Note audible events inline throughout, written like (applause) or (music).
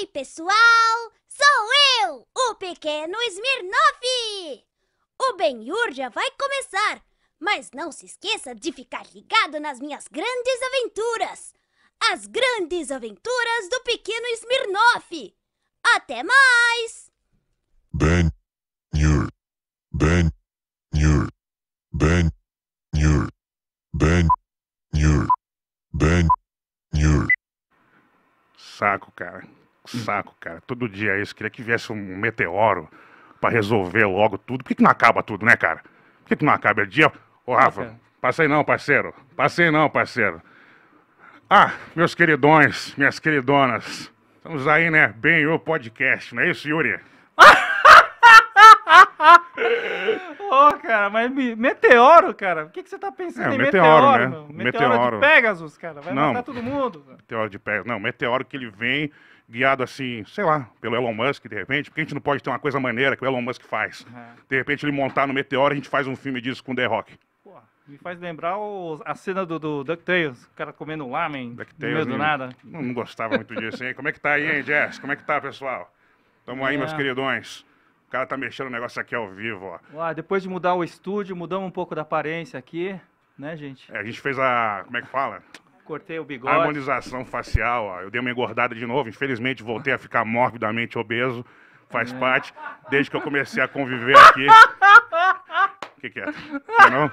Ei, pessoal! Sou eu, o pequeno Smirnov! O Benhur já vai começar, mas não se esqueça de ficar ligado nas minhas grandes aventuras! As grandes aventuras do pequeno Smirnov! Até mais! Ben -Yur. Ben -Yur. Ben -Yur. Ben -Yur. Ben -Yur. Saco, cara saco, cara. Todo dia é isso. Queria que viesse um meteoro para resolver logo tudo. Por que, que não acaba tudo, né, cara? Por que, que não acaba? É dia. Ô, Rafa, okay. É? passei não, parceiro. Passei não, parceiro. Ah, meus queridões, minhas queridonas. Estamos aí, né? Bem, o podcast, não é isso, Yuri? (laughs) Ô, oh, cara, mas meteoro, cara? O que, que você tá pensando é, em meteoro, meteoro, né? Meteoro, meteoro de Pegasus, cara. Vai não, matar todo mundo. Meteoro de Pegasus. Não, meteoro que ele vem guiado assim, sei lá, pelo Elon Musk, de repente, porque a gente não pode ter uma coisa maneira que o Elon Musk faz. Uhum. De repente ele montar no Meteoro, a gente faz um filme disso com The Rock. me faz lembrar a cena do, do DuckTales, o cara comendo lamen, DuckTales, no do nada. Não, não gostava muito disso, hein? Como é que tá aí, hein, Jess? Como é que tá, pessoal? Tamo aí, é. meus queridões. O cara tá mexendo o negócio aqui ao vivo, ó. Uá, depois de mudar o estúdio, mudamos um pouco da aparência aqui, né, gente? É, a gente fez a, como é que fala? cortei o bigode. Harmonização facial, ó. eu dei uma engordada de novo, infelizmente voltei a ficar morbidamente obeso, faz é. parte, desde que eu comecei a conviver aqui. O (laughs) que, que, é? Não?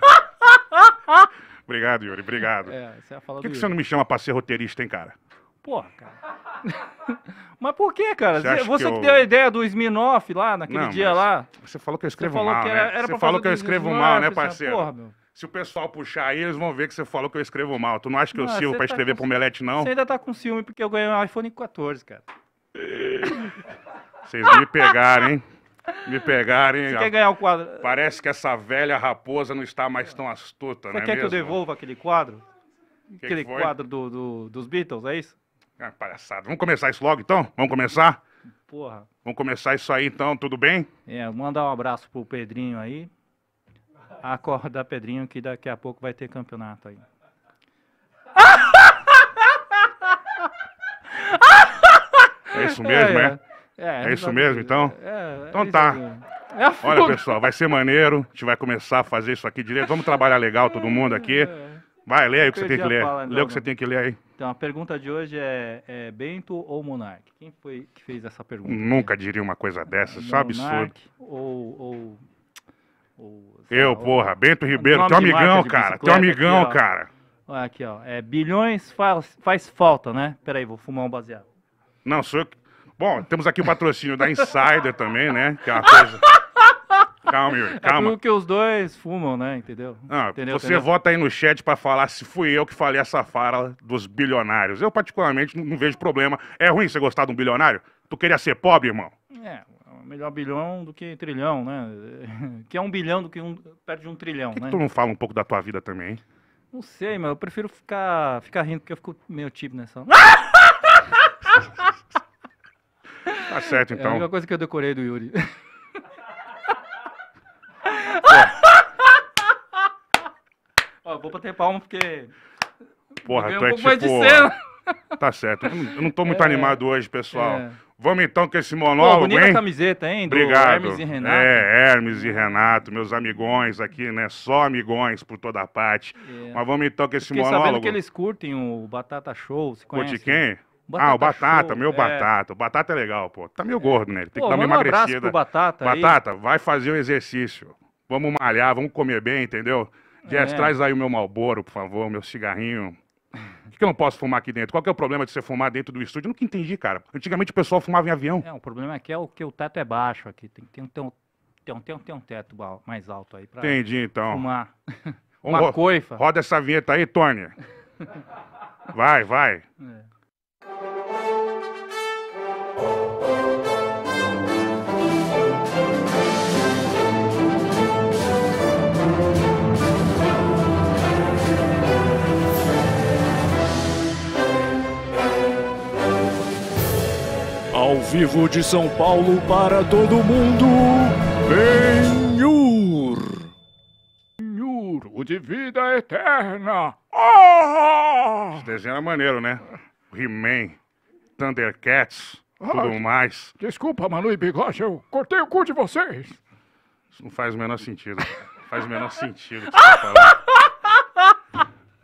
Obrigado, Yuri, obrigado. É, você Por que, que você não me chama pra ser roteirista, hein, cara? Porra, cara. (laughs) Mas por que, cara? Você, você que, que eu... deu a ideia do Sminoff lá, naquele não, dia lá. Você falou que eu escrevo mal, Você falou que, era, né? era você falou que eu escrevo mal, né, parceiro? Porra, meu. Se o pessoal puxar aí, eles vão ver que você falou que eu escrevo mal. Tu não acha que eu sirvo pra tá escrever com... pro Melete, não? Você ainda tá com ciúme porque eu ganhei um iPhone 14, cara. Vocês me pegaram, hein? Me pegaram, hein? Você quer ganhar o quadro? Parece que essa velha raposa não está mais tão astuta, Você né? Você quer mesmo? que eu devolva aquele quadro? Que aquele que quadro do, do, dos Beatles, é isso? Ah, palhaçada. Vamos começar isso logo, então? Vamos começar? Porra. Vamos começar isso aí, então, tudo bem? É, mandar um abraço pro Pedrinho aí. Acorda, Pedrinho, que daqui a pouco vai ter campeonato aí. É isso mesmo, é? É, é, é, é isso mesmo, então? É, é então tá. É Olha, pessoal, vai ser maneiro. A gente vai começar a fazer isso aqui direito. Vamos trabalhar legal todo mundo aqui. Vai, lê aí o que você tem que ler. Fala, lê o então, que você né? tem que ler aí. Então, a pergunta de hoje é, é Bento ou Monarque? Quem foi que fez essa pergunta? Nunca diria uma coisa dessa, isso é um absurdo. Ou, ou eu, porra, Bento Ribeiro, teu amigão, cara, teu amigão, aqui, cara. Olha aqui, ó, é bilhões faz, faz falta, né? Peraí, vou fumar um baseado. Não, sou eu... Bom, temos aqui o patrocínio da Insider também, né? Que é uma coisa... (laughs) Calma, Yuri, é calma. É que os dois fumam, né? Entendeu? Ah, entendeu você entendeu? vota aí no chat para falar se fui eu que falei essa fala dos bilionários. Eu, particularmente, não, não vejo problema. É ruim você gostar de um bilionário? Tu queria ser pobre, irmão? É, melhor bilhão do que trilhão, né? (laughs) Que é um bilhão do que um, perto de um trilhão, que né? Que tu não fala um pouco da tua vida também, Não sei, mas eu prefiro ficar, ficar rindo, porque eu fico meio tipo nessa. (laughs) tá certo, então. É a então. única coisa que eu decorei do Yuri. (laughs) Ó, vou bater palma porque. Porra, tu um é tipo. Tá certo. Eu não, eu não tô muito é... animado hoje, pessoal. É. Vamos então com esse monólogo, Pô, bonita camiseta, hein? Do Obrigado. Hermes e Renato. É, Hermes e Renato, meus amigões aqui, né? Só amigões por toda parte. É. Mas vamos então com esse Fiquei monólogo. sabendo que eles curtem o Batata Show, se conhece? Curte quem? Batata ah, o Batata, show, meu é. Batata. O Batata é legal, pô. Tá meio é. gordo, né? Ele tem pô, que dar uma emagrecida. Um abraço pro Batata Batata, aí. vai fazer o um exercício. Vamos malhar, vamos comer bem, entendeu? Jess, é. traz aí o meu malboro, por favor, meu cigarrinho. Por que eu não posso fumar aqui dentro? Qual que é o problema de você fumar dentro do estúdio? Eu nunca entendi, cara. Antigamente o pessoal fumava em avião. É, o problema aqui é o que o teto é baixo aqui. Tem, tem, tem, um, tem, tem, tem um teto mais alto aí pra Entendi, então. fumar. (laughs) Uma coifa. Roda essa vinheta aí, Tony. (laughs) Vai, vai. É. vivo de São Paulo para todo mundo. Benhur! Benhur, de vida eterna. Oh! Ah! Esse desenho é maneiro, né? He-Man, Thundercats, ah, tudo mais. Desculpa, Manu e Bigode, eu cortei o cu de vocês. Isso não faz o menor sentido. faz o menor sentido que você tá falando. (laughs)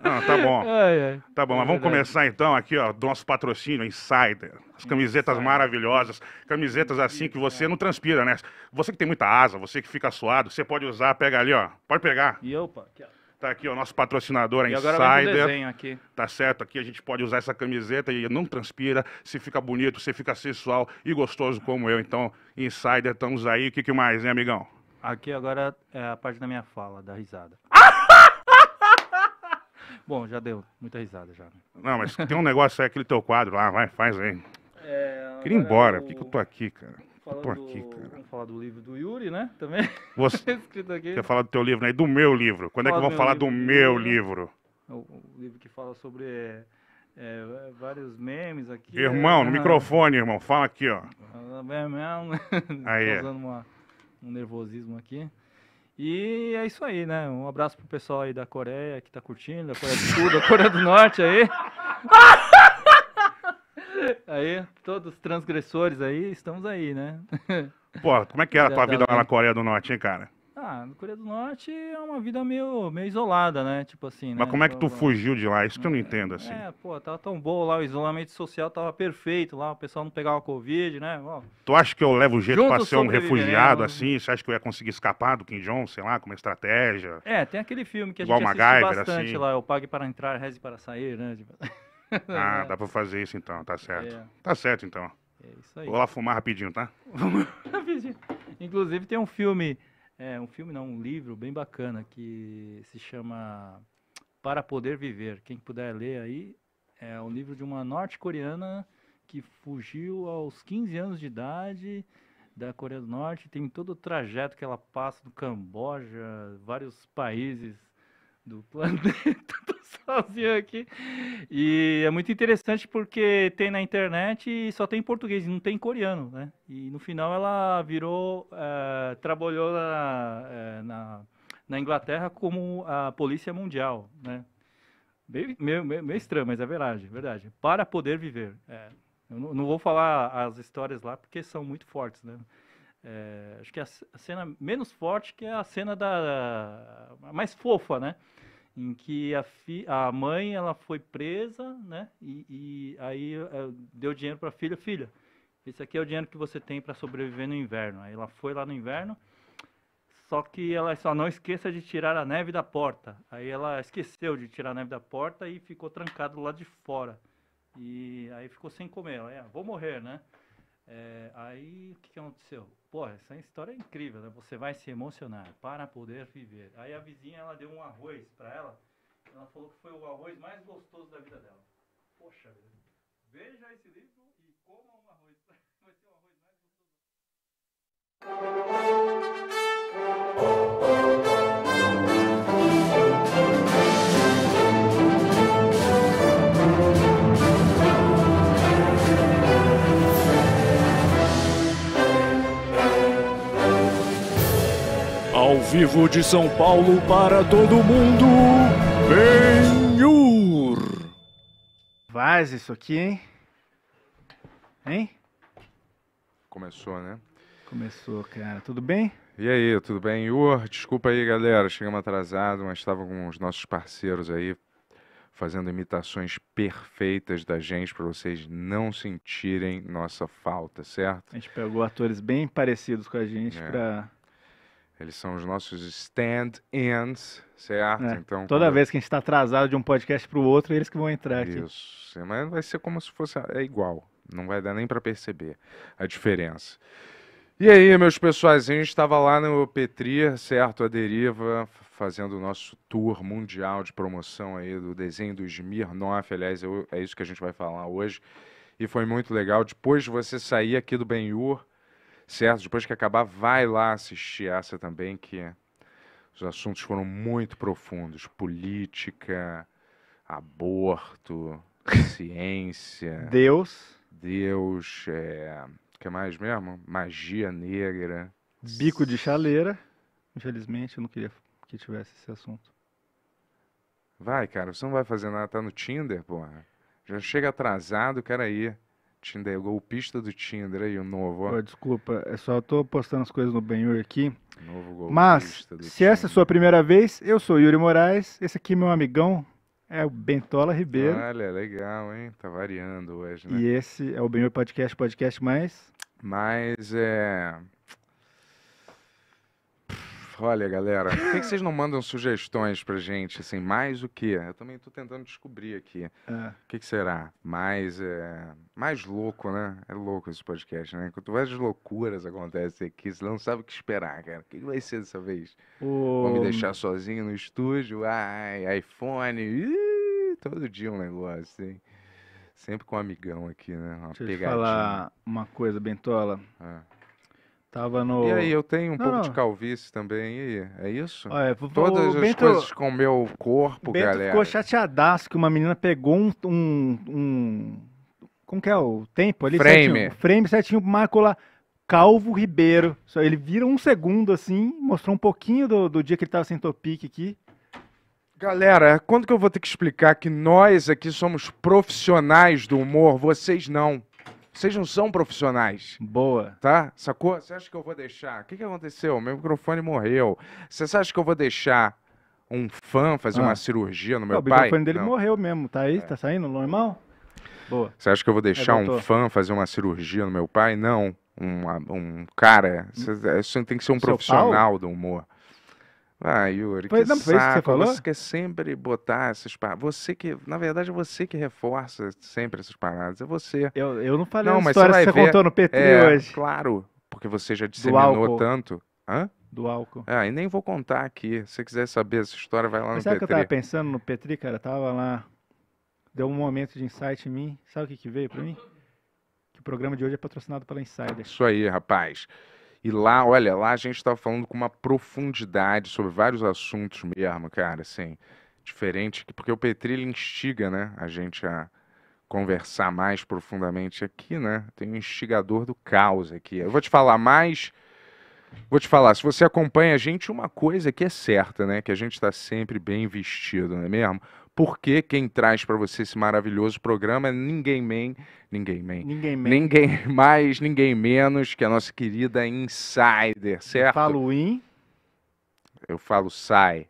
Ah, tá bom. (laughs) Ai, ai. Tá bom, é mas vamos começar então aqui, ó, do nosso patrocínio Insider. As camisetas Insider. maravilhosas, camisetas assim que você não transpira, né? Você que tem muita asa, você que fica suado, você pode usar, pega ali, ó. Pode pegar. E opa, aqui, ó. Tá aqui, ó, nosso patrocinador, a Insider. Tá certo? Aqui a gente pode usar essa camiseta e não transpira. Se fica bonito, você se fica sensual e gostoso como eu. Então, Insider, estamos aí. O que, que mais, né, amigão? Aqui agora é a parte da minha fala, da risada. Ah! Bom, já deu muita risada já. Né? Não, mas tem um negócio, é aquele teu quadro lá, vai, faz aí. É, Queria ir embora, o... por que, que eu tô aqui, cara? Falando tô aqui, do... cara. Vamos falar do livro do Yuri, né? Também. Você, (laughs) tá escrito aqui. Você falar do teu livro, né? Do meu livro. Quando Fala é que vão falar livro, do meu né? livro? O, livro que fala sobre é, é, vários memes aqui. É, irmão, no (laughs) microfone, irmão. Fala aqui, ó. (laughs) Aí. Tô é. usando uma, um nervosismo aqui. E é isso aí, né? Um abraço pro pessoal aí da Coreia que tá curtindo, da Coreia do Sul, da Coreia do Norte aí. (laughs) Aí, todos transgressores aí, estamos aí, né? Pô, como é que era a tua vida tá lá na Coreia do Norte, hein, cara? Ah, no Coreia do Norte é uma vida meio, meio isolada, né? Tipo assim. Mas né? como é que tu fugiu de lá? Isso que eu não entendo, assim. É, pô, tava tão bom lá, o isolamento social tava perfeito lá, o pessoal não pegava Covid, né? Ó, tu acha que eu levo o jeito pra ser um refugiado, né? assim? Você acha que eu ia conseguir escapar do Kim Jong, sei lá, com uma estratégia? É, tem aquele filme que a Igual gente assiste MacGyver, bastante assim. lá, Eu Pague para Entrar, Reze para Sair, né? Tipo... (laughs) Ah, é. dá pra fazer isso então, tá certo. É. Tá certo então. É isso aí. Vou lá fumar rapidinho, tá? (laughs) rapidinho. Inclusive tem um filme é, um filme não, um livro bem bacana que se chama Para Poder Viver. Quem puder ler aí, é um livro de uma norte-coreana que fugiu aos 15 anos de idade da Coreia do Norte, tem todo o trajeto que ela passa do Camboja, vários países do (laughs) planeta sozinho aqui. E é muito interessante porque tem na internet e só tem português, não tem coreano, né? E no final ela virou, é, trabalhou na, é, na, na, Inglaterra como a polícia mundial, né? Meio, meio, meio, estranho, mas é verdade, verdade. Para poder viver. É, eu não, vou falar as histórias lá porque são muito fortes, né? É, acho que a, cena menos forte que é a cena da mais fofa, né? em que a, fi, a mãe ela foi presa, né? E, e aí eh, deu dinheiro para a filha, filha, esse aqui é o dinheiro que você tem para sobreviver no inverno. Aí ela foi lá no inverno, só que ela só não esqueça de tirar a neve da porta. Aí ela esqueceu de tirar a neve da porta e ficou trancada lá de fora. E aí ficou sem comer. Ela, é, vou morrer, né? É, aí o que, que aconteceu? Pô, essa história é incrível, né? Você vai se emocionar para poder viver. Aí a vizinha ela deu um arroz para ela. Ela falou que foi o arroz mais gostoso da vida dela. Poxa vida. Veja esse livro e coma um arroz. (laughs) Vai ser o arroz mais gostoso. vivo de São Paulo para todo mundo, Benhur! Vaza isso aqui, hein? Hein? Começou, né? Começou, cara. Tudo bem? E aí, tudo bem? Yur, desculpa aí, galera. Chegamos atrasado, mas estava com os nossos parceiros aí fazendo imitações perfeitas da gente para vocês não sentirem nossa falta, certo? A gente pegou atores bem parecidos com a gente é. para eles são os nossos stand-ins, certo? É. Então, Toda quando... vez que a gente está atrasado de um podcast para o outro, é eles que vão entrar aqui. Isso. Mas vai ser como se fosse. É igual. Não vai dar nem para perceber a diferença. E aí, meus pessoais, a gente estava lá no Petri, certo? A deriva, fazendo o nosso tour mundial de promoção aí do desenho do Smirnoff. Aliás, é isso que a gente vai falar hoje. E foi muito legal. Depois de você sair aqui do Benhur, certo? Depois que acabar, vai lá assistir essa também, que os assuntos foram muito profundos. Política, aborto, (laughs) ciência. Deus. Deus, é... que mais mesmo? Magia negra. Bico de chaleira. Infelizmente, eu não queria que tivesse esse assunto. Vai, cara, você não vai fazer nada, tá no Tinder, porra. Já chega atrasado, cara aí. Tinder, é golpista do Tinder aí, o novo, ó. Pô, desculpa, é eu só tô postando as coisas no Benhur aqui. Novo golpista Mas, do se Tinder. essa é a sua primeira vez, eu sou Yuri Moraes, esse aqui é meu amigão é o Bentola Ribeiro. Olha, legal, hein? Tá variando hoje, né? E esse é o Benhur Podcast, podcast mais... Mais, é... Olha, galera, por que, vocês não (laughs) mandam sugestões pra gente? Assim, mais o quê? Eu também tô tentando descobrir aqui. É. O é. que, que, será? Mais, é... mais louco, né? É louco esse podcast, né? Quanto mais loucuras acontecem aqui, você não sabe o que esperar, cara. O que, que vai ser dessa vez? O... Vão me deixar sozinho no estúdio? Ai, iPhone. Ih, todo dia um negócio, hein? Sempre com um amigão aqui, né? Uma Deixa pegadinha. falar uma coisa, Bentola. É. Tava no. E aí, eu tenho um não, pouco não. de calvície também, e aí? É isso? Todas as Bento, coisas com o meu corpo, Bento galera. ficou chateadaço que uma menina pegou um. um, um como que é o tempo ali? Frame. Certinho, frame certinho, marcou lá. Calvo Ribeiro. Ele vira um segundo assim, mostrou um pouquinho do, do dia que ele tava sem topique aqui. Galera, quando que eu vou ter que explicar que nós aqui somos profissionais do humor, vocês não? Vocês não são profissionais. Boa. Tá? Sacou? Você acha que eu vou deixar? O que, que aconteceu? Meu microfone morreu. Você acha que eu vou deixar um fã fazer ah. uma cirurgia no meu pai? O microfone dele não. morreu mesmo. Tá aí? É. Tá saindo normal? Boa. Você acha que eu vou deixar é, um fã fazer uma cirurgia no meu pai? Não. Um, um cara. Hum. É, isso tem que ser um Seu profissional pau? do humor. Ah, Yuri, Foi- que não, foi isso que você saco. falou? Você quer sempre botar essas paradas. Você que, na verdade, é você que reforça sempre essas paradas. É você. Eu, eu não falei Não, a mas você história que você ver- contou no PT É, hoje, claro, porque você já disseminou tanto. Hã? do álcool. Ah, e nem vou contar aqui. Se você quiser saber essa história, vai lá no Petri. sabe o que eu tava pensando no Petri, cara? Eu Tava lá, deu um momento de insight em mim. Sabe o que, que veio pra mim? Que o programa de hoje é patrocinado pela Insider. Isso aí, rapaz. E lá, olha, lá a gente estava tá falando com uma profundidade sobre vários assuntos mesmo, cara, assim, diferente, porque o Petri ele instiga, né, a gente a conversar mais profundamente aqui, né? Tem um instigador do caos aqui. Eu vou te falar mais, vou te falar, se você acompanha a gente, uma coisa que é certa, né, que a gente está sempre bem vestido, não é mesmo? porque quem traz para você esse maravilhoso programa é ninguém men, ninguém men, ninguém, ninguém (laughs) mais, ninguém menos que a nossa querida Insider, certo? Eu falo in, eu falo sai.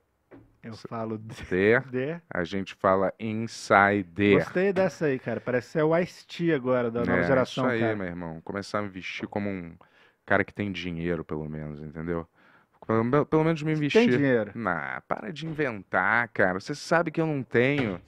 Eu falo de, (laughs) de. A gente fala insider. Gostei dessa aí, cara. Parece ser o ice agora, da nova é, isso aí, cara. meu irmão. Começar a me vestir como um cara que tem dinheiro, pelo menos, entendeu? pelo, pelo menos me investir. Tem dinheiro? Nah, para de inventar, cara. Você sabe que eu não tenho.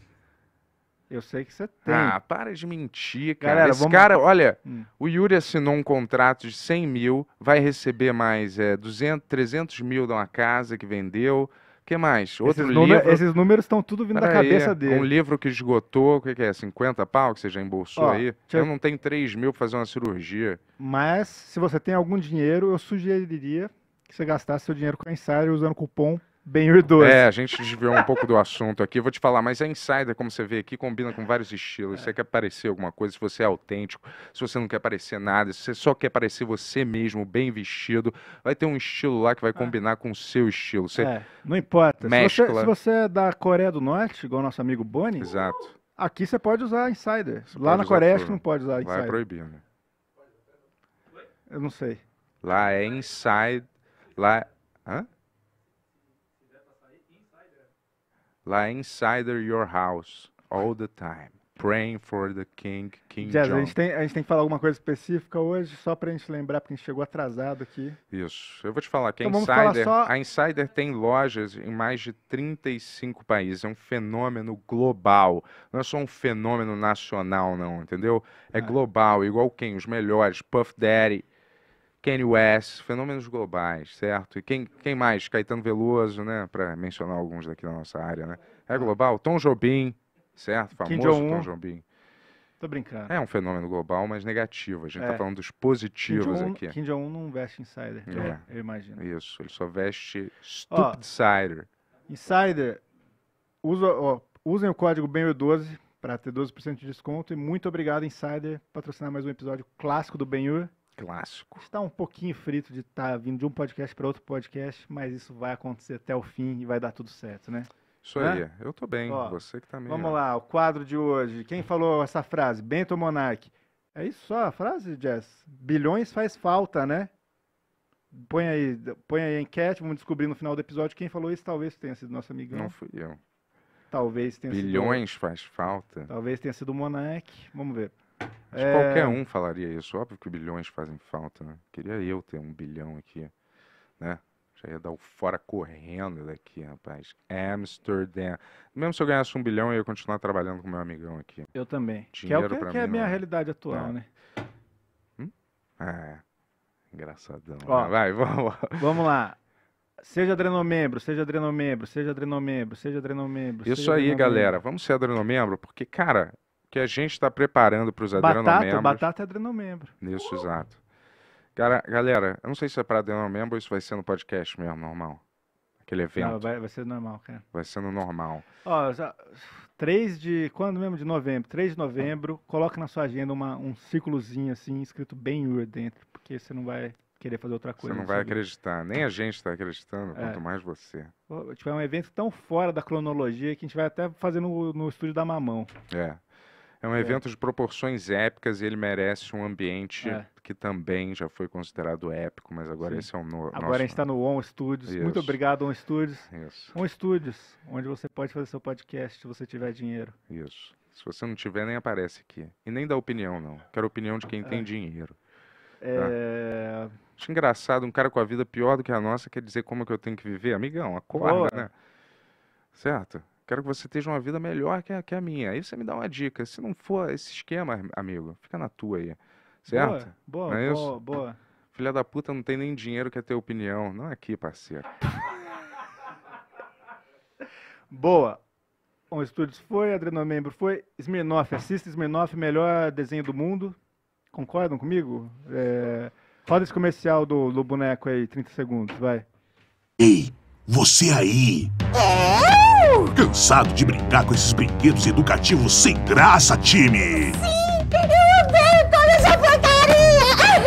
Eu sei que você tem. Ah, para de mentir, cara. Galera, Esse vamos... cara, olha, hum. o Yuri assinou um contrato de 100 mil, vai receber mais é, 200, 300 mil de uma casa que vendeu. O que mais? Outro esses livro. Número, esses números estão tudo vindo da cabeça aí, dele. Um livro que esgotou, o que, que, é? 50 pau que você já embolsou Ó, aí? Eu... eu não tenho 3 mil para fazer uma cirurgia. Mas, se você tem algum dinheiro, eu sugeriria que você gastasse seu dinheiro com a Insider usando o cupom BENHUR12. É, a gente desviou um pouco do assunto aqui. Eu vou te falar, mas a Insider, como você vê aqui, combina com vários estilos. Se é. você quer parecer alguma coisa, se você é autêntico, se você não quer parecer nada, se você só quer parecer você mesmo, bem vestido, vai ter um estilo lá que vai é. combinar é. com o seu estilo. Você é, não importa. Se, você, se você é da Coreia do Norte, igual nosso amigo Bonnie. Exato. aqui você pode usar Insider. Você lá na Coreia, acho que não pode usar Insider. Lá é proibido. Eu não sei. Lá é insider. Lá. Hã? Lá Insider Your House, all the time. Praying for the King, King Jazz, John. A gente, tem, a gente tem que falar alguma coisa específica hoje, só para a gente lembrar, porque a gente chegou atrasado aqui. Isso. Eu vou te falar que então a, Insider, só... a Insider tem lojas em mais de 35 países. É um fenômeno global. Não é só um fenômeno nacional, não, entendeu? É ah. global, igual quem? Os melhores, Puff Daddy, Kanye West, fenômenos globais, certo? E quem, quem mais? Caetano Veloso, né? Para mencionar alguns daqui da nossa área, né? É tá. global. Tom Jobim, certo? Famoso Tom Jobim. Tô brincando. É um fenômeno global, mas negativo. A gente tá é. tá falando dos positivos Kim aqui. Kim Jong-un não veste insider, é. eu, eu, imagino. Isso, ele só veste stupid insider. Insider, usa, ó, usem o código BENHUR12 para ter 12% de desconto. E muito obrigado, Insider, patrocinar mais um episódio clássico do BENHUR clássico. Está um pouquinho frito de estar tá vindo de um podcast para outro podcast, mas isso vai acontecer até o fim e vai dar tudo certo, né? Isso aí, né? eu tô bem, Ó, você que tá meio... Vamos lá, o quadro de hoje. Quem falou essa frase? Bento Monarque. É isso só a frase, Jess? Bilhões faz falta, né? Põe aí, põe aí a enquete, vamos descobrir no final do episódio quem falou isso. Talvez tenha sido nosso amigão. Não fui eu. Talvez tenha Bilhões sido... faz falta? Talvez tenha sido o Monarque. Vamos ver. Acho é... qualquer um falaria isso. Óbvio que bilhões fazem falta, né? Queria eu ter um bilhão aqui, né? Já ia dar o fora correndo daqui, rapaz. Amsterdã. Mesmo se eu ganhasse um bilhão, eu ia continuar trabalhando com meu amigão aqui. Eu também. É Dinheiro que é, o que, que mim, é a minha não... É. realidade atual, né? Hum? É. Engraçadão. Ó, né? Vai, (laughs) vamos lá. Vamos lá. Seja adrenomembro, seja adrenomembro, seja adrenomembro, seja adrenomembro. Isso seja aí, adrenomembro. galera. Vamos ser adrenomembro, porque, cara, que a gente está preparando para os adrenomembros. Batata, batata é adrenomembro. Isso, exato. Cara, galera, eu não sei se é para adrenomembro ou isso vai ser no podcast mesmo, normal. Aquele evento. Não, vai, vai ser normal, cara. Vai ser no normal. Ó, 3 de... Quando mesmo? De novembro. 3 de novembro, coloca na sua agenda uma, um círculozinho assim, escrito bem ur dentro, porque você não vai querer fazer outra coisa. Você não vai acreditar. Nem a gente está acreditando, é. quanto mais você. Tipo, é um evento tão fora da cronologia que a gente vai até fazer no, no estúdio da Mamão. É. É um é. evento de proporções épicas e ele merece um ambiente é. que também já foi considerado épico, mas agora Sim. esse é o no, agora nosso... Agora a gente está no On Studios. Isso. Muito obrigado, On Studios. Isso. On Studios, onde você pode fazer seu podcast se você tiver dinheiro. Isso. Se você não tiver, nem aparece aqui. E nem dá opinião, não. Quero opinião de quem é. tem dinheiro. É... Tá? Acho engraçado, um cara com a vida pior do que a nossa quer dizer como é que eu tenho que viver. Amigão, acorda, Boa. né? Certo? quero que você esteja uma vida melhor que a, que a minha. Aí você me dá uma dica. Se não for esse esquema, amigo, fica na tua aí. Certo? Boa, boa, é boa, boa, Filha da puta não tem nem dinheiro, que é ter opinião. Não é aqui, parceiro. (laughs) boa. O Estúdios foi, membro foi, Smirnoff, assista Smirnoff, melhor desenho do mundo. Concordam comigo? É... Roda esse comercial do, do boneco aí, 30 segundos, vai. Ei, você aí! É? Cansado de brincar com esses brinquedos educativos sem graça, time! Sim, eu odeio toda essa porcaria!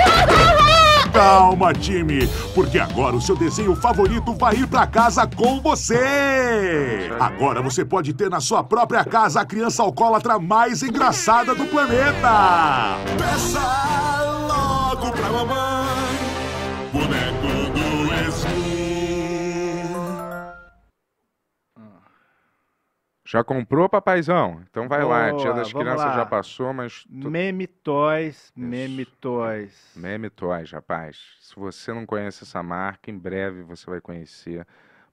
Calma, time, porque agora o seu desenho favorito vai ir pra casa com você! Agora você pode ter na sua própria casa a criança alcoólatra mais engraçada do planeta! Peça logo pra mamãe! Já comprou, papaizão? Então vai Boa, lá, tia das crianças lá. já passou, mas. Tu... Meme Toys, Meme Toys. Meme Toys, rapaz. Se você não conhece essa marca, em breve você vai conhecer,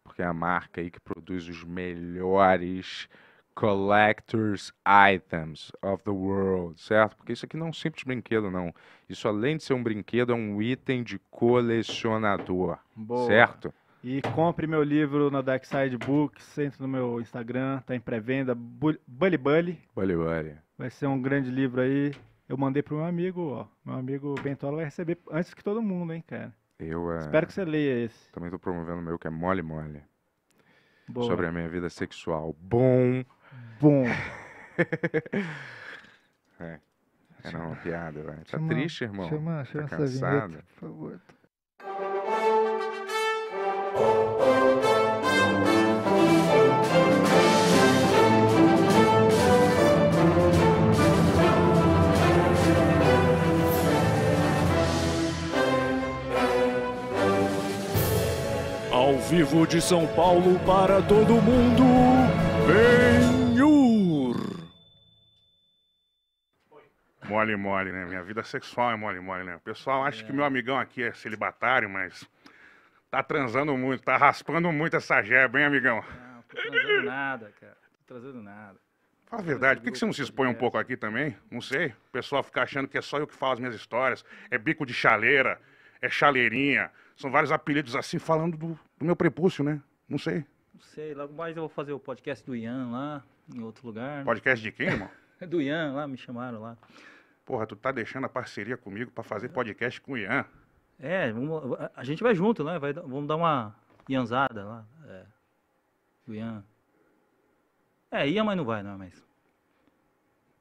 porque é a marca aí que produz os melhores collector's items of the world, certo? Porque isso aqui não é um simples brinquedo, não. Isso, além de ser um brinquedo, é um item de colecionador, Boa. certo? E compre meu livro na Side Books, entre no meu Instagram, tá em pré-venda, Bully Bully. Bully Bully. Vai ser um grande livro aí. Eu mandei pro meu amigo, ó. Meu amigo Bentola vai receber antes que todo mundo, hein, cara. Eu, é... Espero que você leia esse. Também tô promovendo o meu que é Mole Mole. Boa. Sobre a minha vida sexual. Bom. Bom. (laughs) é. Era é uma piada, velho. Tá chama, triste, irmão? Chama, chama tá cansado. Vinheta, por favor. vivo de São Paulo para todo mundo, Benhur. Mole, mole, né? Minha vida sexual é mole, mole, né? O pessoal acha é. que meu amigão aqui é celibatário, mas tá transando muito, tá raspando muito essa jeba, hein, amigão? Não, tô transando nada, cara. Tô transando nada. Fala a verdade, por que, que você não se expõe um pouco aqui também? Não sei. O pessoal fica achando que é só eu que falo as minhas histórias. É bico de chaleira, é chaleirinha. São vários apelidos assim, falando do, pro meu prepúcio, né? Não sei. Não sei, logo mais eu vou fazer o podcast do Ian lá, em outro lugar. Né? Podcast de quem, irmão? (laughs) do Ian lá, me chamaram lá. Porra, tu tá deixando a parceria comigo para fazer é. podcast com o Ian. É, vamos, a gente vai junto, né? Vai, vamos dar uma Ianzada lá. É. Do Ian. É, Ian, mas não vai, não, mas.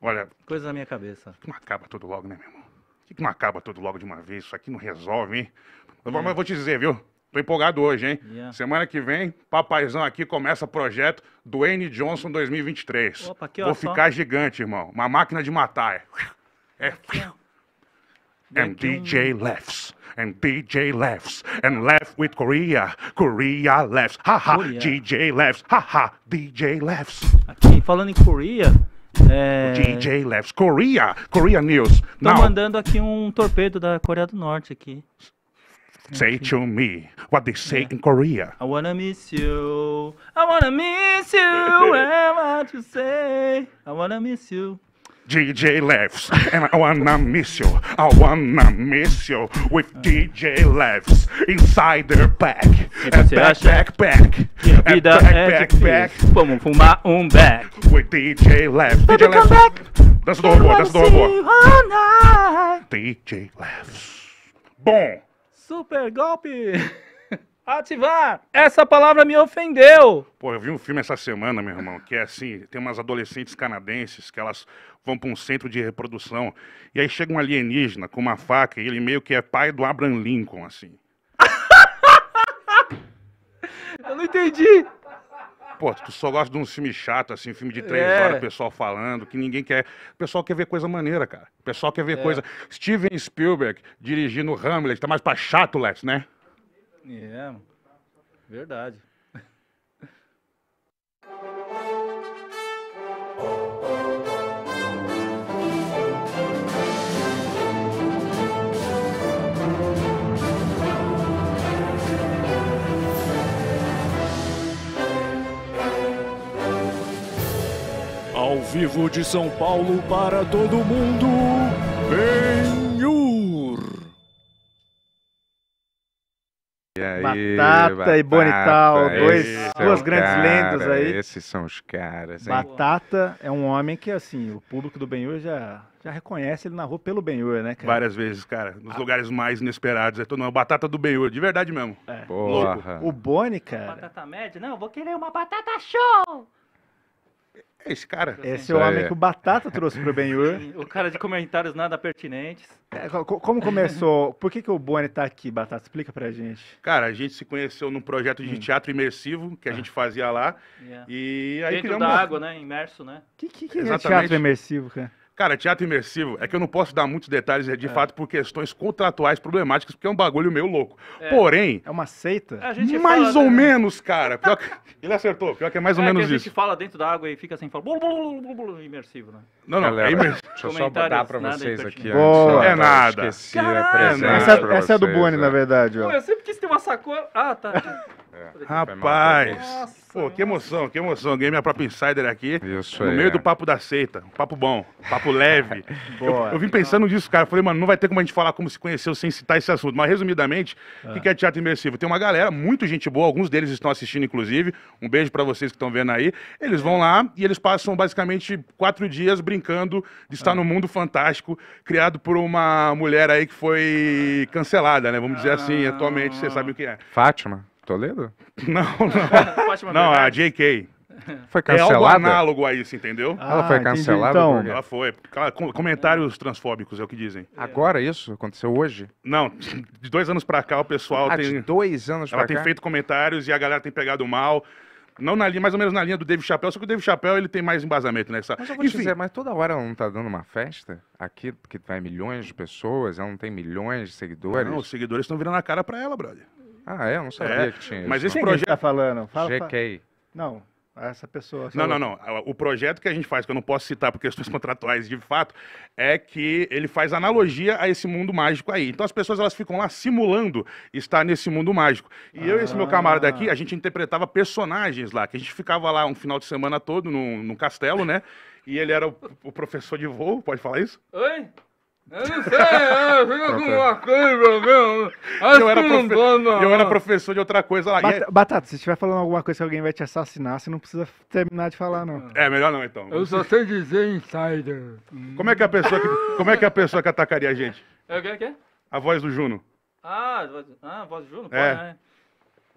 Olha. Coisa na minha cabeça. Que não acaba tudo logo, né, meu irmão? que não acaba tudo logo de uma vez? Isso aqui não resolve, hein? É. Mas vou te dizer, viu? Tô empolgado hoje, hein? Yeah. Semana que vem, papaizão aqui começa projeto do N Johnson 2023. Opa, aqui, ó, Vou ficar só... gigante, irmão. Uma máquina de matar. É. and DJ laughs, and DJ laughs, and laugh with Korea. Korea laughs, haha. Ha. DJ laughs, haha. Ha. DJ laughs. Aqui, falando em Korea, é... DJ laughs, Korea, Korea News. Tô Now. mandando aqui um torpedo da Coreia do Norte aqui. say to me what they say yeah. in Korea. I wanna miss you. I wanna miss you. what to say? I wanna miss you. DJ Laughs, and I wanna miss you. I wanna miss you with uh. DJ Laughs inside their back. And back, back, back. And back, back, back. Vamos fumar um back. With DJ Laughs. DJ come back. That's the door boy. That's the door boy. DJ Laughs. Boom. Super golpe! (laughs) Ativar! Essa palavra me ofendeu! Pô, eu vi um filme essa semana, meu irmão, que é assim: tem umas adolescentes canadenses que elas vão para um centro de reprodução e aí chega um alienígena com uma faca e ele meio que é pai do Abraham Lincoln, assim. (laughs) eu não entendi! pô, tu só gosta de um filme chato, assim, filme de três é. horas, o pessoal falando, que ninguém quer. O pessoal quer ver coisa maneira, cara. O pessoal quer ver é. coisa. Steven Spielberg dirigindo Hamlet, tá mais pra chato, Lex, né? É, verdade. vivo de São Paulo para todo mundo, Benhur. Batata, batata e Bonital, dois, é duas é grandes cara, lendas aí. Esses são os caras. Hein? Batata é um homem que, assim, o público do Benhur já, já reconhece ele na rua pelo Benhur, né, cara? Várias vezes, cara. Nos ah. lugares mais inesperados. É todo mundo. Batata do Benhur, de verdade mesmo. É. Porra. O, Boni, cara. Batata média? Não, eu vou querer uma batata show! É esse cara. Esse é o homem que o Batata trouxe pro Ben-Hur. (laughs) O cara de comentários nada pertinentes. É, como começou? Por que, que o Boni tá aqui, Batata? Explica pra gente. Cara, a gente se conheceu num projeto de hum. teatro imersivo que a ah. gente fazia lá. Yeah. E aí Dentro criamos... da água, né? Imerso, né? O que, que, que é teatro imersivo, cara? Cara, teatro imersivo é que eu não posso dar muitos detalhes é de é. fato por questões contratuais problemáticas, porque é um bagulho meio louco. É. Porém. É uma seita? mais fala, ou né? menos, cara. Pior que... (laughs) Ele acertou. Pior que é mais ou é menos que a gente fala dentro da água e fica assim, fala. Blu, blu, blu, imersivo, né? Não, não, é Galera, é imersivo. Deixa eu só botar pra vocês aqui. Boa. É nada. Esqueci, Caralho, essa, essa, é, é do Boni, na verdade. Ó. Pô, eu sempre quis ter uma sacola. Ah, tá. tá. (laughs) É. Rapaz! Pô, que emoção, que emoção. Ganhei minha é própria insider aqui. Isso No meio do papo da seita. Papo bom, papo leve. (laughs) Boa, eu, eu, vim pensando nisso, cara. Falei, mano, não vai ter como a gente falar como se conheceu sem citar esse assunto. Mas, resumidamente, o que é, é teatro imersivo? Tem uma galera, muito gente boa, alguns deles estão assistindo, inclusive. Um beijo para vocês que estão vendo aí. Eles vão lá e eles passam basicamente quatro dias brincando de estar no mundo fantástico, criado por uma mulher aí que foi cancelada, né? Vamos dizer assim, atualmente, você sabe o que é. Fátima? Toledo? (laughs) Não, não. (laughs) não, é a JK. Foi cancelada? É algo análogo a isso, entendeu? Ah, então, ela foi cancelada? então. Porque... Ela foi. Comentários transfóbicos, é o que dizem. É. Agora isso? Aconteceu hoje? Não, de dois anos pra cá o pessoal ah, tem... de dois anos ela pra cá? Ela tem feito comentários e a galera tem pegado mal. Não na linha, mais ou menos na linha do David Chapéu, só que o David Chapéu ele tem mais embasamento nessa. Né? Mas, eu vou Enfim... dizer, mas toda hora ela não tá dando uma festa aqui, que vai milhões de pessoas, ela não tem milhões de seguidores. Não, os seguidores estão virando a cara pra ela, brother. Ah, é? Eu não sabia é, que tinha isso. Mas esse projeto... está falando? Fala, GK. Não, essa pessoa. Não, não, não. O projeto que a gente faz, que eu não posso citar por questões (laughs) contratuais de fato, é que ele faz analogia a esse mundo mágico aí. Então as pessoas elas ficam lá simulando estar nesse mundo mágico. E ah. eu e esse meu ah. camarada aqui, a gente interpretava personagens lá, que a gente ficava lá um final de semana todo num, num castelo, né? E ele era o, o professor de voo, pode falar isso? Oi? Eu não sei, é, eu com uma coisa mesmo. Acho eu era, eu era professor de outra coisa lá. Batata, Batata, se estiver falando alguma coisa que alguém vai te assassinar, você não precisa terminar de falar, não. É, melhor não, então. Eu só sei dizer insider. Como é que a pessoa que, como é que, a pessoa que atacaria a gente? É o que é é? A voz do Juno. Ah, a voz, ah, a voz do Juno? É. Pode, né?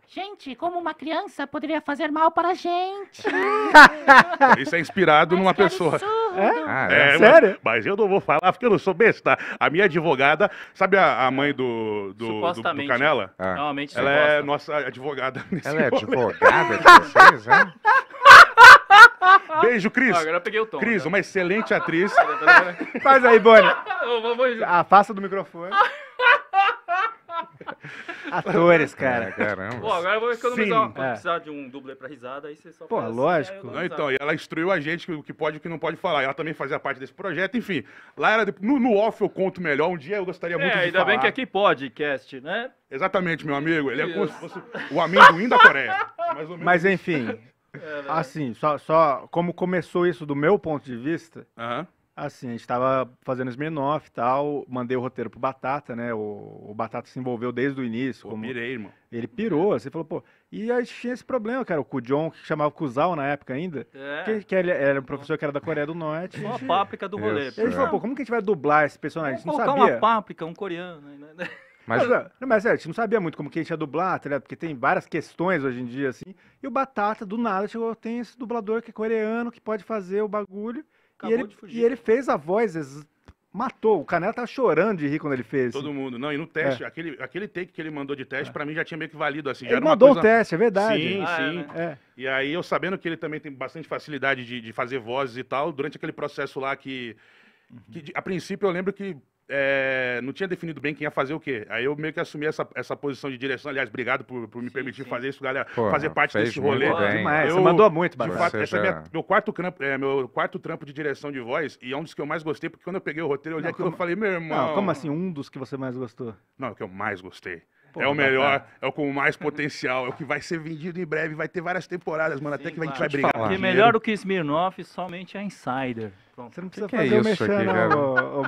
Gente, como uma criança poderia fazer mal para a gente? (laughs) (laughs) Isso é inspirado Mas numa que pessoa. É? Ah, é, é Sério? Mas, mas eu não vou falar porque eu não sou besta. A minha advogada, sabe a, a mãe do, do, do, do Supostamente. Canela? Ah. Normalmente Ela é nossa advogada (laughs) nesse Ela é momento. advogada de vocês, né? Beijo, Cris. Ah, agora eu peguei o tom. Cris, uma excelente atriz. Faz aí, Bonnie. Eu vou- vou- Afasta do microfone. Atores, é, cara. É, caramba. Pô, agora eu vou economizar. Sim, é. precisar de um dublê pra risada, aí você só Pô, lógico. É, não, então, e ela instruiu a gente o que pode e o que não pode falar. Ela também fazia parte desse projeto, enfim. Lá era. No, no off eu conto melhor, um dia eu gostaria é, muito de falar. É, ainda bem que aqui pode, cast, né? Exatamente, meu amigo. Ele é como se fosse o amendoim da Coreia. Mas enfim. (laughs) Né? assim, só, só como começou isso do meu ponto de vista. Aham. Uh -huh Assim, a gente estava fazendo Smirnoff e tal, mandei o roteiro pro Batata, né? O, o Batata se envolveu desde o início. como... pirei, irmão. Ele pirou, assim, falou, pô... E aí tinha esse problema, cara, o Kujon, que chamava Kuzal na época ainda, é. que, que ele era um professor que era da Coreia do Norte. Uma gente... páprica do rolê. Isso, ele é. falou, pô, como que a gente vai dublar esse personagem? Vamos a gente não sabia. uma páprica, um coreano, né? (laughs) Mas, não, mas é, a gente não sabia muito como que a gente ia dublar, tá Porque tem várias questões hoje em dia, assim. E o Batata, do nada, chegou, tem esse dublador que é coreano, que pode fazer o bagulho. Acabou ele, de fugir. E ele fez a voz, matou. O Canela tá chorando de rir quando ele fez. Todo mundo. Não, e no teste, é. aquele, aquele take que ele mandou de teste, é. para mim já tinha meio que valido, assim. ele mandou coisa... o teste, é verdade. Sim, ah, é, sim. Né? É, né? E aí, eu sabendo que ele também tem bastante facilidade de, de fazer vozes e tal, durante aquele processo lá que... Que, a princípio eu lembro que é, não tinha definido bem quem ia fazer o quê. Aí eu meio que assumi essa, essa posição de direção. Aliás, obrigado por, por me sim, permitir sim. fazer isso, galera. Pô, fazer parte desse rolê. Eu, Você mandou muito, Barulho. De fato, esse já... é minha, meu, quarto trampo, é, meu quarto trampo de direção de voz e é um dos que eu mais gostei, porque quando eu peguei o roteiro, eu olhei aquilo e como... falei, meu irmão. Não, como assim, um dos que você mais gostou? Não, é o que eu mais gostei. Pô, é o melhor, é o com mais potencial, é o que vai ser vendido em breve, vai ter várias temporadas, mano, até que a gente vai brigar. Porque melhor do que Smirnoff, somente a Insider. Pronto. Você não precisa que é fazer o é o mexer, ô, ô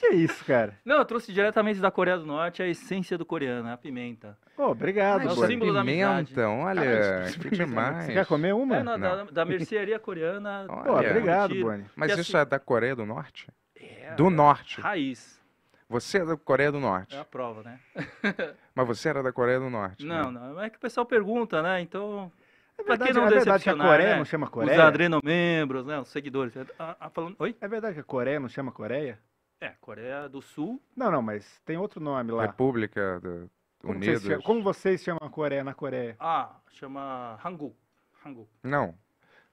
que é isso, cara? Não, eu trouxe diretamente da Coreia do Norte a essência do coreano, é a pimenta. Pô, obrigado. É o símbolo da amizade. Então, olha, Caramba, que é demais. Você quer comer uma? É, Da, da mercearia coreana. Pô, obrigado, Boni. Mas isso assim, é da Coreia do Norte? É. Do Norte. Raiz. Você é da Coreia do Norte. É a prova, né? (laughs) Mas você era da Coreia do Norte. Né? Não, né? não. É que o pessoal pergunta, né? Então, é verdade, não é verdade que a Coreia né? não chama Coreia? Os adrenomembros, né? Os seguidores. É, ah, ah, falando... Oi? É verdade que a Coreia não chama Coreia? É, Coreia do Sul. Não, não, mas tem outro nome lá. República do... como Unida. Vocês chamam, como vocês chamam a Coreia na Coreia? Ah, chama Hangul. Hangul. Não.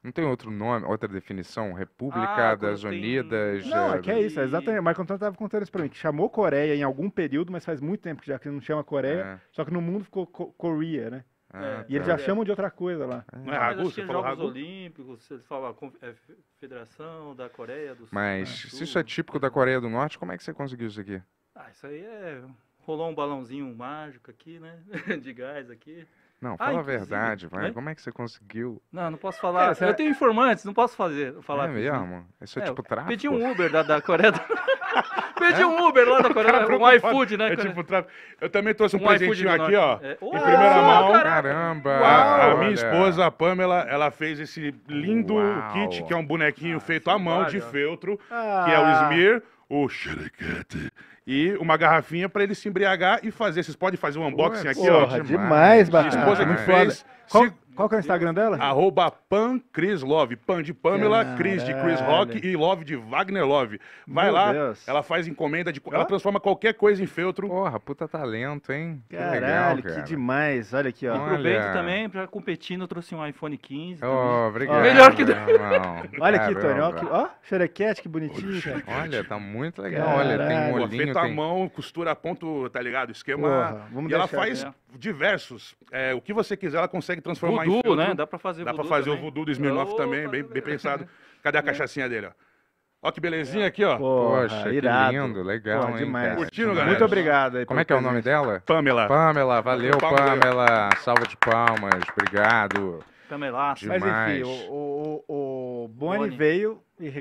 Não tem outro nome, outra definição? República ah, das tem... Unidas. Não, é eh, que é isso, é exatamente. Mas quando estava contando isso para mim, que chamou Coreia em algum período, mas faz muito tempo que já que não chama Coreia, é. só que no mundo ficou Coreia, né? Ah, é. tá. e eles já chamam de outra coisa lá. É. Mas ah, você falou Jogos Ragu? Olímpicos, você fala é, Federação da Coreia do Sul. Mas do Sul. se isso é típico da Coreia do Norte, como é que você conseguiu isso aqui? Ah, isso aí é... Rolou um balãozinho mágico aqui, né? (laughs) de gás aqui. Não, ah, fala ah, a verdade, vai. Né? Como é que você conseguiu? Não, não posso falar. É, eu é... tenho informantes, não posso fazer, falar. É mesmo? Isso é, é tipo tráfico? Pedi um Uber da, da Coreia do... (laughs) Pedi um é? Uber lá da Coreia, um iFood, né? É tipo tráfico. Eu também trouxe um, um presentinho aqui, ó. É. em primeira mão. Caramba! a, minha esposa, a Pamela, ela fez esse lindo Uau. kit, que é um bonequinho ah, feito à mão, de feltro, ah. que é o ah. Smear, o e uma garrafinha para ele se embriagar e fazer. Vocês podem fazer um unboxing Ué, aqui, porra, ó. Demais, demais esposa que fez. Qual, se... Qual que é o Instagram dela? Arroba Pan Love. Pan de Pamela, Caralho. Cris de Chris Rock e Love de Wagner Love. Vai Meu lá, Deus. ela faz encomenda, de, ela transforma qualquer coisa em feltro. Porra, puta talento, hein? Caralho, que, legal, que demais. Olha aqui, ó. E aproveito Olha. também, pra competir, eu trouxe um iPhone 15. Oh, obrigado. melhor que... Não, (laughs) Olha aqui, Tony, ó, que... ó, xerequete, que bonitinho. Olha, tá muito legal. Caralho. Olha, tem um Feito tem... a mão, costura a ponto, tá ligado? Esquema. Porra, vamos e ela faz né? diversos. É, o que você quiser, ela consegue transformar voodoo, né? Dá pra fazer Dá pra fazer o voodoo 2009 oh, também, bem, bem pensado. Cadê a é. cachaçinha dele, ó? Ó que belezinha é. aqui, ó. Poxa, irado. que lindo, legal, Porra, demais. Hein, Curtindo, galera? Muito obrigado aí. Como é que é o nome dela? Pamela. Pamela, valeu, Pamela. Pamela. Salva de palmas, obrigado. Pamela, Demais. Mas enfim, o, o, o Boni, Boni. veio e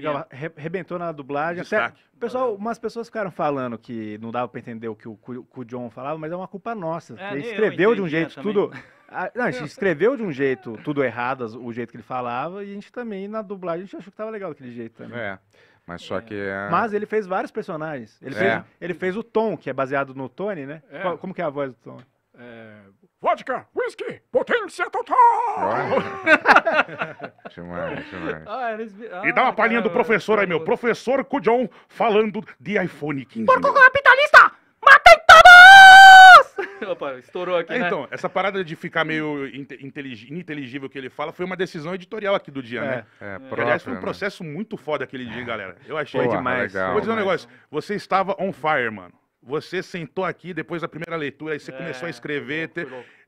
rebentou na dublagem. Até, pessoal, umas pessoas ficaram falando que não dava pra entender o que o, John falava, mas é uma culpa nossa. É, ele escreveu de um jeito né, também. tudo... A, ah, não, a gente escreveu de um jeito tudo errado, o jeito que ele falava, e a gente também, na dublagem, a gente achou que tava legal aquele jeito também. É. Mas só é. que. É... Mas ele fez vários personagens. Ele, é. fez, ele fez o Tom, que é baseado no Tony, né? É. Qual, como que é a voz do Tom? É, vodka, whisky, potência total! (laughs) demais, demais. Ah, ah, e dá uma palhinha do professor aí, meu. Professor Cujon falando de iPhone 15. Porco capitalista! (laughs) Opa, estourou aqui, é, né? Então, essa parada de ficar meio ininteligível que ele fala foi uma decisão editorial aqui do dia, é, né? É, é, aliás, foi um né? processo né? muito foda aquele dia, é. galera. Eu achei Pô, demais. Legal, Vou dizer um negócio. Você estava on fire, mano. Você sentou aqui depois da primeira leitura, aí você começou a é, escrever.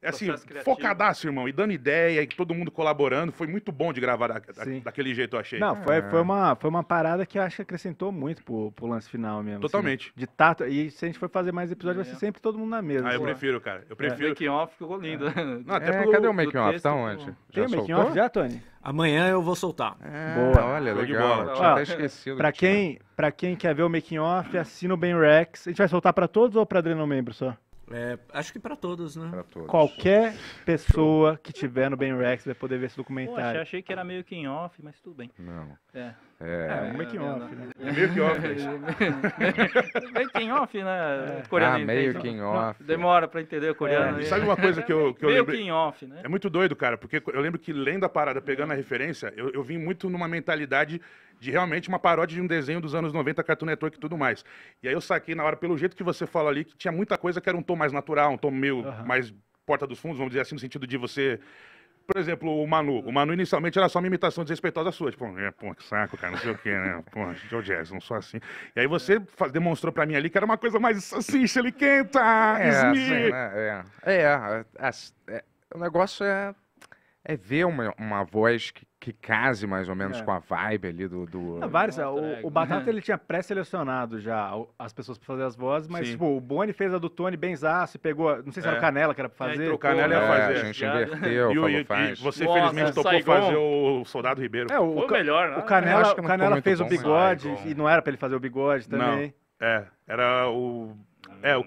É assim, focadaço, irmão, e dando ideia, e todo mundo colaborando. Foi muito bom de gravar da, da, daquele jeito, eu achei. Não, foi, é. foi, uma, foi uma parada que eu acho que acrescentou muito pro, pro lance final mesmo. Assim, né? Totalmente. Assim, de tato. E se a gente for fazer mais episódios, vai ser é. sempre todo mundo na mesa. Ah, eu prefiro, cara. Eu é. prefiro. É. Making-off ficou lindo. Não, até é, pro, cadê o making-off? Tá onde? Já Tem o making-off já, Tony? Amanhã eu vou soltar. É, Boa. Olha, legal. Tinha até esquecido. Pra que quem, pra quem quer ver o making-off, assina o Ben Rex. A gente vai soltar pra todos ou pra Adrenal Membro só? É, acho que para todos, né? Pra todos. Qualquer pessoa que tiver no Ben Rex vai poder ver esse documentário. Poxa, achei que era meio que em off, mas tudo bem. Não. É. É, é making off, né? Meio que off. making off, né? Coreano. Ah, meio que off. Demora pra entender o coreano. É. Sabe uma coisa que eu, que eu meio lembrei? off, né? É muito doido, cara, porque eu lembro que lendo a parada, pegando a referência, eu, eu vim muito numa mentalidade de realmente uma paródia de um desenho dos anos 90, Cartoon Network e tudo mais. E aí eu saquei na hora, pelo jeito que você fala ali, que tinha muita coisa que era um tom mais natural, um tom meio uhum. mais porta dos fundos, vamos dizer assim, no sentido de você por exemplo, o Manu. O Manu inicialmente era só uma imitação desrespeitosa sua. Tipo, é, pô, que saco, cara, não sei o quê, né? (laughs) Pô, Joe Jazz, não sou assim. E aí você demonstrou pra mim ali que era uma coisa mais salsicha, ele quenta, é, assim, né? É, é, é, é, o negócio é é ver uma, uma voz que, que case mais ou menos é. com a vibe ali do. do... vários, é, o, o, Batata (laughs) ele tinha pré-selecionado já as pessoas para fazer as vozes, mas tipo, o Boni fez a do Tony benzaço e pegou. Não sei se era é. o Canela que era para é, fazer. É, o Canela ia fazer. a gente inverteu, (laughs) falou, o, e, e você Nossa, felizmente topou Saigon. fazer o Soldado Ribeiro. É, o, o melhor, né? O Canela, o Canela fez o bigode Saigon. e não era para ele fazer o bigode também. Não. É, era o. É, o,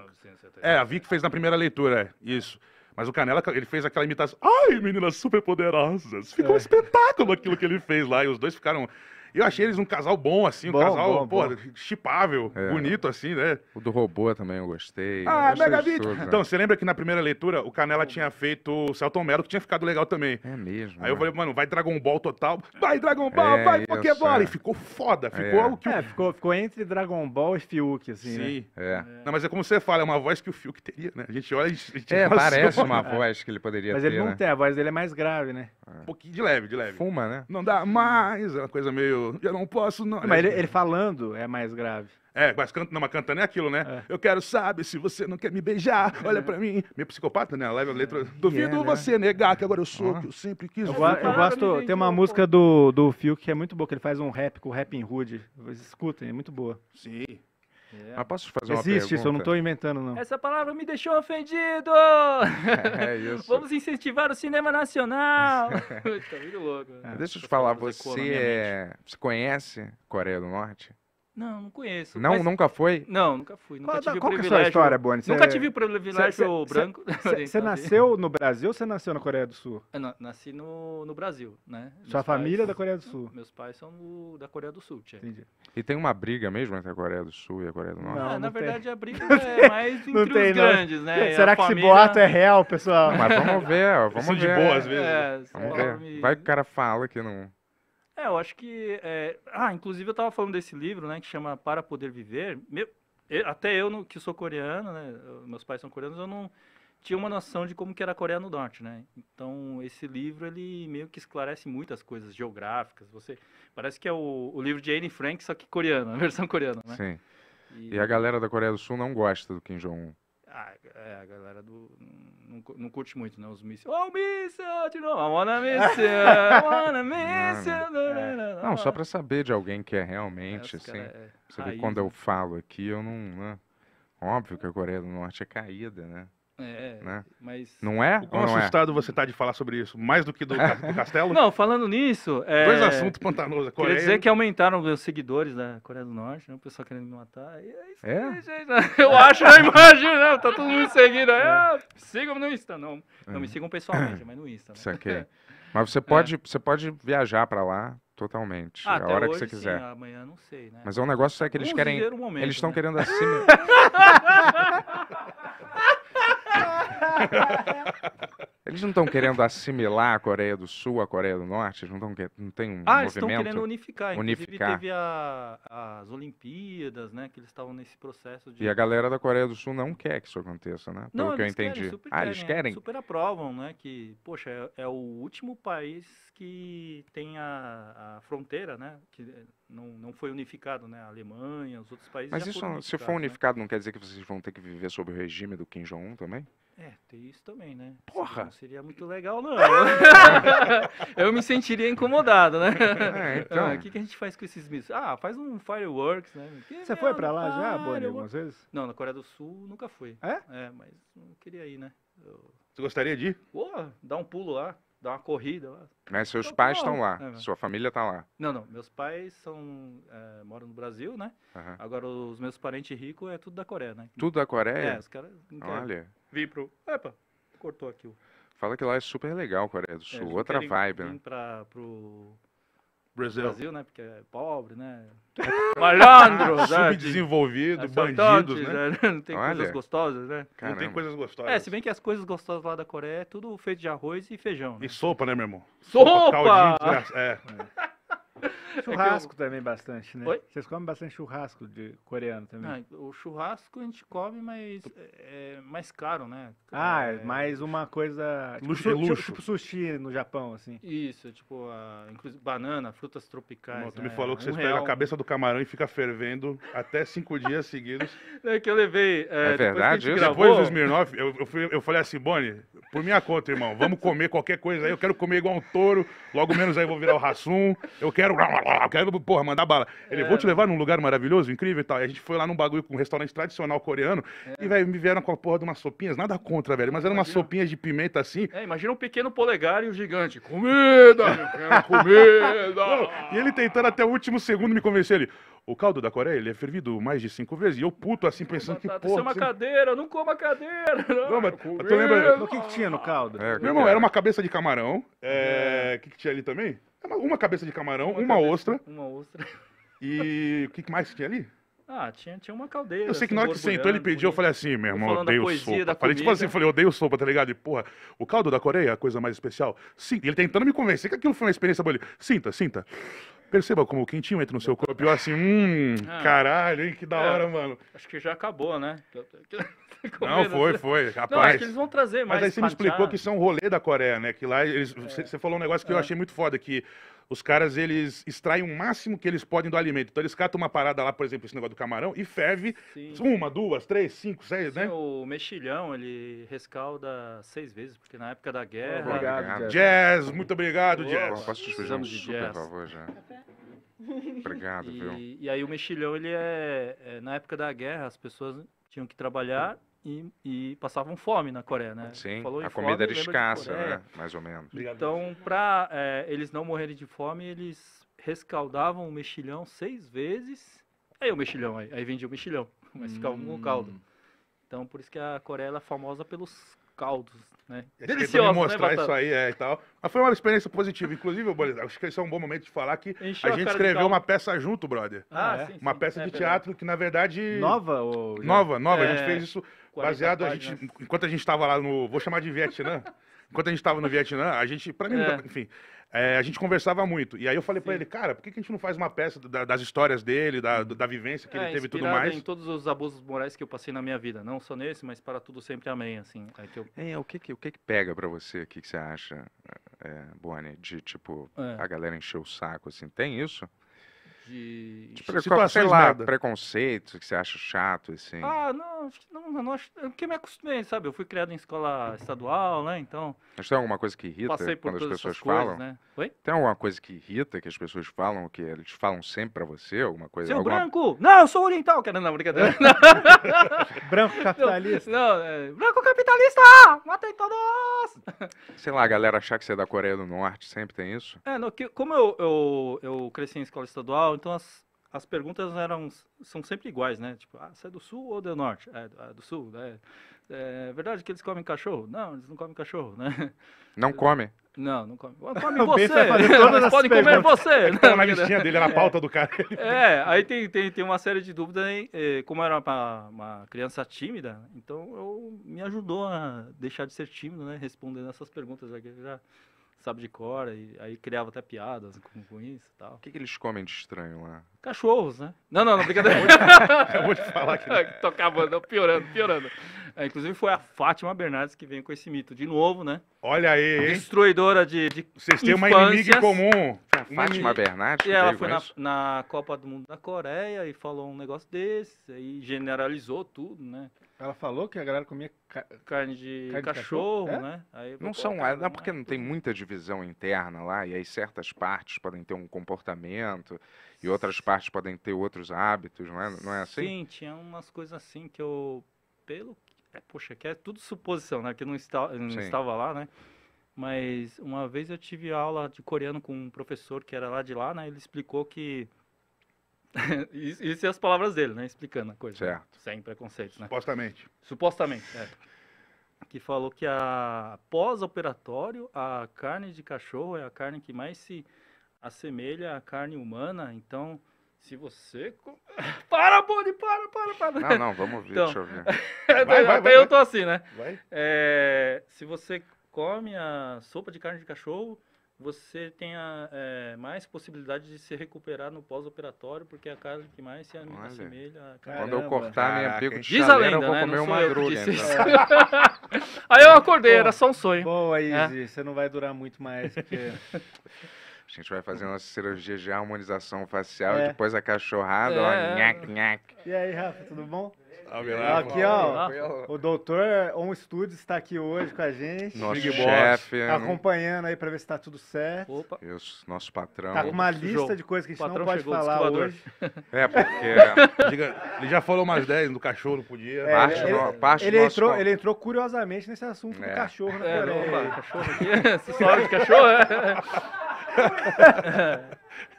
é, a Vic fez na primeira leitura, isso. É. Mas o Canela, ele fez aquela imitação. Ai, meninas superpoderosas! Ficou um é. espetáculo aquilo que ele fez lá. E os dois ficaram eu achei eles um casal bom, assim, um bom, casal, bom, porra, chipável, é. bonito, assim, né? O do robô também eu gostei. Ah, eu gostei Tudo, né? então, você lembra que na primeira leitura o Canela tinha feito o Celton Mello, que tinha ficado legal também. É mesmo. Aí mano. eu né? falei, mano, vai Dragon Ball total. Vai Dragon Ball, é, vai Pokébola! E é. ficou foda, é. ficou algo que. É, ficou, ficou entre Dragon Ball e Fiuk, assim. Né? Sim. Né? É. Não, mas é como você fala, é uma voz que o Fiuk teria, né? A gente olha e. A gente é, parece uma (laughs) voz que ele poderia mas ter. Mas ele não né? tem, a voz dele é mais grave, né? Um pouquinho de leve, de leve. Fuma, né? Não dá mais, é uma coisa meio eu não posso, não. Mas ele, é. ele falando é mais grave. É, mas, canta, não, mas cantando é aquilo, né? É. Eu quero, saber se você não quer me beijar, olha é. pra mim. Meio psicopata, né? Leva a letra. É, Duvido yeah, né? você né? negar que agora eu sou, ah. que eu sempre quis. Eu, eu, eu gosto, né, tem uma música do, do Phil que é muito boa, que ele faz um rap com o Rapping Hood. escutem, é muito boa. Sim. É. Mas posso te fazer Existe uma pergunta? isso, eu não estou inventando, não. Essa palavra me deixou ofendido! É, (laughs) é isso. Vamos incentivar o cinema nacional! (laughs) tá muito louco. Né? Deixa eu te falar, você, é... você conhece Coreia do Norte? Não, não conheço. Não, mas... nunca foi? Não, nunca fui. Nunca tive qual privilégio... é a sua história, Bonnie? Cê... Nunca tive o privilégio cê, cê, branco. Você (laughs) nasceu no Brasil ou você nasceu na Coreia do Sul? Eu nasci no, no Brasil, né? Sua Meus família é da Coreia do Sul? Meus pais são do, da Coreia do Sul, tchê. Entendi. E tem uma briga mesmo entre a Coreia do Sul e a Coreia do Norte? Não, é, não na verdade, a briga (laughs) é mais entre tem, os não. grandes, né? Será que família... esse boato é real, pessoal? Mas vamos ver, vamos é ver. de boa, às vezes. É, vamos ver. Vai que o cara fala que não... É, eu acho que. É... Ah, inclusive eu estava falando desse livro, né, que chama Para Poder Viver. Meu... Até eu, que sou coreano, né, meus pais são coreanos, eu não tinha uma noção de como que era a Coreia do Norte, né? Então, esse livro, ele meio que esclarece muitas coisas geográficas. Você Parece que é o, o livro de Anne Frank, só que coreano, (laughs) a versão coreana, né? Sim. E... e... a galera da Coreia do Sul não gosta do Kim Jong-un. Ah, é, a galera do. Não, não curte muito, né? Os mísseis. Oh, mísseis De novo, I wanna míssel! I (laughs) wanna míssel! Não, não, é. só pra saber de alguém que é realmente, é, assim. É você vê quando eu né? falo aqui, eu não. Né? Óbvio que a Coreia do Norte é caída, né? É, né? mas... Não é? O quão é? assustado é? você tá de falar sobre isso? Mais do que do, (laughs) do Castelo? Não, falando nisso... É... Dois assuntos pantanosos. Coreia... Quer dizer que aumentaram os seguidores da Coreia do Norte, né? o pessoal querendo me matar. É? é? (laughs) Eu acho, não imagino, né Tá todo mundo seguindo. É. Ah, sigam no Insta, não. Não me é. sigam pessoalmente, (coughs) mas no Insta. Né? Isso aqui. (laughs) Mas você pode, é. você pode viajar para lá totalmente. Ah, a hora hoje, que você quiser. Sim, amanhã não sei, né? Mas é um negócio é que eles Vamos querem. Momento, eles estão né? querendo assim. (laughs) Eles não estão querendo assimilar a Coreia do Sul, a Coreia do Norte? Eles não, tão, não tem um ah, movimento? Ah, estão querendo unificar. Unificar. Inclusive, teve a, as Olimpíadas, né? Que eles estavam nesse processo de... E a galera da Coreia do Sul não quer que isso aconteça, né? Pelo não, que eu entendi. Querem, ah, querem, eles querem? Superaprovam, ah, super aprovam, né? Que, poxa, é, é, o último país que tem a, a fronteira, né? Que, não, não foi unificado, né? A Alemanha, os outros países. Mas isso, se for né. unificado, né? não quer dizer que vocês vão ter que viver sob o regime do Kim Jong-un também? É, tem isso também, né? Porra! Não seria muito legal, não. (laughs) eu me sentiria incomodado, né? É, então. Ah, o ah, que, que a gente faz com esses mísseis Ah, faz um fireworks, né? Que Você foi pra lá já, Boni, algumas vezes? Não, na Coreia do Sul nunca fui. É? É, mas não queria ir, né? Eu... Você gostaria de ir? Pô, dar um pulo lá, dar uma corrida lá. Mas seus então, pais estão tá lá, é, né? sua família está lá. Não, não, meus pais são é, moram no Brasil, né? Agora os meus parentes ricos é tudo da Coreia, né? Tudo da Coreia? É, os caras... Olha... Querem vim pro. Epa, cortou aqui o. Fala que lá é super legal, Coreia é do Sul. É, Outra vibe, né? Pra, pro Brasil. Brasil, né? Porque é pobre, né? (laughs) Malandro! (laughs) Subdesenvolvido, bandido. né? né? (laughs) Não tem Olha. coisas gostosas, né? Caramba. Não tem coisas gostosas. É, se bem que as coisas gostosas lá da Coreia é tudo feito de arroz e feijão. Né? E sopa, né, meu irmão? Sopa! sopa caldinho, é. é. é. (laughs) É churrasco é eu... também bastante, né? Oi? Vocês comem bastante churrasco de coreano também? Não, ah, o churrasco a gente come, mas é mais caro, né? Ah, é... mais uma coisa... Tipo, tipo luxo, luxo. Tipo, tipo, sushi no Japão, assim. Isso, tipo, a... inclusive banana, frutas tropicais. tu né? me é, falou que um vocês real... pegam a cabeça do camarão e fica fervendo até cinco dias seguidos. (laughs) É que eu levei... É, é verdade depois, gravou... depois do Smirnoff, eu, eu, fui, eu falei assim, Bonnie por minha conta, irmão, vamos comer qualquer coisa aí, eu quero comer igual um touro, logo menos aí eu vou virar o rassum, eu quero quero, quero, porra, mandar bala. Ele, é. vou te é. levar num lugar maravilhoso, incrível e tal. E a gente foi lá num bagulho com um restaurante tradicional coreano é. e, velho, me vieram com a porra de umas sopinhas, nada contra, velho, mas era uma umas sopinhas de pimenta assim. É, imagina um pequeno polegar e um gigante. Comida, eu quero comida! e ele tentando até o último segundo me convencer, ele... O caldo da Coreia, ele é fervido mais de cinco vezes. E eu puto assim, pensando que porra... Isso é uma assim... cadeira, não coma cadeira! Não, não mas tu lembra... O que, que, tinha no caldo? É, meu irmão, é. era uma cabeça de camarão. O é, é... que, que tinha ali também? Uma cabeça de camarão, uma, uma cabeça, ostra. Uma ostra. E o que mais que tinha ali? Ah, tinha, tinha uma caldeira. Eu sei que assim, na hora que sentou ele pediu, eu falei assim, meu irmão, odeio sopa. Falei tipo assim, falei, odeio sopa, tá ligado? E porra, o caldo da Coreia é a coisa mais especial. Sim, ele tentando me convencer que aquilo foi uma experiência boa. Ele, sinta, sinta. Perceba como o quentinho entra no seu corpo e eu assim, hum, ah, caralho, hein, que da é. hora, mano. Acho que já acabou, né? (laughs) Não, foi, foi, rapaz. Não, acho que eles vão trazer mais Mas aí você me explicou que são é rolê da Coreia, né? Que lá, é. você, você falou um negócio que eu achei muito foda, que os caras eles extraem o máximo que eles podem do alimento. Então eles catam uma parada lá, por exemplo, esse negócio do camarão, e ferve Sim. uma, duas, três, cinco, seis, Sim, né? O mexilhão, ele rescalda seis vezes, porque na época da guerra. Obrigado, jazz. jazz. muito obrigado, Jazz. Posso te um de super jazz. favor já? (laughs) Obrigado, e, viu? E aí o mexilhão, ele é, é. Na época da guerra, as pessoas tinham que trabalhar e, e passavam fome na Coreia, né? Sim, Falou a comida era escassa, né? mais ou menos. Então, para é, eles não morrerem de fome, eles rescaldavam o mexilhão seis vezes. Aí o mexilhão, aí, aí vendia o mexilhão, (laughs) mas ficava com o hum. caldo. Então, por isso que a Coreia é famosa pelos caldos, né? Delicioso, né, mostrar isso aí, é, e tal. Mas foi uma experiência positiva. Inclusive, Eu acho que esse é um bom momento de falar que Encheu a gente a escreveu uma peça junto, brother. Ah, é. sim, Uma peça é, de teatro que, na verdade... Nova? Ou... Nova, nova. É. A gente é. fez isso Baseado, a gente, enquanto a gente estava lá no. Vou chamar de Vietnã. (laughs) enquanto a gente estava no Vietnã, a gente, para mim, é. enfim, é, a gente conversava muito. E aí eu falei para ele, cara, por que, que, a gente não faz uma peça da, das histórias dele, da, uhum. da vivência que é, ele teve tudo mais? em todos os abusos morais que eu passei na minha vida. Não só nesse, mas para tudo sempre amém, assim. É que eu... é, o que que, o que, que pega para você, o que, que você acha, é, Boni, de, tipo, é. a galera encher o saco, assim, tem isso? de, situações tipo, sei lá, é merda. preconceitos que você acha chato, assim. Ah, não, não, não acho, porque me acostumei, sabe? Eu fui criado em escola estadual, né? Então. Mas tem alguma coisa que irrita quando as pessoas falam? Coisas, né? Tem alguma coisa que irrita que as pessoas falam, que eles falam sempre pra você? Alguma coisa? Seu alguma... branco! Não, eu sou oriental, cara. Não, brincadeira. (laughs) branco capitalista. Não, não é... branco capitalista! Matei todos! Sei lá, a galera achar que você é da Coreia do Norte, sempre tem isso? É, no, que, como eu, eu, eu cresci em escola estadual, então as, as perguntas eram são sempre iguais, né? Tipo, ah, você é do sul ou do norte? É, é do sul. Né? É, é, verdade que eles comem cachorro? Não, eles não comem cachorro, né? Não (laughs) comem. Não, não come. Come (laughs) você. (laughs) Eles podem comer você. na né? listinha dele, na pauta é. do cara. É, aí tem, tem, tem uma série de dúvidas. Hein? É, como era uma, uma criança tímida, então eu, me ajudou a deixar de ser tímido, né? Respondendo essas perguntas. Já, já sabe de cor, e aí criava até piadas com, com isso e tal. O que, que eles comem de estranho lá? Cachorros, né? Não, não, não, brincadeira. (laughs) eu vou te falar que... (laughs) Tô acabando piorando, piorando. É, inclusive foi a Fátima Bernardes que veio com esse mito, de novo, né? Olha aí, hein? Destruidora de, Vocês têm uma inimiga comum. Fátima Bernardes. E ela foi na, na, Copa do Mundo da Coreia e falou um negócio desse, aí generalizou tudo, né? Ela falou que a galera comia ca... carne de carne cachorro, de cachorro? É? né? Aí, não são, é não é porque não é tem muita divisão interna lá, e aí certas partes podem ter um comportamento e outras partes podem ter outros hábitos, não é, não é assim? Sim, tinha umas coisas assim que eu, pelo é, poxa, que é tudo suposição, né? Que não, está, não estava lá, né? Mas uma vez eu tive aula de coreano com um professor que era lá de lá, né? Ele explicou que (laughs) isso, é as palavras dele, né? Explicando a coisa. Né? Certo. Né? Sem preconceito, né? Supostamente. Supostamente, é. Que falou que a pós-operatório, a carne de cachorro é a carne que mais se assemelha à carne humana. Então, se você. (laughs) Para, Boni, para, para, para. Não, ah, não, vamos ver, então, deixa eu ver. (laughs) É vai, vai, até vai, eu tô assim, né? Vai. É, se você come a sopa de carne de cachorro, você tem a, é, mais possibilidade de se recuperar no pós-operatório, porque é a carne que mais se Olha. assemelha a carne. Quando eu cortar minha bico de Diz chaleira, a lenda, eu vou né? comer não uma grulha. Então. (laughs) aí eu acordei, Pô, era só um sonho. Boa, é. Izzy, é? você não vai durar muito mais, porque... A gente vai fazer nossa cirurgia de harmonização facial é. e depois a cachorrada, é. ó, nhac, nhac. E aí, Rafa, tudo bom? Salve, aqui, ó, o doutor On Studios está aqui hoje com a gente. Nosso Big chefe. Tá acompanhando aí para ver se está tudo certo. Opa. Isso, nosso patrão. Tá com uma lista de coisas que a gente não pode falar hoje. (laughs) É, porque... (laughs) ele já falou mais 10 do cachorro, não podia. É, parte ele, do, parte ele, entrou, ele entrou curiosamente nesse assunto é. do cachorro. Né, é, né? é, cachorro aqui, se (laughs) sobe de cachorro, é.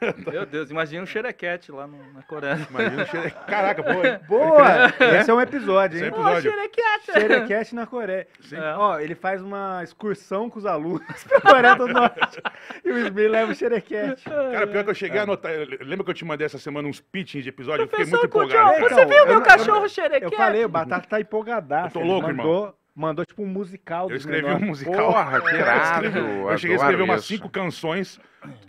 (laughs) Meu Deus, imagina um xerequete lá no, na Coreia. Imagina um xerequete. Caraca, boa. (laughs) Boa! Né? É Esse é um episódio, hein? Esse é um episódio. Oh, xerequete. na Coreia. É. Ó, ele faz uma excursão com os alunos (laughs) pra Coreia do Norte. e o Smith leva o xerequete. Cara, pior que eu cheguei é. a anotar. Lembra que eu te mandei essa semana uns pitchings de episódio? Professor eu fiquei muito empolgado. Você viu meu cachorro xerequete? Eu falei, o Batata tá empolgadaço. Eu tô louco, mandou... irmão. Mandou tipo um musical. Eu escrevi menores. um musical Porra, que (laughs) irado, Eu cheguei a escrever isso. umas cinco canções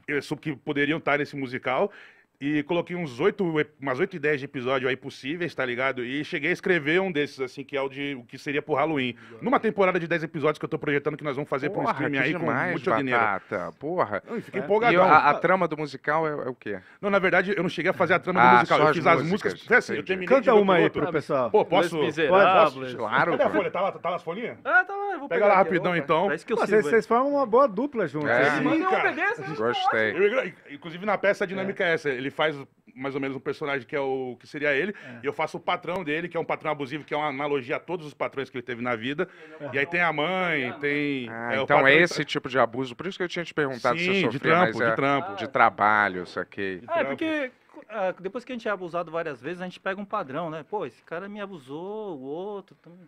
eh, que poderiam estar nesse musical e coloquei uns 8, umas 8 e 10 de episódio aí possíveis, tá ligado? E cheguei a escrever um desses, assim, que é o de o que seria pro Halloween. Numa temporada de 10 episódios que eu tô projetando que nós vamos fazer porra, pra um streaming aí demais, com muito batata, dinheiro. Porra. Não, fiquei é. empolgadão. E a, a, trama do musical é, é, o quê? Não, na verdade, eu não cheguei a fazer a trama ah, do musical. Eu fiz as músicas. músicas é assim, eu terminei Canta uma aí pro pessoal. Pô, posso? Pode, posso? Claro. Cadê a folha? Tá lá, tá lá as folhinhas? Ah, tá lá. Eu vou Pega lá rapidão, então. É vocês formam uma boa dupla juntos. É, sim, cara. Gostei. Inclusive, na peça é a dinâmica é, é essa ele faz mais ou menos um personagem que é o que seria ele, é. e eu faço o patrão dele, que é um patrão abusivo, que é uma analogia a todos os patrões que ele teve na vida. É. E aí tem a mãe, tem. Ah, é, então é esse tipo de abuso, por isso que eu tinha te perguntado Sim, se você sofria, de trampo, de é trampo. de trabalho, isso aqui. ah, é porque ah, depois que a gente é abusado várias vezes, a gente pega um padrão, né? Pô, esse cara me abusou, o outro. Também.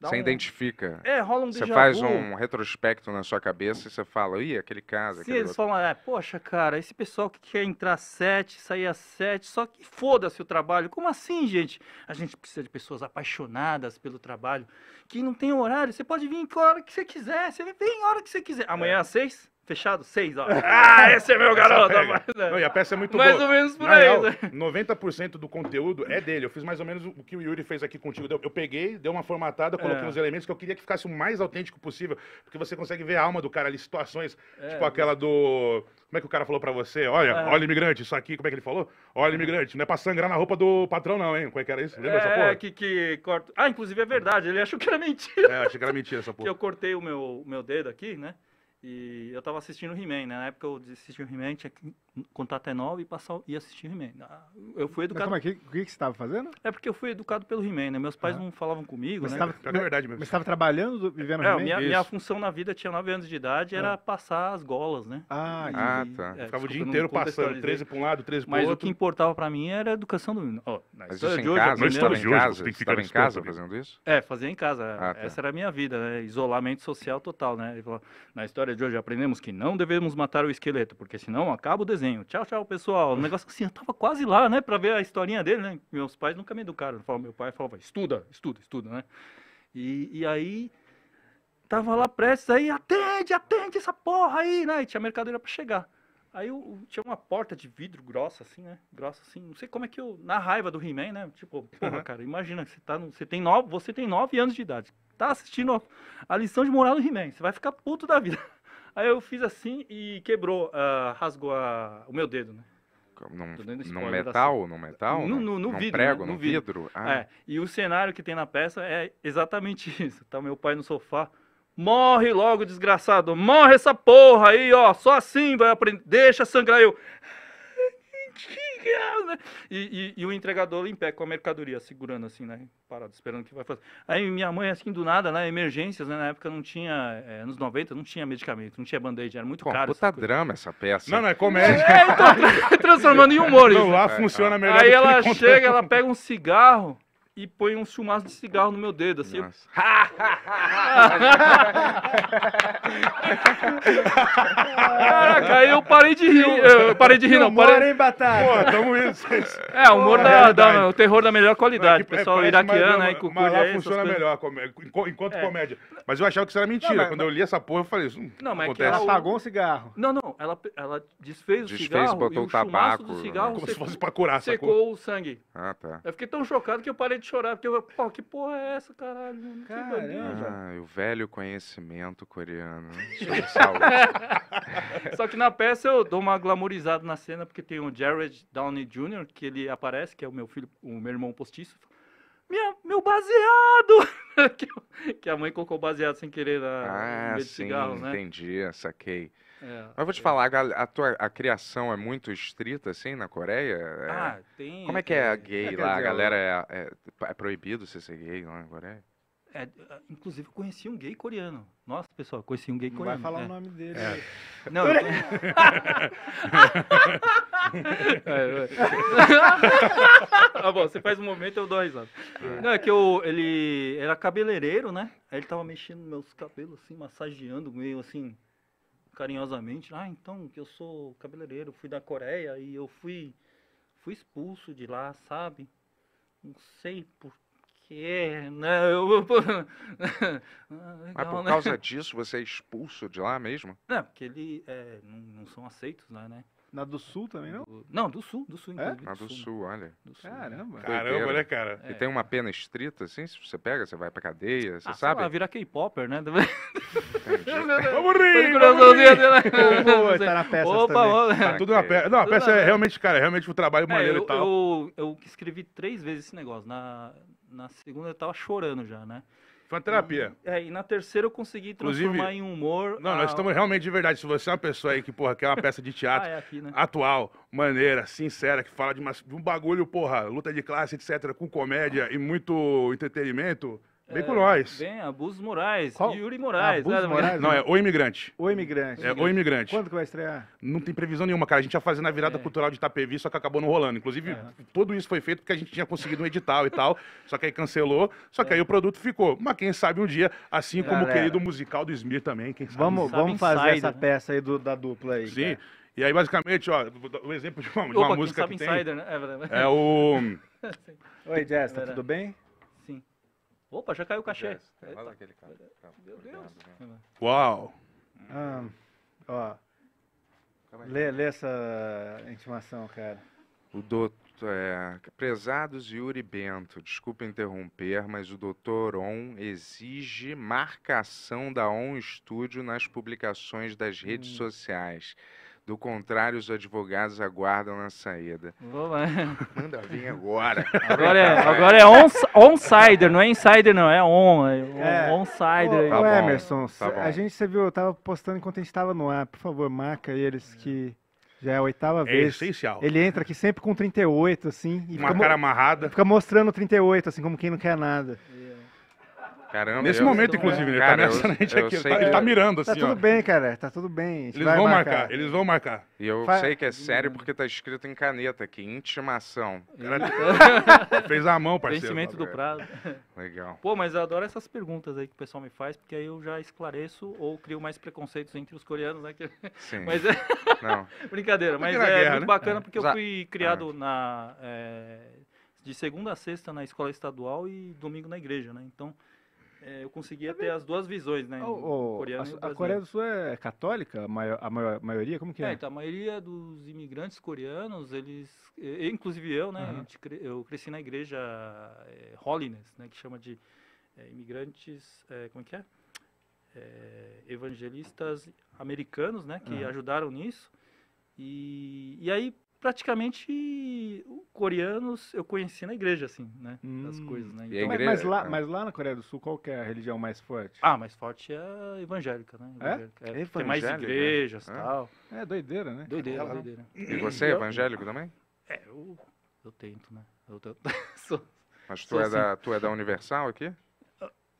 Você um... identifica. É, rola um Você faz um retrospecto na sua cabeça e você fala, ih, aquele caso. Se eles falam, é, poxa, cara, esse pessoal que quer entrar às sete, sair às sete, só que foda-se o trabalho. Como assim, gente? A gente precisa de pessoas apaixonadas pelo trabalho, que não tem horário. Você pode vir em que hora que você quiser. Você vem em hora que você quiser. Amanhã é. às seis? Fechado? Seis, ó. (laughs) Ah, esse é meu garoto! É. Não, e a peça é muito mais boa. Mais ou menos por Na aí. Real, né? 90% do conteúdo é dele. Eu fiz mais ou menos o que o Yuri fez aqui contigo. Eu peguei, dei uma formatada, coloquei é. uns elementos que eu queria que ficasse o mais autêntico possível, porque você consegue ver a alma do cara ali, situações, é, tipo aquela do... Como é que o cara falou pra você? Olha, é. olha, imigrante, isso aqui, como é que ele falou? Olha, é. imigrante, não é pra sangrar na roupa do patrão, não, hein? Como é que era isso? Lembra é, essa porra? Que, que corta. Ah, inclusive é verdade, ele achou que era mentira. É, achei que era mentira essa porra. (laughs) que eu cortei o meu, o meu dedo aqui, né? E eu tava assistindo He-Man, né? Na época eu o He-Man, tinha que contar até nove e passar, ia assistir He-Man. Ah, eu fui educado... Mas como é que, o que, que você tava fazendo? É porque eu fui educado pelo He-Man, né? Meus pais ah. não falavam comigo, mas né? Tava, é verdade mesmo. Mas você tava trabalhando, vivendo é, He-Man? Minha, minha função na vida, tinha nove anos de idade, era ah. passar as golas, né? Ah, e, ah tá. É, Ficava o dia inteiro passando, 13 para um lado, 13 para o outro. Mas o que importava para mim era a educação do menino. Oh, na mas história de hoje... Casa, primeira... de hoje, você tem em casa fazendo isso? É, fazia em casa. Ah, tá. Essa era a minha vida, né? Isolamento social total, né? Na história história de hoje aprendemos que não devemos matar o esqueleto, porque senão acaba o desenho. Tchau, tchau, pessoal. O negócio assim, eu tava quase lá, né, para ver a historinha dele, né? Meus pais nunca me educaram. Meu pai falava, estuda, estuda, estuda, né? E, e aí, tava lá prestes, aí, atende, atende essa porra aí, né? E tinha mercadoria para chegar. Aí eu, tinha uma porta de vidro grossa, assim, né? Grossa, assim. Não sei como é que eu. Na raiva do He-Man, né? Tipo, porra, uhum. cara, imagina, você, tá no, você, tem nove, você tem nove anos de idade. Tá assistindo a, a lição de moral do He-Man. Você vai ficar puto da vida. Aí eu fiz assim e quebrou, uh, rasgou a, o meu dedo, né? Num, num metal, num metal? No, no, no num vidro, prego, no, né? no vidro. vidro. Ah. É, e o cenário que tem na peça é exatamente (laughs) isso. Tá meu pai no sofá. Morre logo, desgraçado. Morre essa porra aí, ó. Só assim vai aprender. Deixa sangrar eu. (laughs) Né? E, e, e, o entregador em pé com a mercadoria, segurando assim, né? Parado, esperando que vai fazer. Aí minha mãe, assim, do nada, né? Emergências, né? Na época não tinha, é, anos 90, não tinha medicamento, não tinha band-aid, era muito Pô, caro. Puta drama essa peça. Não, não, é comédia. É, tô então, (laughs) transformando em humor. Não, isso. lá funciona melhor. Aí ela chega, ela pega um cigarro e põe um chumaço de cigarro no meu dedo, assim. Nossa. (laughs) Caraca, aí eu parei de rir. Eu parei de rir, não. Humor, parei... hein, é Batata? Pô, tamo indo. Vocês... É, humor Pô, da, é da, o terror da melhor qualidade. Não, é pessoal é, iraquiano, aí, né, com Mas lá funciona melhor, enquanto é. comédia. Mas eu achava que isso era mentira. Não, mas, Quando eu li essa porra, eu falei, isso não, mas acontece. É ela apagou um cigarro. Não, não, ela, ela desfez o desfez, cigarro botou e o tabaco, do cigarro né? como secou, se fosse pra curar, Secou o sangue. Ah, tá. Eu fiquei tão chocado que eu parei de chorar, porque eu, pô, que porra é essa, caralho? Mano? Caramba. Ah, o velho conhecimento coreano saúde. (laughs) (laughs) Só que na peça eu dou uma glamourizada na cena, porque tem o Jared Downey Jr., que ele aparece, que é o meu filho, o meu irmão postiço. Minha, meu baseado! (laughs) que que a mãe colocou baseado sem querer na ah, de sim, cigarro, né? Entendi, saquei. É, Mas vou te é. falar, a, a, tua a criação é muito estrita, assim, na Coreia? É... Ah, tem. Como é que é, é gay lá? a galera é, é, tipo, é, proibido você ser gay lá na Coreia? É, inclusive, conheci um gay coreano. Nossa, pessoal, conheci um gay coreano. Não vai falar o né? nome dele. Não, eu... (laughs) (laughs) ah, (laughs) bom, você faz um momento, eu dou a risada. É. Não, é que eu, ele era cabeleireiro, né? Aí ele tava mexendo meus cabelos, assim, massageando, meio assim, carinhosamente. Ah, então, que eu sou cabeleireiro, fui da Coreia e eu fui, fui expulso de lá, sabe? Não sei por quê, né? Eu, legal, (laughs) Mas por né? causa disso, você é expulso de lá mesmo? Não, porque ele, é, não, não são aceitos lá, né? Na do Sul também, não? não, do Sul, do Sul, é? Na do, Sul, sul olha. Do sul, Caramba. Né? Caramba, né, cara? É. E tem uma pena estrita, assim, se você pega, você vai pra cadeia, você ah, sabe? Ah, virar K-Popper, né? (laughs) vamos rir! Vamos rir. Né? tá na peça Opa, também. Tá, tá tudo na peça. Não, a peça é realmente, cara, é realmente um trabalho é, maneiro eu, e tal. Eu, eu escrevi três vezes esse negócio. Na, na segunda eu tava chorando já, né? Foi uma terapia. E, é, e na terceira eu consegui transformar Inclusive, em humor. Não, a... nós estamos realmente de verdade. Se você é uma pessoa aí que, porra, quer uma (laughs) peça de teatro ah, é aqui, né? atual, maneira, sincera, que fala de, uma, de um bagulho, porra, luta de classe, etc., com comédia ah. e muito entretenimento, Vem com nós. Vem, Abusos Morais. Qual? Yuri Moraes. Abusos é, Moraes? Né? Não, é O Imigrante. O Imigrante. É, O Imigrante. Quando que vai estrear? Não tem previsão nenhuma, cara. A gente ia fazer na virada é. cultural de Itapevi, só que acabou não rolando. Inclusive, tudo isso foi feito porque a gente tinha conseguido um edital e tal, (laughs) só que aí cancelou, só que é. aí o produto ficou. Mas quem sabe um dia, assim como Galera. o querido musical do Smir também, quem sabe. Vamos, vamos fazer insider, essa né? peça aí do, da dupla aí. Sim. Cara. E aí, basicamente, ó, o exemplo de uma, Opa, de uma música que tem... Insider, né? É, é o... (laughs) Oi, Jess, tá tudo bem? Opa, já caiu o cachê. aquele cara. Tá Meu Deus. Né? Uau. Ah, ó. Lê, lê essa intimação, cara. O doutor, é, prezados Yuri Bento, desculpa interromper, mas o doutor On exige marcação da On Studio nas publicações das redes hum. sociais. Do contrário, os advogados aguardam na saída. Boa. (laughs) Manda vir agora. Agora é, agora é on, on-sider, não é insider, não, é on. É, é. On-sider. Tá Emerson, tá a gente, você viu, eu tava postando enquanto a gente tava no ar. Por favor, marca eles é. que. Já é a oitava é vez. essencial. Ele entra aqui sempre com 38, assim. E Uma fica, cara amarrada. Fica mostrando 38, assim, como quem não quer nada. Caramba, Nesse momento, inclusive, ele tá cara, tá eu, eu aqui. Ele tá, ele tá mirando assim. Tá tudo ó. bem, cara. Tá tudo bem. Eles vão marcar. marcar. eles vão marcar. E eu Fa... sei que é sério porque tá escrito em caneta aqui, intimação. (laughs) fez a mão, parceiro. Vencimento do prazo. Legal. Pô, mas eu adoro essas perguntas aí que o pessoal me faz, porque aí eu já esclareço ou crio mais preconceitos entre os coreanos, né? Sim. (laughs) Mas é. (laughs) Não. Brincadeira, mas é guerra, muito né? bacana é. porque eu fui criado ah. na. É, de segunda a sexta na escola estadual e domingo na igreja, né? Então é, eu conseguia ter as duas visões, né? Oh, oh, coreano a, a, Coreia do Sul é católica, a, maior, a maior, maioria? Como que é? é? Então, a maioria dos imigrantes coreanos, eles, inclusive eu, né? Uhum. eu cresci na igreja é, Holiness, né? Que chama de é, imigrantes, é, como é que é? evangelistas americanos, né? Que uhum. ajudaram nisso. E, e aí, praticamente coreanos eu conheci na igreja, assim, né? Hum. As coisas, né? Então, igreja, mas, lá, é. mas lá na Coreia do Sul, qual que é a religião mais forte? Ah, mais forte é a evangélica, né? É? Evangélica. É? é? Tem mais né? igrejas e ah. é? tal. É, doideira, né? Doideira, é doideira. E (laughs) você é evangélico eu, também? É, eu, eu tento, né? Eu, eu (laughs) sou, mas tu, sou é assim. da, tu é da Universal aqui?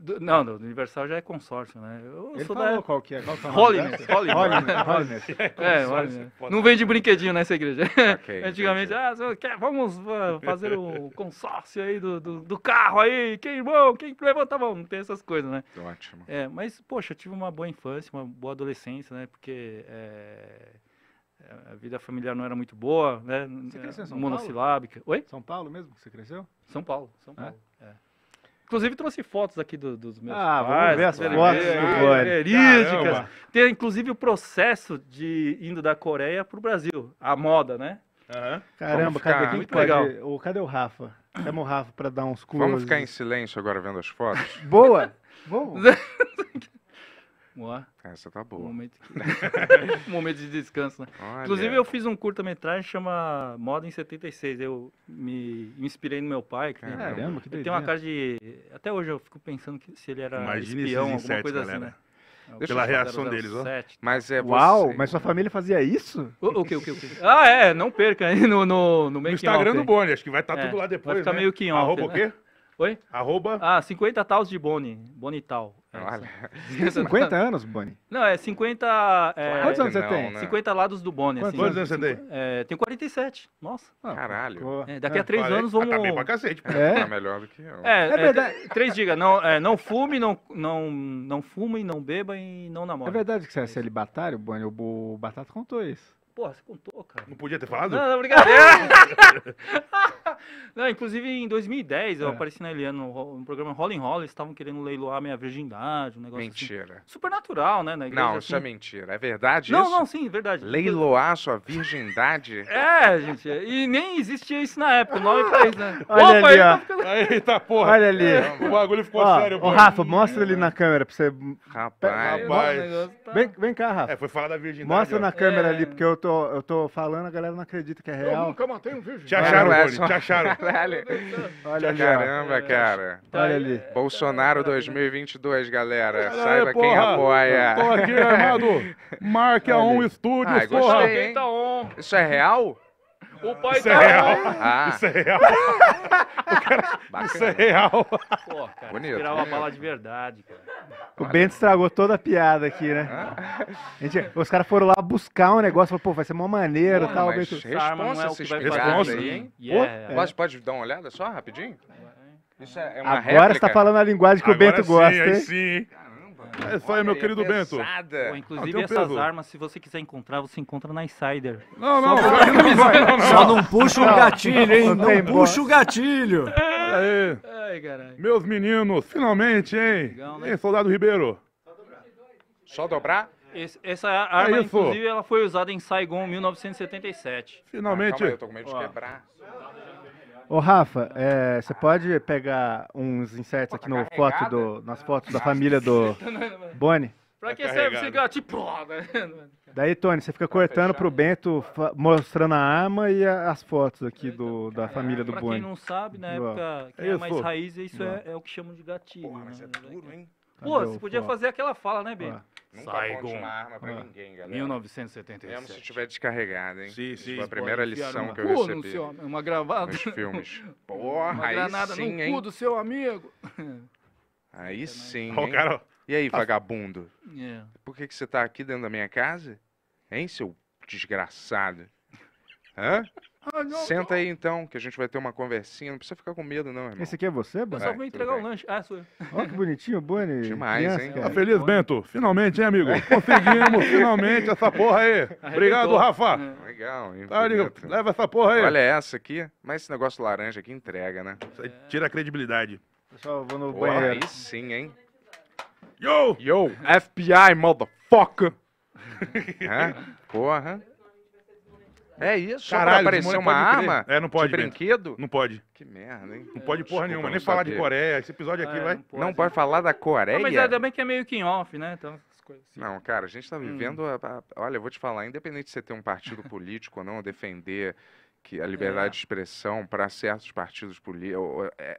Do, não, do Universal já é consórcio, né? Eu Ele sou falou da... qual que é. Holiness, Holiness. é, Holiness. (laughs) É, não vende brinquedinho nessa igreja. Okay, (laughs) Antigamente, ah, quer, vamos fazer o (laughs) consórcio aí do, do, do, carro aí, quem irmão, quem levanta a mão, não tem essas coisas, né? Ótimo. É, mas, poxa, eu tive uma boa infância, uma boa adolescência, né? Porque é, a vida familiar não era muito boa, né? Você cresceu em São Monossilábica. Paulo? Oi? São Paulo mesmo que você cresceu? São Paulo, São é? Paulo. É? Inclusive, trouxe fotos aqui do, dos meus ah, pais. ver as fotos características. Né? Tem, inclusive, o processo de indo da Coreia para o Brasil. A moda, né? Uhum. Caramba, cadê, quem pode... legal. O, cadê o Rafa? Chama o Rafa para dar uns cursos. Vamos ficar em silêncio agora vendo as fotos? Boa! Boa! (laughs) Ó. Essa tá boa. Um momento, um (laughs) (laughs) momento de descanso, né? Olha. Inclusive, eu fiz um curta-metragem chama Moda em 76. Eu me inspirei no meu pai. Que, Caramba, tem, que doideira. tem uma cara de. Até hoje eu fico pensando que se ele era Imagine espião, alguma insetos, coisa assim, galera. assim, né? Deixa Pela reação deles, ó. Tá? Mas é Uau, você... mas sua família fazia isso? O, que, o que, o que? Ah, é, não perca aí no, no, no, no Instagram do Boni, acho que vai estar tá é, tudo lá depois. Vai ficar né? meio que ontem. Arroba né? o quê? Oi? Arroba. Ah, 50 taus de Boni. Bonital. É, Olha. 50 (laughs) é anos, Boni? Não, é 50. É, Quantos anos você tem? 50 né? lados do Boni. Quantos, assim, anos você tem? É, tenho 47. Nossa. Ah, Caralho. É, daqui é. a 3 anos vamos. Ah, tá bem pra cacete, pô. É. Tá melhor do que eu. É, é, é verdade. 3 (laughs) diga, não, não fume, não, não, não fume, não beba e não namore. É verdade que você é celibatário, Boni? O Batata contou isso. Porra, você contou, cara. Não podia ter falado? Não, não, brincadeira. (laughs) não, inclusive em 2010 eu é. apareci na Eliana no, no programa Rolling Roll, eles estavam querendo leiloar minha virgindade, um negócio assim. Mentira. Assim. Supernatural, né? Na igreja, não, assim. isso é assim. mentira. É verdade não, isso? Não, não, sim, é verdade. Leiloar sua virgindade? (laughs) é, gente. E nem existia isso na época. O nome pra isso, né? (laughs) Olha Opa, ali, tá ó. Tá ficando... Eita, porra. Olha ali. É, o bagulho ficou ó, sério. Ô, Rafa, mostra ali na câmera pra você... Rapaz. Rapaz. Vem, vem cá, Rafa. É, foi falar da virgindade. Mostra ó. na câmera é... ali, porque eu tô tô, eu tô falando, a galera não acredita que é real. Eu nunca matei um vídeo. Te acharam, Olha, é Boni, te acharam. (laughs) Olha ali, Caramba, é. cara. Olha ali. Bolsonaro 2022, galera. Caralho, Saiba porra. quem apoia. Tô aqui, armado. (laughs) Marque a um estúdio, ah, porra. Gostei, Isso é real? O ah. pai isso tá É real. Ah. Isso é real. Cara... Isso é real. Pô, cara, tirar uma bala de verdade, cara. O Bento estragou toda a piada aqui, né? Ah. Gente, os caras foram lá buscar um negócio, falaram, pô, vai ser mó maneiro e tal. Mas Bento... responsa essa é responsa. Hein? Yeah. Pode, pode dar uma olhada só, rapidinho? Isso é uma Agora réplica. você tá falando a linguagem que Agora o Bento sim, gosta, hein? Sim. É isso aí, meu é querido Bento. Pô, inclusive, Ah, essas armas, se você quiser encontrar, você encontra na Insider. Não, não, não não, Só não puxa o gatilho, hein? Não, puxa o gatilho. Olha aí. Ai, caralho. Meus meninos, finalmente, hein? Legal, né? Hein, soldado Ribeiro? Só dobrar? Esse- essa arma, é inclusive, ela foi usada em Saigon 1977. Finalmente. Ah, calma aí, eu tô com medo de Ó. quebrar. Ô, Rafa, é, você pode pegar uns insetos aqui tá no foto do, né? nas fotos da família do (laughs) tá Boni? Pra tá que serve esse gato? Tipo, Daí, Tony, você fica cortando pro Bento, mostrando a arma e a, as fotos aqui do, da família é, do Boni. Pra quem não sabe, na época, quem é mais raiz, isso é, é o que chamam de gatilho. Porra, mas né? é duro, hein? Pô, você podia pô? fazer aquela fala, né, Baby? Ah. Nunca Saigon. aponte uma arma pra Ah. ninguém, galera. 1977. Mesmo se tiver descarregada, hein? Sim, sim, foi a primeira lição uma- que eu recebi. Pô, recebi seu Uma gravada. nos filmes. (laughs) Uma Porra, aí granada sim, no cu hein? do seu amigo. Aí sim, o hein? cara, E aí, tá vagabundo? É. Por que, que você tá aqui dentro da minha casa? Hein, seu desgraçado? Hã? Ah, Senta aí então, que a gente vai ter uma conversinha. Não precisa ficar com medo, não, irmão. Esse aqui é você, Boni? Eu só vou entregar o lanche. Ah, sou eu. Olha que bonitinho, Boni. Demais, Criança, hein? Cara. Feliz, Bento. Finalmente, hein, amigo? Conseguimos finalmente essa porra aí. Arrebentou. Obrigado, Rafa. É. Legal, hein? Tá, leva essa porra aí. Olha essa aqui. Mas esse negócio laranja aqui entrega, né? É. Tira a credibilidade. Pessoal, eu vou no banheiro. Aí sim, hein? Yo! Yo! FBI, motherfucker! é? (laughs) Porra. É isso? Caralho, aparecer uma arma é, não pode, de brinquedo? Não pode. Que merda, hein? Não pode porra nenhuma, nem falar de Coreia. Esse episódio é, aqui vai... Não pode, falar da Coreia? mas ainda bem que é meio que off né? Então... Assim. Não, cara, a gente está vivendo. Hum. A, a, olha, eu vou te falar, independente de você ter um partido (laughs) político ou não, defender que a é. liberdade é. de expressão para certos partidos políticos. É,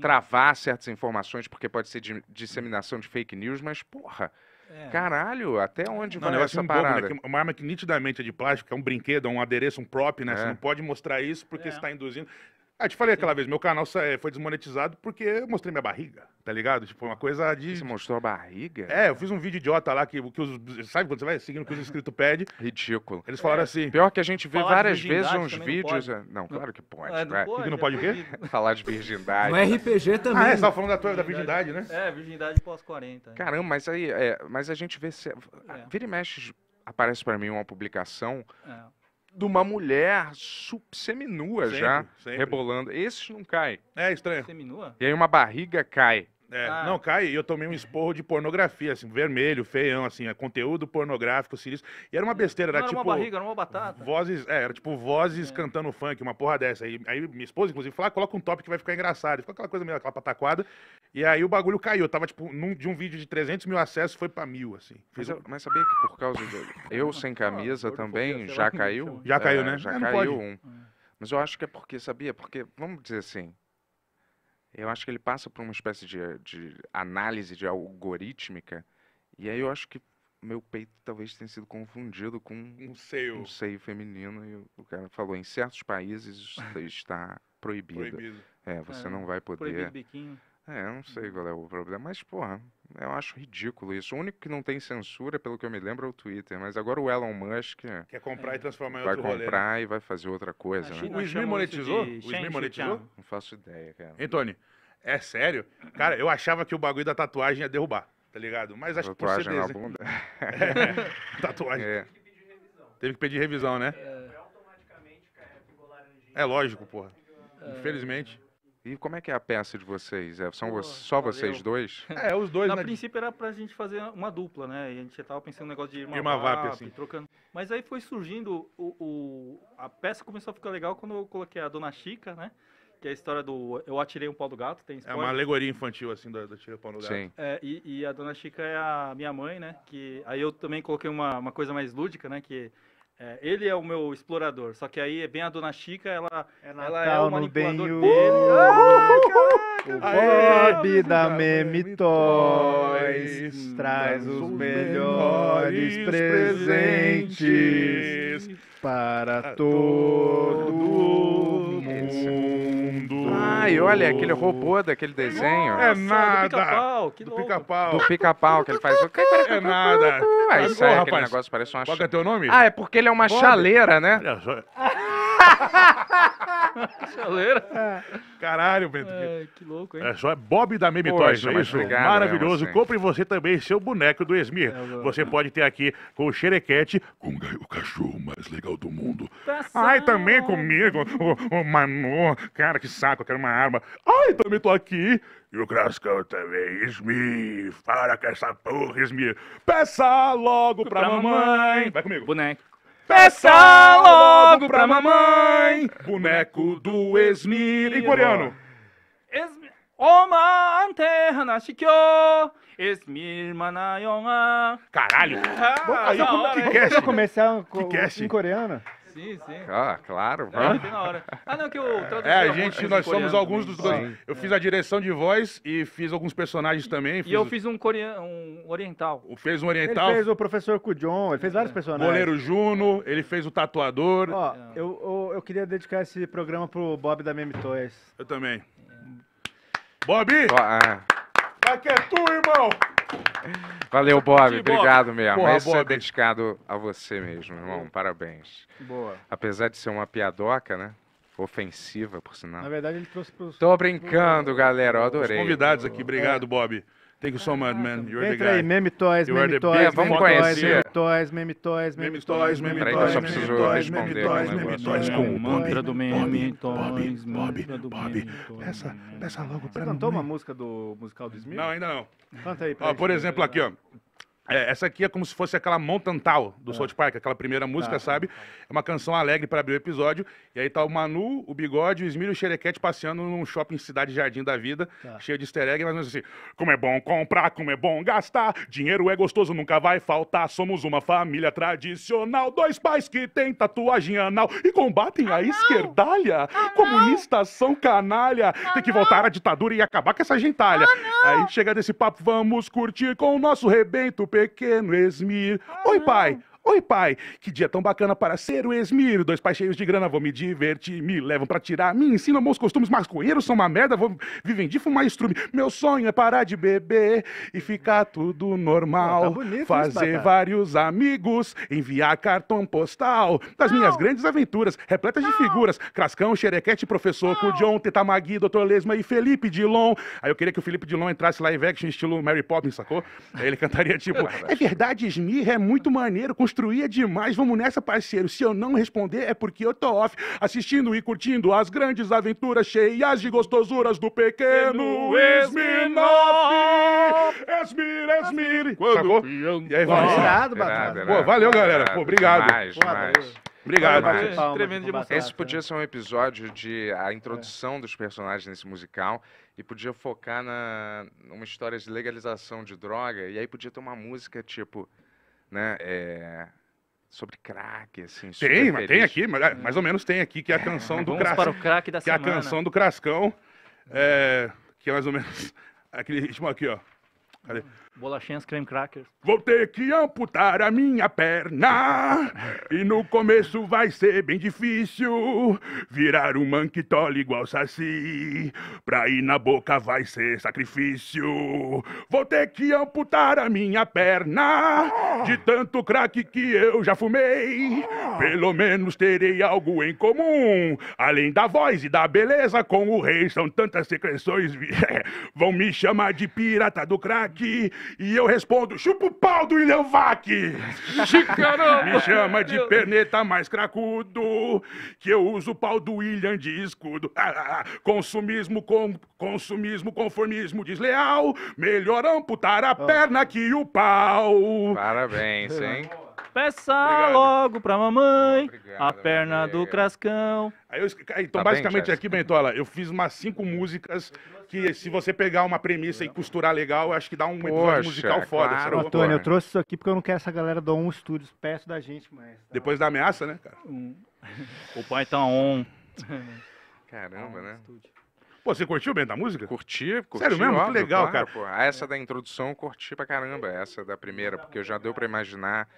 travar certas informações, porque pode ser de, disseminação de fake news, mas, porra, é. Caralho, até onde não, vai essa um parada? Bobo, né? Uma arma que nitidamente é de plástico, é um brinquedo, é um adereço, um prop, né? É. Você não pode mostrar isso porque é. está induzindo. Ah, te falei aquela vez, meu canal eh, foi desmonetizado porque eu mostrei minha barriga, tá ligado? Tipo, uma coisa de. Você mostrou a barriga? É, eu fiz um vídeo idiota lá que, que os. Sabe quando você vai seguindo o que os inscritos pedem? Ridículo. Eles falaram é. assim. Pior que a gente vê várias vezes uns vídeos. É, não, não, claro que pode. É, não, é. que não né? pode o quê? (laughs) Falar de virgindade. No RPG também. Ah, é, você tava falando da, tua, da virgindade, né? É, virgindade pós-40. Caramba, mas aí. É, mas a gente vê. Se... É. Vira e mexe, aparece pra mim uma publicação de uma mulher seminua sempre, já, sempre. rebolando. esse não cai. É estranho. Seminua? E aí uma barriga cai. É, ah. não, cai. E eu tomei um esporro de pornografia, assim, vermelho, feião, assim, é, conteúdo pornográfico, sinistro. E era uma besteira, era, não, era tipo. Era uma barriga, era uma batata. Vozes, é, era tipo vozes é. cantando funk, uma porra dessa. Aí, aí minha esposa, inclusive, falou: ah, coloca um top que vai ficar engraçado. Ficou aquela coisa meio, aquela pataquada. E aí o bagulho caiu. Eu tava, tipo, num, de um vídeo de 300 mil acessos, foi pra mil, assim. Mas, um... mas, sabia que por causa do... Eu ah, sem ah, camisa ah, também já caiu? Já caiu, é, né? Já é, caiu né? um. Mas eu acho que é porque, sabia? Porque, vamos dizer assim, eu acho que ele passa por uma espécie de, de análise de algorítmica, e aí eu acho que meu peito talvez tenha sido confundido com um seio, um seio feminino, e o cara falou, em certos países (laughs) está proibido. proibido. É, você é, não vai poder. Proibido biquinho. É, eu não sei uhum. qual é o problema, mas porra, eu acho ridículo isso. O único que não tem censura, pelo que eu me lembro, é o Twitter. Mas agora o Elon Musk Quer comprar e é. transformar em vai outro rolê. Né? comprar e vai fazer outra coisa. Né? O Slim monetizou? O Slim monetizou? Não faço ideia, cara. Antônio, é sério? Cara, eu achava que o bagulho da tatuagem ia derrubar, tá ligado? Mas acho que por ser Tatuagem na bunda. É, (laughs) tatuagem. É. Teve que pedir revisão, né? É, é lógico, porra. Infelizmente. E como é que é a peça de vocês? É, são só valeu. vocês dois? (laughs) É, os dois, Na né? princípio era pra gente fazer uma dupla, né? E a gente já tava pensando no negócio de irmã, irmã VAP, assim. trocando. Mas aí foi surgindo o, o, A peça começou a ficar legal quando eu coloquei a Dona Chica, né? Que é a história do Eu Atirei um Pau do Gato, tem É uma alegoria infantil, assim, da, da Atirei um Pau do Gato. Sim. É, e, e, a Dona Chica é a minha mãe, né? Que aí eu também coloquei uma, uma coisa mais lúdica, né? Que é, ele é o meu explorador, só que aí é bem a Dona Chica, ela é, Natal, ela é o manipulador bem o... dele. o Bob da Meme Toys traz os melhores presentes para todo mundo. Ai, olha, aquele robô daquele desenho. Nossa, é nada. Do pica-pau, pica Do pica-pau, que ele faz... É nada ué, tá isso aí, é aquele rapaz. negócio parece uma Qual é teu nome? Ah, é porque ele é uma chaleira, né? Olha só. (laughs) Chaleira. É. Caralho, Bento. É, que louco, hein? É só Bob da Meme Toys, não é isso? obrigado, né, Maravilhoso. Elmo, Compre você também seu boneco do Esmir. É, você pode ter aqui com o Xerequete, com o cachorro mais legal do mundo. Tá Ai, também comigo, o, o Manu. Cara, que saco, eu quero uma arma. Ai, também tô aqui e o Crascão também. Esmi, para com essa porra, Esmi. Peça logo pra, pra mamãe. mamãe. Vai comigo. Boneco. Peça logo pra mamãe. Boneco do Esmir. Em coreano. Esmir. 엄마한테 하나 시켜. 에스밀만아 Caralho! Ah, fazer um, ah, que, que, que, que, que, que, Sim, sim. Ah, claro. É, vamos. na hora. Ah, não, que eu (laughs) é, traduzi. É, a gente, nós somos alguns dos. Sim. Eu fiz a direção de voz e fiz alguns personagens também. E eu fiz um, coreano, um oriental. Fez um oriental. Ele fez o professor Kujon, ele fez vários personagens. Goleiro Juno, ele fez o tatuador. Ó, eu, eu, eu queria dedicar esse programa pro Bob da Meme Toys. Eu também. Bob! Ah. Aqui é tu, irmão! Valeu, Bob. Sim, Obrigado Bob. mesmo. Porra, Esse Bob. é dedicado a você mesmo, irmão. Parabéns. Boa. Apesar de ser uma piadoca, né? Ofensiva, por sinal. Na verdade, ele trouxe para os. Tô brincando, galera. Eu adorei. Os convidados aqui. É. Obrigado, é. Bob. Thank you so much, man. You're Entra the guy. aí, Meme Toys, Meme Toys, yeah, vamos meme conhecer. Toys, Meme Toys, Meme Toys, Meme Toys, Meme Toys, Meme Toys, Meme Toys, Meme Toys, com o mantra do Meme Toys, Bob, Bob, Bob, peça, peça logo pra mim. Você cantou uma música do musical do Smith? Não, ainda não. Canta aí. por exemplo, aqui, ó. É, essa aqui é como se fosse aquela Mountain Tal do é. South Park, aquela primeira tá. música, tá, sabe? Tá, tá. É uma canção alegre para abrir o episódio. E aí tá o Manu, o Bigode, o Esmílio e o Xerequete passeando num shopping Cidade Jardim da Vida, tá. cheio de easter egg, mas não assim, como é bom comprar, como é bom gastar, dinheiro é gostoso, nunca vai faltar, somos uma família tradicional, dois pais que têm tatuagem anal e combatem ah, a não. esquerdalha, ah, comunistas são canalha, ah, tem que voltar à ditadura e acabar com essa gentalha. aí chega desse papo, vamos curtir com o nosso rebento, pequeno Esmir. Oi, pai, Oi, pai, que dia tão bacana para ser o Esmir. Dois pais cheios de grana, vou me divertir, me levam para tirar, me ensinam bons costumes maconheiros, são uma merda, vou vivem de fumar estrume. Meu sonho é parar de beber e ficar tudo normal. Tá bonito, fazer isso, vários amigos, enviar cartão postal das Não. minhas grandes aventuras, repletas Não. de figuras. Crascão, Xerequete, Professor Não. Cudion, Tetamagui, Doutor Lesma e Felipe Dilon. Aí eu queria que o Felipe Dilon entrasse live action estilo Mary Poppins, sacou? Aí ele (laughs) cantaria tipo, é verdade, Esmir é muito maneiro, com destruía demais. Vamos nessa, parceiro. Se eu não responder, é porque eu tô off. Assistindo e curtindo as grandes aventuras cheias de gostosuras do pequeno Esminoff. Esmir, Esmir. Quando... E aí, vai. Obrigado, Batata. Pô, valeu, galera. Pô, obrigado. Mais, Pô, mais. Obrigado. Palmas, Esse podia ser um episódio de a é. introdução é. dos personagens nesse musical e podia focar na numa história de legalização de droga e aí podia ter uma música tipo né? É, sobre crack, assim. Tem, mas tem aqui, é, mais ou hum. menos tem aqui, que é a canção é, do Crascão. para o crack da Que semana. é a canção do Crascão, é, que é mais ou menos (laughs) aquele ritmo aqui, ó. Cadê? Bolachinhas creme crackers. Vou ter que amputar a minha perna. e no começo vai ser bem difícil. Virar um manquitola igual saci. Pra ir na boca vai ser sacrifício. Vou ter que amputar a minha perna. De tanto crack que eu já fumei. Pelo menos terei algo em comum. Além da voz e da beleza com o rei. São tantas secreções. (laughs) Vão me chamar de pirata do crack. E eu respondo: chupa o pau do William Vac! Me chama de perneta mais cracudo, que eu uso o pau do William de escudo. Ah, ah, ah. consumismo, com, consumismo, conformismo desleal, melhor amputar a oh. perna que o pau. Parabéns, hein? Peça Obrigado. logo pra mamãe Obrigado, a perna do Crascão. Aí eu, então, tá basicamente bem, aqui, Bentola, eu fiz umas cinco músicas que se você pegar uma premissa e costurar legal, acho que dá um episódio musical foda. Claro, Antônio, eu trouxe isso aqui porque eu não quero essa galera do On Studios perto da gente, mas... Tá... Depois da ameaça, né, cara? Um. o pai tá on. (laughs) Caramba, né? Pô, você curtiu bem da música? Curti, curti. Sério mesmo? Óbvio, que legal, claro, cara. Pô. Ah, essa da introdução eu curti pra caramba, essa da primeira, porque já deu pra imaginar,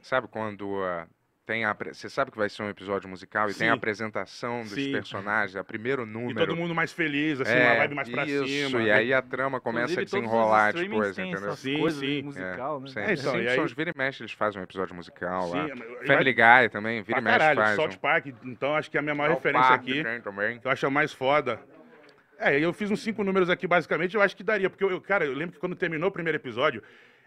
sabe, quando... Uh tem a, você sabe que vai ser um episódio musical e Sim. tem a apresentação dos Sim. personagens, a é primeiro número. E todo mundo mais feliz, assim, é, uma vibe mais pra isso, cima. E aí a trama começa Inclusive, a desenrolar de coisas, entendeu? Sim, coisas sim. musical, né? é. né? Sim, é, então, Simpsons, aí... vira e mexe, eles fazem um episódio musical sim, lá. Family Guy também, vira pra e mexe caralho, faz. South um... Park, então acho que é a minha maior é referência Park, aqui. Também. Eu acho a mais foda. É, eu fiz uns cinco números aqui, basicamente, eu acho que daria. Porque, eu, eu cara, eu lembro que quando terminou o primeiro episódio,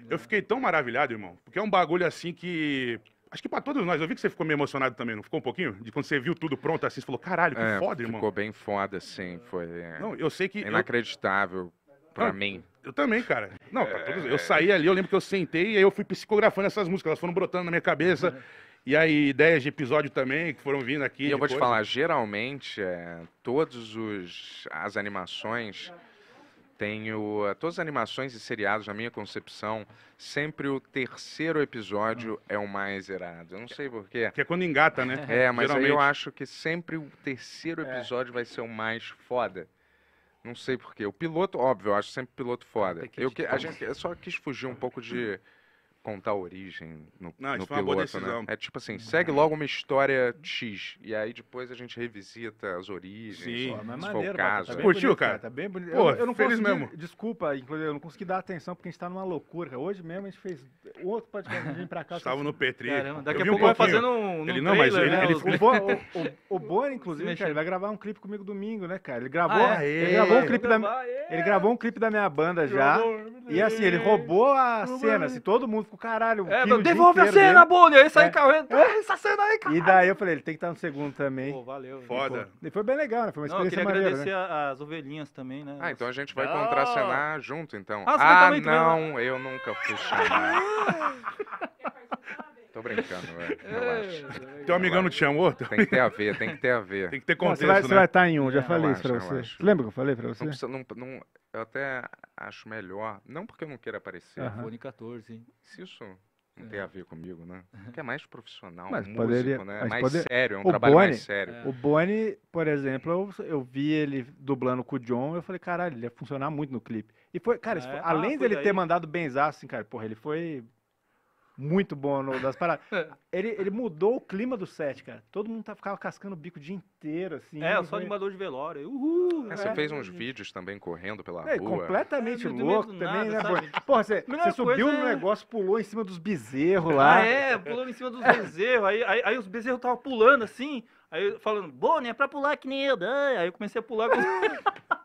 eu fiquei tão maravilhado, irmão. Porque é um bagulho assim que Acho que para todos nós, eu vi que você ficou meio emocionado também, não ficou um pouquinho? De quando você viu tudo pronto assim, você falou, caralho, que é, foda, ficou irmão. Ficou bem foda, sim, foi. É. não, eu sei que. É inacreditável eu... mim. Eu também, cara. Não, pra é. todos... eu saí ali, eu lembro que eu sentei e aí eu fui psicografando essas músicas, elas foram brotando na minha cabeça. Uhum. E aí, ideias de episódio também que foram vindo aqui. E eu vou te falar, geralmente, é, todas as animações tenho eh, todas as animações e seriados, na minha concepção, sempre o terceiro episódio hum. é o mais errado. Eu não sei porquê. Que é quando engata, né? É, mas eu acho que sempre o terceiro é. episódio é. vai ser o mais foda. Não sei porquê. O piloto, óbvio, eu acho sempre piloto foda. Eu, que, a gente, eu só quis fugir um pouco de hum contar a origem no, Não, no piloto, né? É tipo assim, uhum. segue logo uma história X e aí depois a gente revisita as origens. Sim, Pô, mas se maneiro, for o tá caso. Tá Curtiu, bonito, cara? Tá bem bonito. Pô, eu, eu não feliz consegui, mesmo. Desculpa, inclusive, eu não consegui dar atenção porque a gente tá numa loucura. Cara. Hoje mesmo a gente fez outro podcast, a gente pra cá. Estava (laughs) assim, no Petri. Caramba, daqui a pouco um vai fazendo um, um ele, não, trailer, mas ele, né, ele, ele... (laughs) O, Bo, o, o, o Boni, inclusive, cara, ele vai gravar um clipe comigo domingo, né, cara? Ele ah, gravou, ah, é? ele gravou um clipe da, é! ele gravou um clipe da minha banda já. E assim, ele roubou a cena, assim, todo mundo caralho. É, meu, devolve a cena, dele. Né? bolha! aí, é. Carro, é. (laughs) essa cena aí, cara. E daí eu falei, ele tem que estar no segundo também. Pô, valeu. Foda. E foi, bem legal, né? Foi uma experiência maneira. Eu queria maneira, agradecer né? as ovelhinhas também, né? Ah, então a gente vai ah. contracenar junto, então. Ah, ah não, eu nunca fui chamado. (laughs) brincando, velho. (laughs) É, relaxa. É, é, teu amigão não te chamou? Tem que ter a ver, tem que ter a ver. Tem que ter contexto, não, você vai, né? Você vai estar tá em um, já falei relaxa, isso pra você. Relaxa. Lembra que eu falei pra você? Não precisa, não, não, eu até acho melhor, não porque eu não queira aparecer. o Fone 14, hein? Se isso não é. tem a ver comigo, né? Porque é mais profissional, mas músico, poderia, né? Mais poder... sério, é um o trabalho Boni, mais sério. É. O Boni, por exemplo, eu, eu, vi ele dublando com o John, eu falei, caralho, ele ia funcionar muito no clipe. E foi, cara, é? foi, ah, além ah, foi dele daí. ter mandado benzaço, assim, cara, porra, ele foi muito bom no, das paradas. (laughs) É. ele, ele mudou o clima do set, cara. Todo mundo tá, ficava cascando o bico o dia inteiro, assim. É, só sou animador de velório. Uhul! É, você é, fez uns vídeos também correndo pela é, rua. Completamente é, louco também, né, nada, né? Sabe? Porra, você, você subiu no é- negócio, pulou em cima dos bezerros lá. Ah, é, pulou em cima dos bezerros. Aí, aí, aí os bezerros estavam pulando assim. Aí falando, Boni, é pra pular que nem eu. Aí eu comecei a pular. Com... (laughs)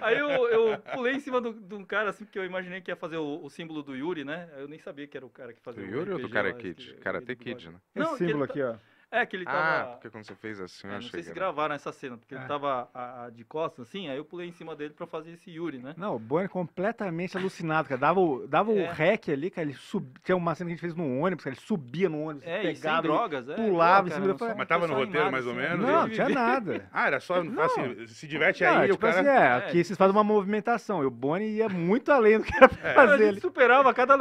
Aí eu, eu pulei em cima de um cara assim, porque eu imaginei que ia fazer o, o, símbolo do Yuri, né? Eu nem sabia que era o cara que fazia o do o Yuri ou do cara Kid? Karate Kid, né? Esse símbolo tá... aqui, ó. É, que ele ah, tava. Ah, porque quando você fez assim, eu é, eu Não sei se gravaram essa cena, porque é. ele tava a, a, de costas, assim, aí eu pulei em cima dele pra fazer esse Yuri, né? Não, o Bonner é completamente alucinado, cara. Dava o, dava é. o rec ali, cara. Ele sub... Tinha uma cena que a gente fez no ônibus, cara. Ele subia no ônibus, é, pegava. drogas, ele é, pulava é, cara, em cima do. Mas tava no roteiro, mais ou assim, menos? Não, né? não tinha nada. (laughs) ah, era só não. assim, se diverte não, aí, tipo o cara. Assim, é, aqui é, vocês fazem uma movimentação. E o Bonnie ia muito além do que era pra fazer. Ele superava cada.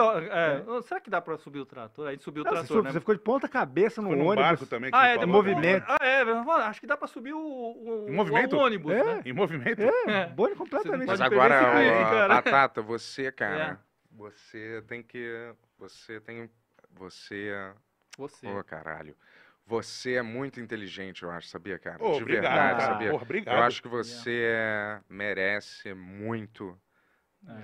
Será que dá pra subir o trator? Aí subiu o trator. Né? Você ficou de ponta cabeça no ônibus também. ah, é, falou, movimento. Ah, é, acho que dá pra subir o, o, em movimento? O ônibus. É, né? Em movimento? É, é. completamente Mas agora, batata, você, cara, é. você tem que. Você tem. Você. Você. Ô, oh, caralho. Você é muito inteligente, eu acho, sabia, cara? Oh, de obrigado, verdade, cara. sabia? Porra, obrigado. Eu acho que você é. merece muito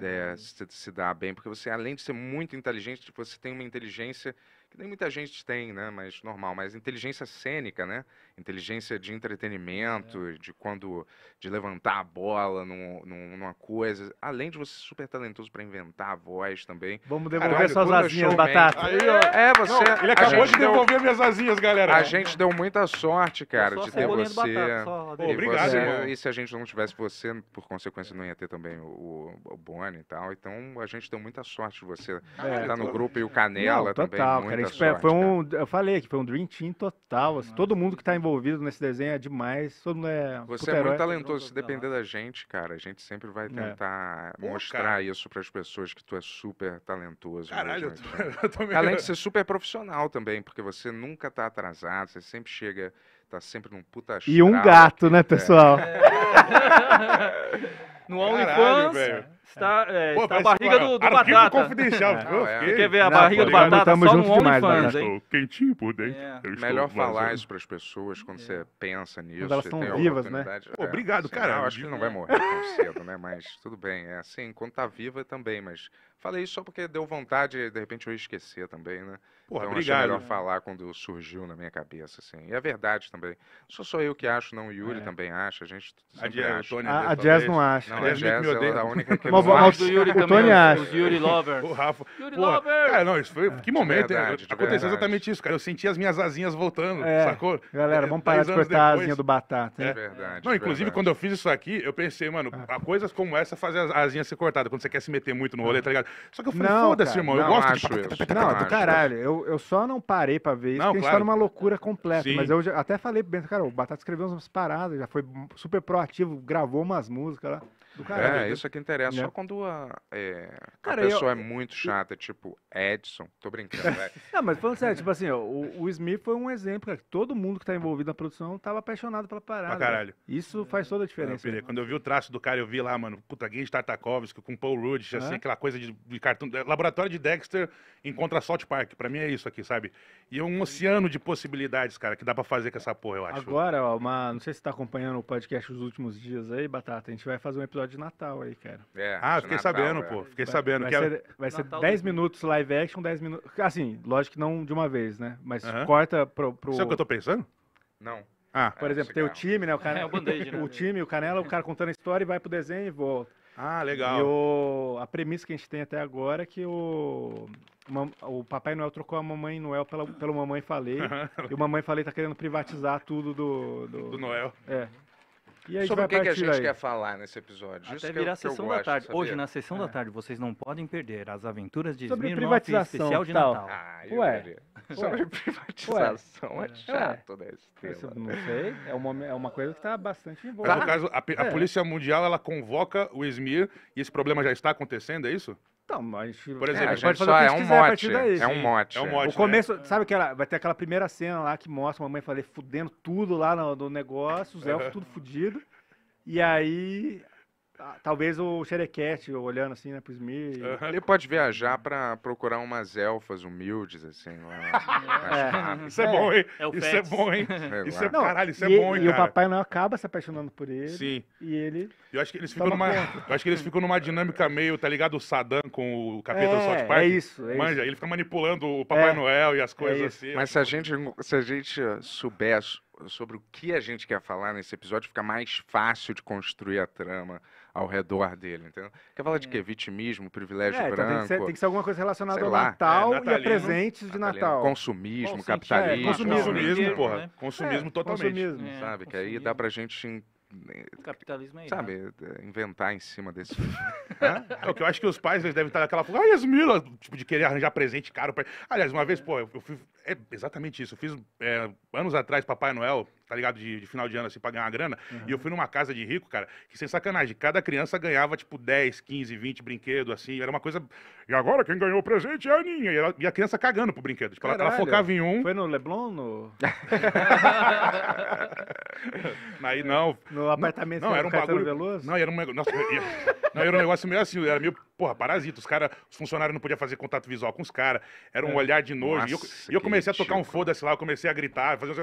é, eh, se, se, dar bem, porque você, além de ser muito inteligente, tipo, você tem uma inteligência que nem muita gente tem, né? Mas normal, mas inteligência cênica, né? inteligência de entretenimento, é. de quando de levantar a bola num, numa coisa, além de você ser super talentoso para inventar a voz também. Vamos devolver Caralho, suas asinhas, batata. Aí, é você. Não, ele acabou de devolver deu, minhas asinhas, galera. A gente deu muita sorte, cara, de ter você. Batata, só, obrigado. Você, irmão. e se a gente não tivesse você, por consequência não ia ter também o, o Boni e tal. Então a gente deu muita sorte de você ah, estar é, no grupo e o Canela não, total, também. Total, cara. Sorte, foi um, cara. eu falei que foi um dream team total. Assim, todo mundo que está envolvido envolvido nesse desenho é demais. Todo mundo é. Você é muito tá talentoso. Se depender da gente, cara, a gente sempre vai é. tentar é. mostrar cara. isso para as pessoas que tu é super talentoso. Caralho, mesmo, eu tô, então. (laughs) eu tô Além de ser super profissional também, porque você nunca tá atrasado, você sempre chega, tá sempre num puta E um gato, aqui, né, né? pessoal? É. (laughs) no OnlyFans. Está, é, Pô, está a barriga do, do Batata. confidencial, é, viu? É. Quer ver a não, barriga do Batata só no OnlyFans, né? hein? Estou quentinho por dentro. É. Melhor falar isso para as pessoas quando você pensa nisso. Quando elas estão vivas, né? Pô, é, obrigado, cara. Eu acho que não vai morrer tão (laughs) cedo, né? Mas tudo bem. É assim, quando tá viva também, mas... Falei isso só porque deu vontade, de repente eu ia esquecer também, né? Porra, então obrigado. achei melhor falar quando surgiu na minha cabeça, assim. E é verdade também. Sou só eu que acho, não. O Yuri é. também acha. A gente sempre a acha. A, a Jazz é não acha. Não, a Jazz, a Jazz é a única que (laughs) não o, Rafa, do Yuri o Tony acha. (laughs) O Yuri Lover. O Rafa. Yuri Porra, Cara, não, isso foi. Que é momento, verdade, hein? Aconteceu exatamente isso, cara. Eu senti as minhas asinhas voltando, é, sacou? Galera, vamos parar de cortar a asinha do batata. É, é verdade. Não, inclusive, verdade. quando eu fiz isso aqui, eu pensei, mano, ah. coisas como essa fazem as asinhas ser cortadas, quando você quer se meter muito no rolê, ah. tá ligado? Só que eu falei, foda-se, irmão. Eu gosto de. Não, do caralho. Eu só não parei pra ver isso, porque a gente tá numa loucura completa. Mas eu até falei pro Bento, cara, o Batata escreveu umas paradas, já foi super proativo, gravou umas músicas lá do É, né? isso é que interessa. Né? Só quando a, é, Cara, a pessoa eu, é muito chata, eu, tipo Edson. Tô brincando, (laughs) é. Não, mas falando sério, tipo assim, ó, o, o Smith foi um exemplo, cara. Todo mundo que tá envolvido na produção tava apaixonado pela parada. Pra né? caralho. Isso faz toda a diferença. Não, né? quando eu vi o traço do cara, eu vi lá, mano, puta, Gage Tartakovsky com Paul Rudd, assim, aquela coisa de, de cartão. É, Laboratório de Dexter encontra Salt Park. Pra mim é isso aqui, sabe? E é um oceano de possibilidades, cara, que dá pra fazer com essa porra, eu acho. Agora, ó, uma, não sei se tá acompanhando o podcast os últimos dias aí, Batata, a gente vai fazer um episódio de Natal aí, cara. É, ah, fiquei Natal, sabendo, é. pô. Fiquei vai, sabendo. Vai, que é ser, vai ser 10 minutos live action, 10 minutos. Assim, lógico que não de uma vez, né? Mas uh -huh. corta pro. pro... É o que eu tô pensando? Não. Ah, por é, exemplo, tem o time, né? O, cara... É, é (laughs) o, né? o time, o Canela, o cara contando a história e vai pro desenho e volta. Ah, legal. E o... a premissa que a gente tem até agora é que o, o Papai Noel trocou a Mamãe Noel pela... pelo Mamãe Falei. e o Mamãe Falei tá querendo privatizar tudo do. Do, do Noel. É. Sobre o que, que a gente aí. quer falar nesse episódio? Até Isso é virar sessão da tarde. Hoje, na sessão é. da tarde, vocês não podem perder as aventuras de Sobre Esmirno, especial de tal. Natal. Ah, eu Ué. Sobre privatização Ué. é chato, né? Não sei, é uma, é uma coisa que está bastante envolvida. Tá? No caso, a, a é. Polícia Mundial, ela convoca o Esmir e esse problema já está acontecendo, é isso? Então, mas. Tipo, Por é, exemplo, é, a gente pode fazer só é um quiser, mote. Daí, é um mote. É um né? mote. O começo, né? sabe aquela. Vai ter aquela primeira cena lá que mostra a mamãe falei, fudendo tudo lá no, no negócio, os (laughs) elfos tudo fudido. E aí Talvez o Xerequete, olhando assim, né, pro Smir. Uhum. Ele pode viajar pra procurar umas elfas humildes, assim, lá. (laughs) É. Isso é, é bom, hein? É isso é bom, hein? Isso é, Não, caralho, isso e, é bom, hein, E cara. o Papai Noel acaba se apaixonando por ele. Sim. E ele... Eu acho que eles ficam numa... Eu acho que eles ficam numa dinâmica meio, tá ligado? O Saddam com o cabelo do é, South é Park. É isso, é Manja, isso. ele fica manipulando o Papai é, Noel e as coisas assim. Mas se a gente, se a gente uh, soubesse sobre o que a gente quer falar nesse episódio, fica mais fácil de construir a trama ao redor dele, entendeu? Quer falar de quê? Uhum. Vitimismo, privilégio é, branco? Então tem, que ser, tem, que ser, alguma coisa relacionada ao Natal é, natalino, e a presentes de Natal. Consumismo, Bom, é, capitalismo. É, consumismo, consumismo, porra. Consumismo né? é, totalmente. Consumismo. Sabe? É, que aí dá pra gente o capitalismo é Sabe, né? eh, inventar em cima desse. (laughs) é o que eu acho que os pais eles devem estar naquela. Ah, Yasmila! Tipo, de querer arranjar presente caro pra. Aliás, uma vez, pô, eu fiz É exatamente isso. Eu fiz é, anos atrás, Papai Noel, tá ligado? De, de, final de ano, assim, pra ganhar uma grana. Uhum. E eu fui numa casa de rico, cara, que sem sacanagem, cada criança ganhava, tipo, 10, 15, 20 brinquedos, assim. Era uma coisa. E agora quem ganhou o presente é a Aninha. E, ela... e a criança cagando pro brinquedo. Tipo, ela, focava em um. Foi no Leblon? No... (laughs) Aí não. No apartamento não, não era um bagulho. Veloso? Não, era um negócio. Nossa, não, era um negócio meio assim, era meio, porra, parasita. Os cara os funcionários não podiam fazer contato visual com os caras. Era um é. olhar de nojo. Nossa, e eu, eu comecei a tocar um foda-se lá, eu comecei a gritar, fazer um.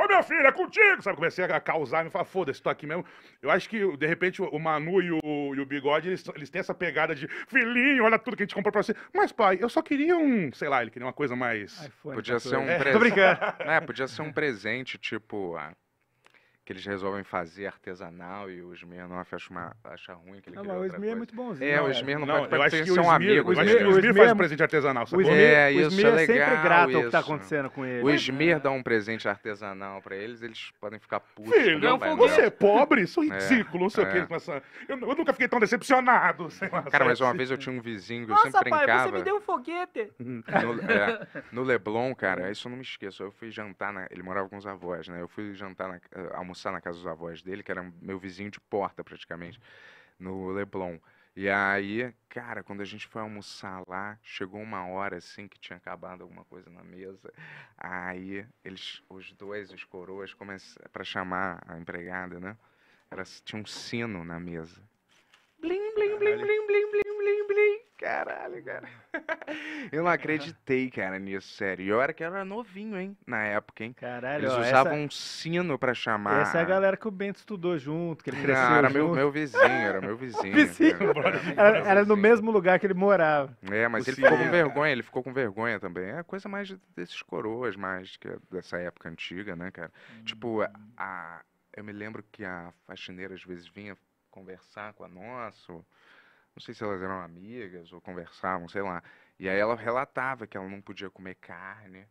Ô minha filha, é contigo! contigo, sabe? Comecei a causar, me falar, foda-se, tô aqui mesmo. Eu acho que, de repente, o Manu e o, e o Bigode, eles, eles têm essa pegada de filhinho, olha tudo que a gente comprou pra você. Mas, pai, eu só queria um, sei lá, ele queria uma coisa mais. podia ser um é, presente. Né? Podia ser um presente, tipo. Ah, que eles resolvem fazer artesanal e o Smirnoff acha, uma, acha ruim que ele não, mas o Smir é muito bonzinho. É, o né? Smir não, não pode ser um amigo. O Smir né? faz um presente artesanal, sabe? O Smir é, o é, é sempre grato isso. ao que está acontecendo com ele. O Smir é. dá um presente artesanal para eles, eles podem ficar putos. Filho, não, não, você é pobre? Sou é, ridículo, é. não sei o é. que. Essa... Eu, eu, nunca fiquei tão decepcionado. (laughs) Cara, mas uma vez eu tinha um vizinho que eu sempre brincava. Nossa, pai, você me deu um foguete. (laughs) No, Leblon, cara, isso eu não me esqueço. Eu fui jantar, ele morava com os avós, né? Eu fui jantar, almoçar almoçar na casa dos avós dele, que era meu vizinho de porta praticamente, no Leblon. E aí, cara, quando a gente foi almoçar lá, chegou uma hora assim que tinha acabado alguma coisa na mesa. Aí eles, os dois, os coroas, começam para chamar a empregada, né? Era, tinha um sino na mesa. Blim, blim, blim, blim, blim, blim, blim, blim. Caralho, cara. (laughs) Eu não acreditei, cara, nisso, sério. E eu era que era novinho, hein, na época, hein. Caralho, Eles ó, usavam essa... um sino pra chamar. Essa é a galera que o Bento estudou junto, que ele cresceu Não, era junto. Meu, meu vizinho, era meu (laughs) vizinho. vizinho. era, era, era, no mesmo lugar que ele morava. É, mas o ele ficou com vergonha, ele ficou com vergonha também. É coisa mais desses coroas, mais que é dessa época antiga, né, cara. Hum. Tipo, a, eu me lembro que a faxineira às vezes vinha conversar com a nossa. Ou, não sei se elas eram amigas ou conversavam, sei lá. E aí ela relatava que ela não podia comer carne.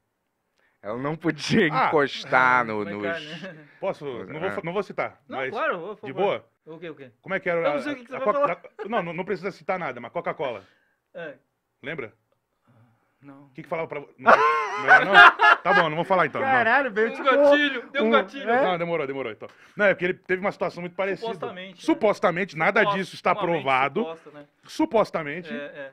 Ela não podia ah, encostar (laughs) no, nos. Carne. (laughs) Posso? Não vou, é. não vou citar. Não, mas claro, vou, De boa? O que, o que? Como é que era? Eu não sei o que você vai falar. não, não precisa citar nada, mas Coca-Cola. É. Lembra? Não. O que, que falava pra. Não, não, não, Tá bom, não vou falar então. Caralho, veio tipo, um gatilho, deu um, gatilho. Não, demorou, demorou então. Não, é porque ele teve uma situação muito parecida. Supostamente. Né? Supostamente, né? nada Suposto, disso está provado. Suposta, né? Supostamente. É, é.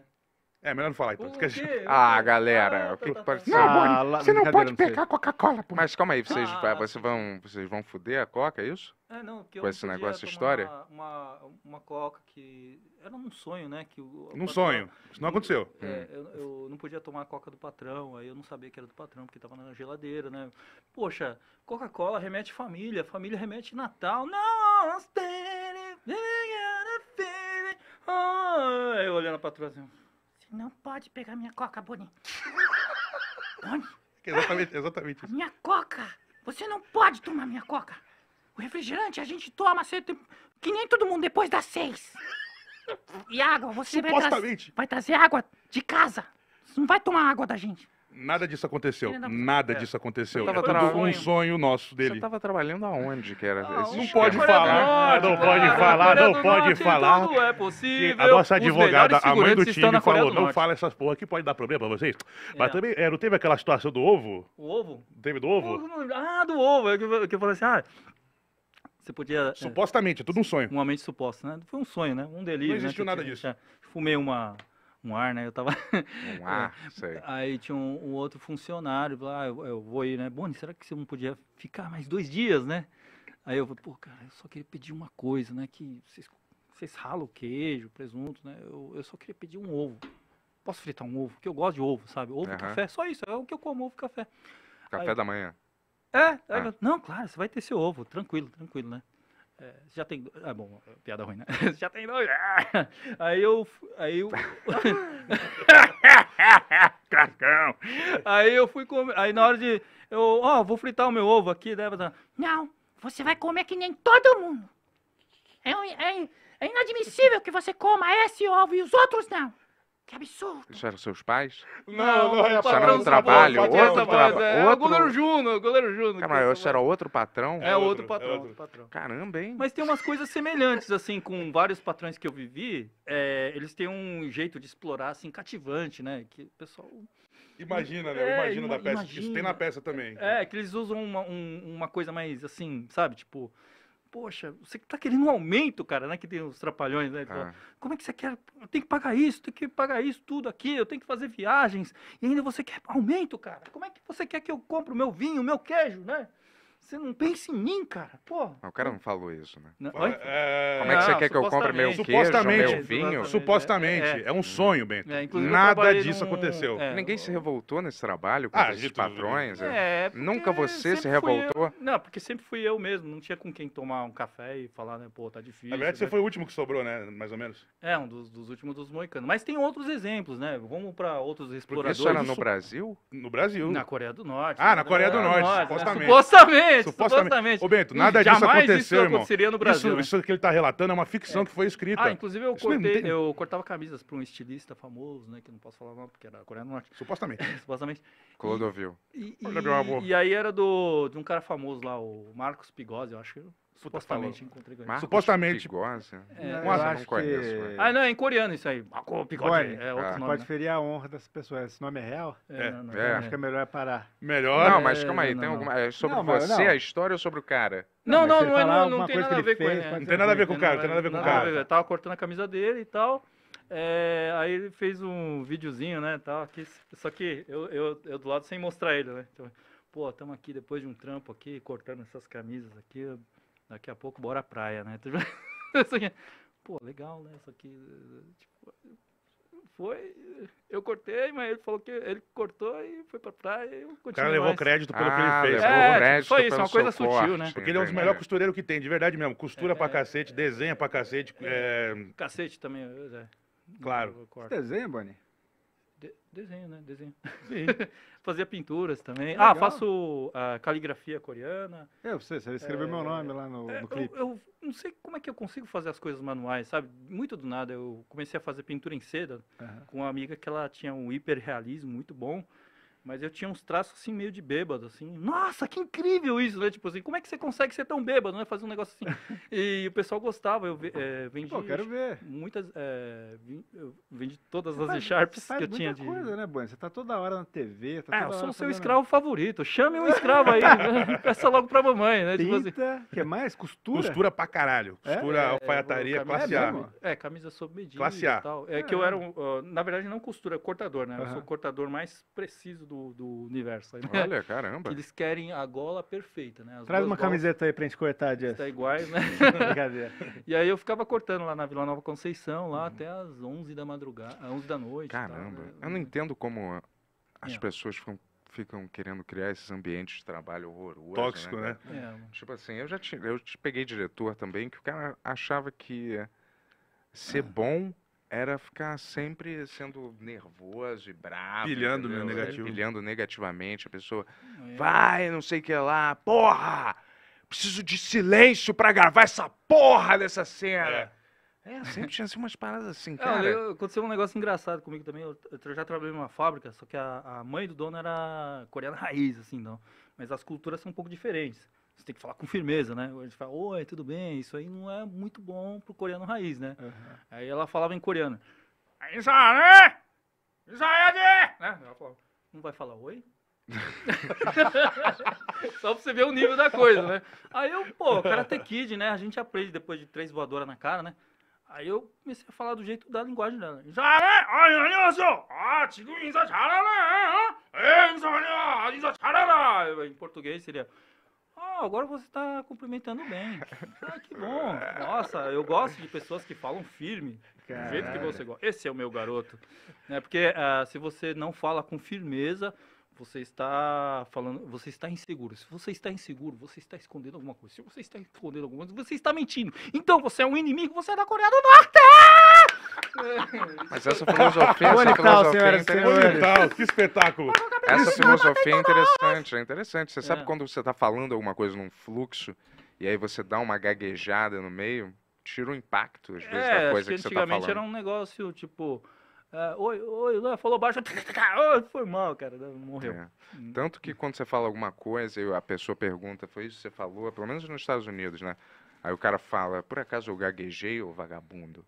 É, melhor não falar então. Esquece. quê? (laughs) Ah, galera, Ah, tá, tá, tá. Não, Ah, Boni, lá- você não pode não pegar Coca-Cola, pô. Mas calma aí, vocês, Ah. vocês, vão, vocês vão foder a coca, é isso? É, não, porque Com não esse negócio, tomar história? Uma, uma, uma coca que. Era um sonho, né? Que o, Num patrão- sonho. Isso não aconteceu. É, hum. eu, eu não podia tomar a coca do patrão, aí eu não sabia que era do patrão, porque tava na geladeira, né? Poxa, Coca-Cola remete família, família remete Natal. Não, Eu olhando pra trás assim não pode pegar minha coca, Boni. (laughs) Boni. É exatamente, exatamente. Minha coca! Você não pode tomar minha coca. O refrigerante a gente toma sempre, que nem todo mundo depois das seis. E água, você vai, vai trazer água de casa. Você não vai tomar água da gente. Nada disso aconteceu. Nada é. disso aconteceu. Tava um sonho nosso dele. Você tava trabalhando aonde que era? Ah, esse ah, não, pode falar, norte, não pode cara, falar. Não pode norte, falar, então não É possível. A nossa advogada, a mãe do time, falou: do não fala essas porra que pode dar problema pra vocês. É. Mas também, é, não teve aquela situação do ovo? O ovo? Teve do ovo? Ah, do ovo. É que eu, eu falei assim, ah, você podia. É, Supostamente, é, tudo um sonho. Uma mente suposta, né? Foi um sonho, né? Um delírio. Não né? existiu né? nada disso. Fumei uma um ar, né? Eu tava. Um (laughs) é, ar, sei. Aí tinha um, um outro funcionário, lá, ah, eu, eu, vou ir, né? Boni, será que você não podia ficar mais dois dias, né? Aí eu falei, pô, cara, eu só queria pedir uma coisa, né? Que vocês, vocês ralam o queijo, presunto, né? Eu, eu só queria pedir um ovo. Posso fritar um ovo? Porque eu gosto de ovo, sabe? Ovo, uhum. café, só isso. É o que eu como, ovo, café. Café aí, da manhã. É, ah. eu, não, claro, você vai ter seu ovo, tranquilo, tranquilo, né? É, já tem. Ah, bom, é, piada ruim, né? (laughs) já tem dois. Ah! aí eu. Aí eu. (laughs) Cascão! aí eu fui comer. Aí na hora de. Eu, ó, oh, vou fritar o meu ovo aqui, deve né? Não, você vai comer que nem todo mundo. É, é, é inadmissível que você coma esse ovo e os outros não. Que absurdo! Isso eram seus pais? Não, não, era é patrão. Isso era um trabalho, patrão, outro trabalho. É, outro... goleiro Juno, goleiro Juno. isso era outro patrão? É, é outro, é patrão, é outro. patrão. Caramba, hein? Mas tem umas coisas semelhantes, assim, com vários patrões que eu vivi. É, eles têm um jeito de explorar, assim, cativante, né? Que o pessoal... Imagina, né? É, imagina da peça. Imagina. Isso tem na peça também. É, que eles usam uma, um, uma coisa mais, assim, sabe? Tipo poxa, você está querendo um aumento, cara, né? Que tem os trapalhões, né? Ah. Como é que você quer? Eu tenho que pagar isso, tenho que pagar isso, tudo aqui, eu tenho que fazer viagens, e ainda você quer aumento, cara. Como é que você quer que eu compre o meu vinho, o meu queijo, né? Você não pensa em mim, cara. Pô. o cara não falou isso, né? Não. É... Como é que você não, quer que eu compre meu queijo, meu vinho? Supostamente. É, é, é um sonho, Bento. É, Nada disso num... aconteceu. É. Ninguém se revoltou nesse trabalho com ah, esses patrões? Nunca você se revoltou? Não, porque sempre fui eu mesmo. Não tinha com quem tomar um café e falar, né? Pô, tá difícil. Na verdade, né? você foi o último que sobrou, né? Mais ou menos. É, um dos, dos últimos dos moicanos. Mas tem outros exemplos, né? Vamos para outros exploradores. Porque isso era no Brasil? No Brasil. Na Coreia do Norte. Ah, né? na Coreia do Norte, supostamente. Supostamente supostamente, supostamente. supostamente. Ô, Bento, nada disso aconteceu, isso irmão. no Brasil. Isso, né? isso que ele está relatando é uma ficção é. que foi escrita. Ah, inclusive eu, cortei, tem... eu cortava camisas para um estilista famoso, né? Que não posso falar não, porque era Coreia do Norte. É. Supostamente. (laughs) supostamente. Clodovil. E, é e, e, aí era do, de um cara famoso lá, o Marcos Pigosi, eu acho que Supostamente Supostamente. gosta É, Nossa, não conheço. Que... Ah, não, é em coreano isso aí. Bigode. Pode, é outro ah. nome, pode né? ferir a honra das pessoas. Esse nome é real? É. é. Não, não, é. é. Acho que é melhor é parar. Melhor? Não, mas é, calma aí. tem alguma... É sobre você a história ou sobre o cara? Não, não, não, não, não, tem nada a ver com ele. Não né? tem nada a ver com o cara, não tem nada a ver com o cara. Eu tava cortando a camisa dele e tal. É, aí ele fez um videozinho, né, tal, aqui, só que eu, eu, eu do lado sem mostrar ele, né, então, pô, estamos aqui depois de um trampo aqui, cortando essas camisas aqui, Daqui a pouco bora à praia, né? (laughs) É, Pô, legal, né? Isso aqui. Tipo, foi. Eu cortei, mas ele falou que ele cortou e foi pra praia e continuou. O cara levou mais. crédito pelo ah, que ele ah, fez. Levou é, tipo, crédito só isso, é uma coisa sutil, corte, né? Porque ele é um dos melhores costureiros que tem, de verdade mesmo. Costura é, pra cacete, é, desenha pra cacete. É... é. Cacete também, é. Claro. Você desenha, Bonnie? De, desenho, né? Desenho. (laughs) Fazia pinturas também. ah, faço uh, caligrafia coreana. Eu é, sei, você escreveu é, meu nome lá no, é, no clipe. Eu, eu, não sei como é que eu consigo fazer as coisas manuais, sabe? Muito do nada. Eu comecei a fazer pintura em seda uhum. com uma amiga que ela tinha um hiperrealismo muito bom. Mas eu tinha uns traços assim, meio de bêbado, assim. Nossa, que incrível isso, né? Tipo assim, como é que você consegue ser tão bêbado, né? Fazer um negócio assim. (laughs) E o pessoal gostava. Eu é, vendi. Pô, quero ver. Muitas. É, eu vendi todas você as Sharps que eu tinha. Muita coisa, de... né, Bani? Você tá toda hora na TV. Tá é, eu sou o seu escravo favorito. Chame um escravo aí. (laughs) né? Peça logo pra mamãe, né? tipo assim. que mais? Costura? Costura pra caralho. É? Costura, é, é alfaiataria, é, classe A. É, camisa sob medida. Classe A. É, que eu é. era um. Uh, na verdade, não costura, cortador, né? Eu sou o cortador mais preciso do do, do universo. Aí, né? Olha, caramba. Que eles querem a gola perfeita, né? As Traz uma camiseta aí pra gente cortar, Jess. Tá iguais, né? (laughs) Brincadeira. (laughs) e aí eu ficava cortando lá na Vila Nova Conceição, lá uhum. até às 11 da madrugada, 11 da noite. Caramba. Tal, né? Eu não entendo como as é. pessoas ficam ficam querendo criar esses ambientes de trabalho horrorosos. Tóxico, né? né? É. Tipo assim, eu já te, eu te peguei diretor também, que o cara achava que ser ah. bom era ficar sempre sendo nervoso e bravo. Pilhando meu né, é, negativo. Pilhando negativamente a pessoa. É. Vai, não sei o que lá. Porra! Preciso de silêncio para gravar essa porra dessa cena. É, é sempre tinha assim, umas paradas assim, cara. É, eu, aconteceu um negócio engraçado comigo também. Eu, eu já trabalhei numa fábrica, só que a, a, mãe do dono era coreana raiz, assim, não. Mas as culturas são um pouco diferentes. Você tem que falar com firmeza, né? A gente fala, oi, tudo bem? Isso aí não é muito bom pro coreano raiz, né? Uhum. Aí ela falava em coreano. Isso aí, né? Ela falava, não vai falar oi? (laughs) Só pra você ver o nível da coisa, né? Aí eu, pô, Karate Kid, né? A gente aprende depois de três voadoras na cara, né? Aí eu comecei a falar do jeito da linguagem dela. Em português seria agora você está cumprimentando bem. Ah, que bom. Nossa, eu gosto de pessoas que falam firme. Caralho. Do jeito que você gosta. Esse é o meu garoto. Né? Porque uh, se você não fala com firmeza, você está falando, você está inseguro. Se você está inseguro, você está escondendo alguma coisa. Se você está escondendo alguma coisa, você está mentindo. Então você é um inimigo, você é da Coreia do Norte! Mas essa filosofia, essa tá, filosofia é interessante. Tá? Que espetáculo! Essa filosofia é tá? interessante, é interessante. Você é. sabe quando você está falando alguma coisa num fluxo e aí você dá uma gaguejada no meio, tira o impacto, às vezes, é, da coisa que, que você está falando. antigamente era um negócio, tipo... É, oi, oi, falou baixo, (laughs) foi mal, cara, morreu. É. Tanto que quando você fala alguma coisa e a pessoa pergunta, foi isso que você falou, pelo menos nos Estados Unidos, né? Aí o cara fala, por acaso eu gaguejei, ou vagabundo?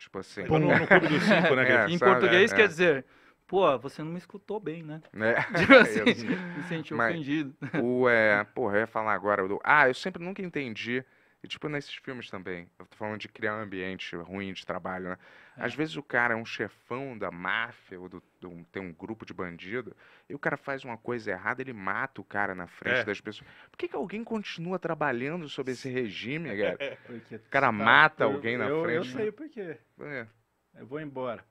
Tipo assim. Pô, no, no clube dos cinco, né? É, em sabe, português é, quer é. dizer, pô, você não me escutou bem, né? É, (laughs) tipo (laughs) assim, me senti ofendido. O, é, (laughs) porra, eu ia falar agora. Eu... Ah, eu sempre nunca entendi e, tipo, nesses filmes também, eu tô falando de criar um ambiente ruim de trabalho, né? É. Às vezes o cara é um chefão da máfia ou do, do, tem um grupo de bandido, e o cara faz uma coisa errada, ele mata o cara na frente é. das pessoas. Por que, que alguém continua trabalhando sob esse regime, cara? (laughs) o cara tá mata alguém eu, na frente. Eu, né? sei por quê. É. Eu vou embora.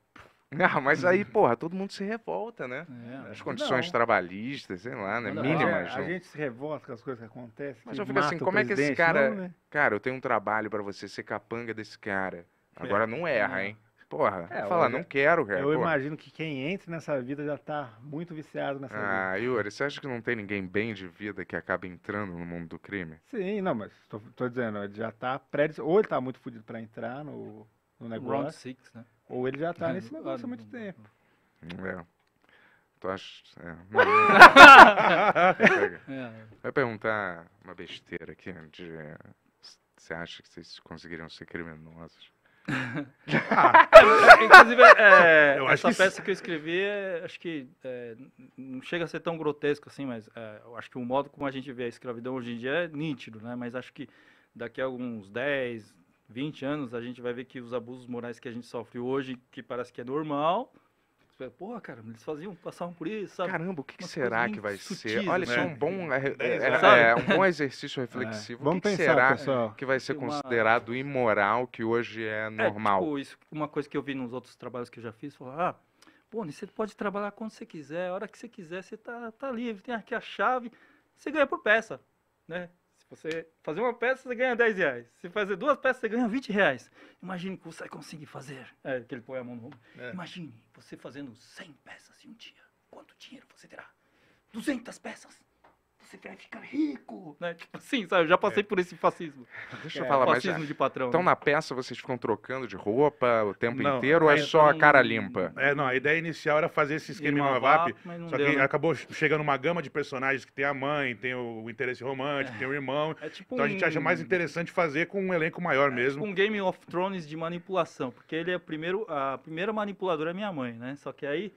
Ah, mas aí, (laughs) porra, todo mundo se revolta, né? É, As condições não. trabalhistas, sei lá, né? Não, Mínimas. É, a, a gente se revolta com as coisas que acontecem. Mas eu fico assim, como é que esse cara. Né? Cara, eu tenho um trabalho para você ser capanga desse cara. Agora é. não erra, hein? Porra, é, fala, não quero, cara. Eu porra. imagino que quem entra nessa vida já tá muito viciado nessa ah, vida. Ah, Yuri, você acha que não tem ninguém bem de vida que acaba entrando no mundo do crime? Sim, não, mas tô, tô dizendo, ele já tá pré... Ou ele tá muito fudido para entrar no, no negócio. Round six, né? Ou ele já tá é. nesse negócio há muito tempo. É. Tu acha. É. (laughs) é. Vai perguntar uma besteira aqui de. Você acha que vocês conseguiriam ser criminosos? (laughs) ah. É, inclusive, é, eu essa peça que eu escrevi, é, acho que é, não chega a ser tão grotesco assim, mas eu acho que o modo como a gente vê a escravidão hoje em dia é nítido, né? Mas acho que daqui a alguns 10, 20 anos, a gente vai ver que os abusos morais que a gente sofre hoje, que parece que é normal, Porra, cara, eles faziam, passavam por isso, sabe? Caramba, o que, que será que vai sutis, ser? Olha, né? isso é um bom, é, é, é, um bom exercício reflexivo. Vamos o que, pensar, que será pessoal. que vai ser considerado imoral, que hoje é normal? Tipo, isso, uma coisa que eu vi nos outros trabalhos que eu já fiz, falar, ah, pô, você pode trabalhar quando você quiser, a hora que você quiser, você tá, tá livre, tem aqui a chave, você ganha por peça, né? Você fazer uma peça, você ganha 10 reais. Se fazer duas peças, você ganha 20 reais. Imagine que você conseguir fazer. É, que ele põe a mão no ombro. É. Imagine você fazendo 100 peças em um dia. Quanto dinheiro você terá? 200 peças você vai ficar rico, né? Tipo assim, sabe? Eu já passei é. por esse fascismo. (laughs) Deixa eu é, falar, fascismo mas, de patrão. Então na peça vocês ficam trocando de roupa o tempo não, inteiro ou é só a cara limpa? É, não, a ideia inicial era fazer esse esquema no VAP, só deu, que né? acabou chegando uma gama de personagens que tem a mãe, tem o interesse romântico, é. tem o irmão. É tipo então um... a gente acha mais interessante fazer com um elenco maior tipo mesmo. Tipo um Game of Thrones de manipulação, porque ele é primeiro a primeira manipuladora é minha mãe, né? Só que aí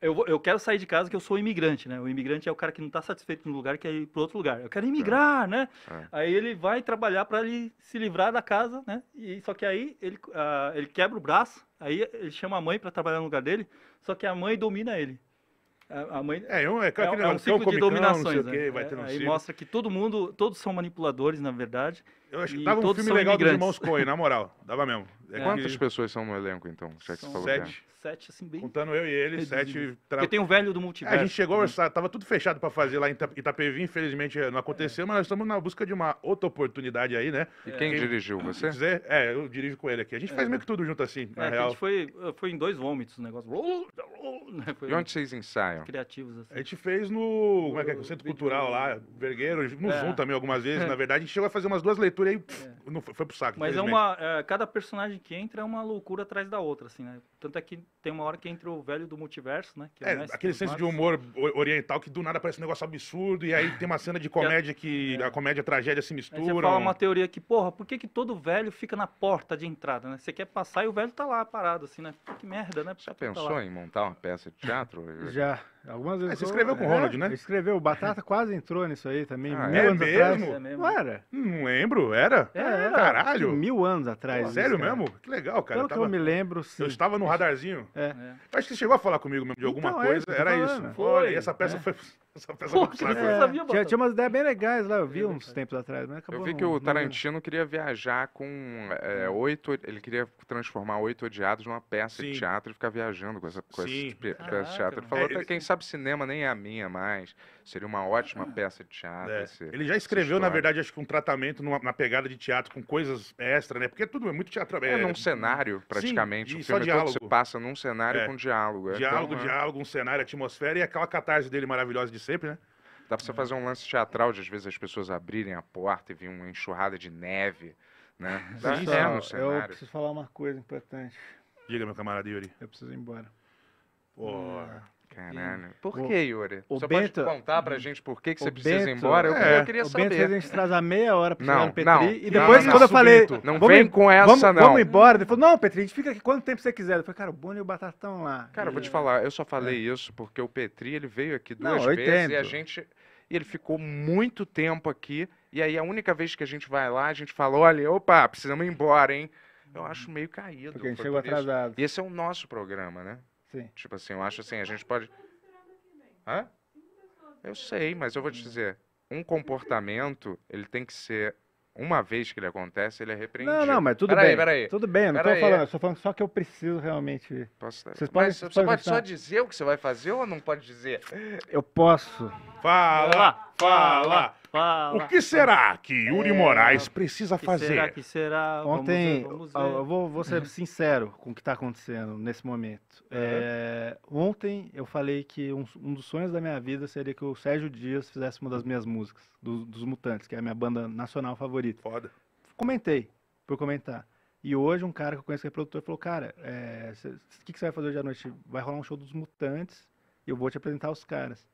eu, eu quero sair de casa que eu sou imigrante, né? O imigrante é o cara que não está satisfeito no lugar, quer ir para outro lugar. Eu quero é. imigrar, é. né? É. Aí ele vai trabalhar para ele se livrar da casa, né? E, só que aí ele, uh, ele quebra o braço, aí ele chama a mãe para trabalhar no lugar dele, só que a mãe domina ele. A mãe, é, é, um, é, claro é, é um ciclo de dominações. Né? é, um aí mostra que todo mundo, todos são manipuladores, na verdade. Eu acho que dava um filme legal imigrantes. dos irmãos Coen, na moral. Dava (laughs) mesmo. É Quantas que... pessoas são no elenco, então? Já que são você falou sete sete, assim, bem. Contando eu e ele, reduzido. sete. Tra... Porque tem um velho do multiverso. É, a gente chegou estava a uhum. orçar, tava tudo fechado para fazer lá em Itapevi, infelizmente eh, não aconteceu, é. mas nós estamos na busca de uma outra oportunidade aí, né? E quem dirigiu? Você? Dizer, é, eu dirijo com ele aqui. A gente faz é. meio que tudo junto assim, na é, real. A gente foi, eh, foi em dois vômitos o negócio. Né? Foi e onde vocês ensaiam? Criativos, assim. A gente fez no. Como é que é? O Centro Cultural lá, Vergueiro, no é. Zoom também algumas vezes, na (laughs) verdade. A gente chegou a fazer umas duas leituras aí. Não foi, foi pro saco. Mas é uma. cada personagem que entra é uma loucura atrás da outra, assim, né? Tanto é que tem uma hora que entra o velho do multiverso, né? é, é aquele senso de humor oriental que do nada parece um negócio absurdo, e aí tem uma cena de é comédia que, é. a comédia e a tragédia se mistura você fala uma teoria que, porra, por que, que todo velho fica na porta de entrada, né? Você quer passar e o velho tá lá parado, assim, né? Que merda, né? Já pensou tá em montar uma peça de teatro? Já. Algumas vezes. É, você escreveu com o é, Ronald, é, né? Escreveu. O Batata quase entrou nisso aí também. Ah, mil é, anos mesmo? Atrás. é mesmo? Não era? Não lembro, era? É, era. Caralho. Mil anos atrás. Pô, sério mesmo? Que legal, cara. Pelo eu tava, que eu me lembro, sim. Eu estava no radarzinho. É. é. Acho que você chegou a falar comigo mesmo de alguma então, coisa. É, era falando. isso. Foi. E essa peça né? foi. (laughs) Pô, sabia, tinha, tinha, umas ideias bem legais lá, eu vi uns tempos atrás, mas acabou. Eu vi que não, o Tarantino não... queria viajar com é, hum. oito. Ele queria transformar oito odiados numa peça Sim. de teatro e ficar viajando com essa com essa esse, peça tipo de teatro. Ele falou, é, ele... quem sabe cinema nem é a minha mais. Seria uma ótima peça de teatro. É, esse, ele já escreveu, na verdade, acho que um tratamento numa, na pegada de teatro com coisas extra, né? Porque tudo é muito teatro. É, é num cenário, praticamente. Sim, o filme todo se passa num cenário é. com diálogo. É diálogo, então, diálogo, um cenário, atmosfera e aquela catarse dele maravilhosa de sempre, né? Dá pra você é. fazer um lance teatral de às vezes as pessoas abrirem a porta e vir uma enxurrada de neve, né? (laughs) Dá Sim, é no Eu preciso falar uma coisa importante. Diga, meu camarada Yuri. Eu preciso ir embora. Pô. Caralho. Por o, que, Yuri? O você Bento, pode contar pra gente por que, que você precisa Bento, ir embora? Eu, é. eu queria saber. O Bento fez a gente atrasar meia hora pra não, chegar no Petri. Não, e depois, não, quando eu falei... Não vem com essa, vamos, não. Vamos embora. Ele falou, não, Petri, a gente fica aqui quanto tempo você quiser. Eu falei, cara, o Bono e o Batatão lá. Cara, eu vou te falar, eu só falei é. isso porque o Petri, ele veio aqui duas não, vezes e a gente... E ele ficou muito tempo aqui. E aí, a única vez que a gente vai lá, a gente fala, olha, opa, precisamos ir embora, hein? Eu uhum. acho meio caído. Porque a gente chegou atrasado. E esse é o nosso programa, né? Sim. Tipo assim, eu acho assim, a gente pode. Hã? Eu sei, mas eu vou te dizer. Um comportamento, ele tem que ser. Uma vez que ele acontece, ele é repreendido. Não, não, mas tudo pera bem. peraí. Tudo bem, eu não pera tô aí. falando, eu tô falando só que eu preciso realmente. Posso dar... Vocês podem, mas você pode só dizer o que você vai fazer ou não pode dizer? Eu posso. Fala, fala, Fala. O que será que Yuri é, Moraes precisa que fazer? Será que será? Ontem, ver, vamos ver. eu vou, vou, ser sincero com o que está acontecendo nesse momento. É. É, ontem eu falei que um, um, dos sonhos da minha vida seria que o Sérgio Dias fizesse uma das minhas músicas, do, dos Mutantes, que é a minha banda nacional favorita. Foda. Comentei, por comentar. E hoje um cara que eu conheço que é produtor falou, cara, o é, que, que você vai fazer hoje à noite? Vai rolar um show dos Mutantes e eu vou te apresentar os caras.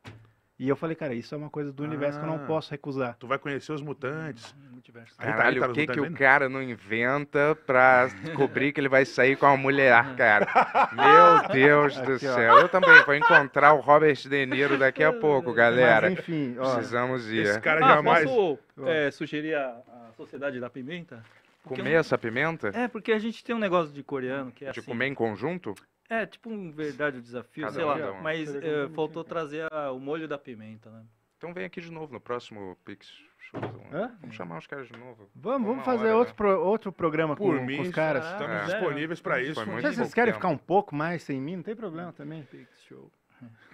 E eu falei, cara, isso é uma coisa do ah, universo que eu não ah. posso recusar. Tu vai conhecer os mutantes. Uhum, Multiverso. Tá, Caralho, tá o que, que o cara não inventa pra descobrir que ele vai sair com uma mulher, uhum. cara? (laughs) Meu Deus Aqui, do céu. Ó. Eu também vou encontrar o Robert De Niro daqui a (laughs) pouco, galera. Mas, enfim, ó, Precisamos ir. Esse cara ah, jamais... Posso é, sugerir a, a Sociedade da Pimenta? Porque comer eu... essa pimenta? É, porque a gente tem um negócio de coreano que é De assim. comer em conjunto? É, tipo um verdade o desafio, Cada sei um, lá. Um. Mas é, faltou trazer a, o molho da pimenta, né? Então vem aqui de novo no próximo Pix. Show. Né? Vamos chamar os caras de novo. Vamos, vamos fazer hora, né? outro, né? pro, outro programa Por com, mim, com os caras. Ah, estamos é. disponíveis para isso. Se vocês querem tempo. ficar um pouco mais sem mim, não tem problema ah, também. Pix Show.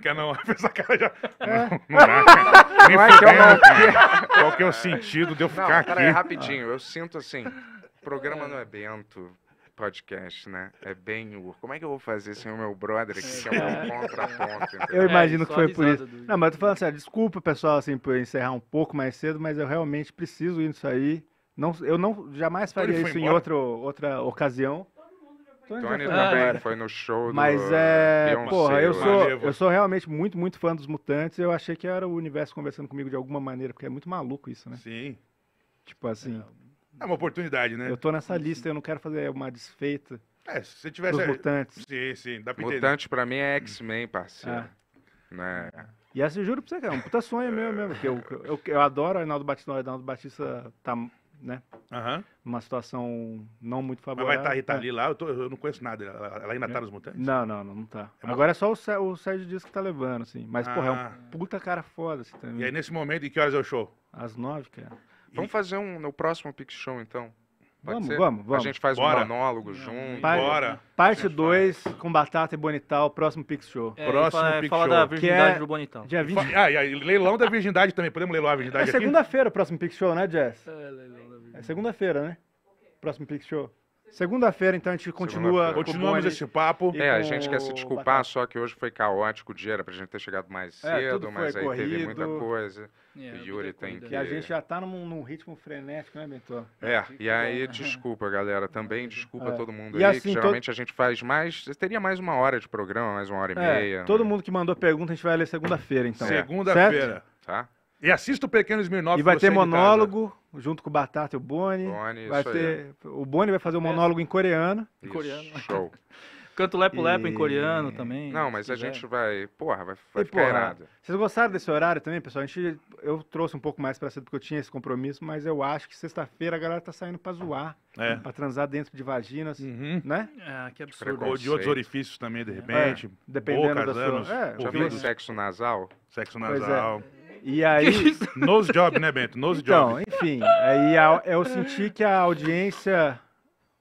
Quer não, (laughs) essa cara já. É. Não, não, não, não é que eu não. Qual que é o sentido de eu ficar não, aqui? É rapidinho, eu sinto assim. O programa é. não é Bento, podcast, né? É bem o. Como é que eu vou fazer sem o meu brother aqui, que é um é. contraponto? (laughs) Eu imagino é, que foi por isso. Do... Não, mas tô falando sério, desculpa, pessoal, assim, por encerrar um pouco mais cedo, mas eu realmente preciso ir nisso aí. Não, eu não jamais então faria isso embora? em outro, outra ocasião. Tony, então Tony também foi no show Mas do é, Beyoncé, porra, eu sou, eu sou realmente muito, muito fã dos Mutantes. Eu achei que era o universo conversando comigo de alguma maneira, porque é muito maluco isso, né? Sim. Tipo assim. É, é uma oportunidade, né? Eu tô nessa uhum. lista, eu não quero fazer uma desfeita. É, se você tivesse. mutantes. Sim, sim, dá pra entender. Mutante pra mim é X-Men, parceiro. Ah. Né? E essa eu juro pra você, cara, é um puta sonho meu é. mesmo. Porque eu, eu, eu adoro Arnaldo Batista, o Arnaldo Batista tá, né? Uhum. Numa situação não muito favorável. Mas vai estar tá, tá é. lá? Eu, tô, eu, não conheço nada. Ela ainda é. tá nos mutantes? Não, não, não, não tá. É uma... Agora é só o, o Sérgio Dias que tá levando, assim. Mas, ah. porra, é um ah. puta cara foda, assim, também. E aí, nesse momento, em que horas é o show? Às nove, cara. Vamos fazer um no próximo Pix Show, então? Pode vamos, ser? vamos, vamos. A gente faz Bora. um monólogo junto. Par Bora. Parte 2 com Batata e Bonital, próximo Pix Show. É, próximo fala, é, Pix fala Show. da virgindade é... do Bonital. Dia 20. Ah, e aí, leilão da virgindade também. Podemos leiloar a virgindade é aqui? É segunda-feira o próximo Pix Show, né, Jess? É, leilão da virgindade. É segunda-feira, né? Próximo Pix Show. Segunda-feira, então, a gente continua. Continuamos esse papo. É, a gente quer se desculpar, só que hoje foi caótico o dia, era pra gente ter chegado mais é, cedo, é, mas aí corrido. teve muita coisa. Yeah, é, o Yuri tem que. Né? E a gente já tá num, num ritmo frenético, né, Mentor? É, e aí, desculpa, galera. Também desculpa é. todo mundo e aí, assim, que geralmente todo... a gente faz mais. Teria mais uma hora de programa, mais uma hora e é, meia. Todo né? mundo que mandou pergunta, a gente vai ler segunda-feira, então. Segunda-feira. Tá? E assista o Pequeno 2009. E vai ter monólogo junto com o Batata e o Boni. Boni vai ter... Aí. O Boni vai fazer o um é. monólogo em coreano. Em coreano. Show. (laughs) Canto Lepo Lepo e... em coreano também. Não, mas a gente vai. Porra, vai, vai e, ficar porra, Vocês gostaram desse horário também, pessoal? A gente, eu trouxe um pouco mais pra cedo porque eu tinha esse compromisso, mas eu acho que sexta-feira a galera tá saindo pra zoar. É. Pra transar dentro de vaginas, uhum. né? É, que absurdo. Ou de outros orifícios também, de é. repente. É. Dependendo Bocas, da sua... anos, é, Já viu sexo nasal? Sexo é. nasal. E aí. Nose job, né, Bento? Nos então, job. Então, enfim. É, aí é eu senti que a audiência,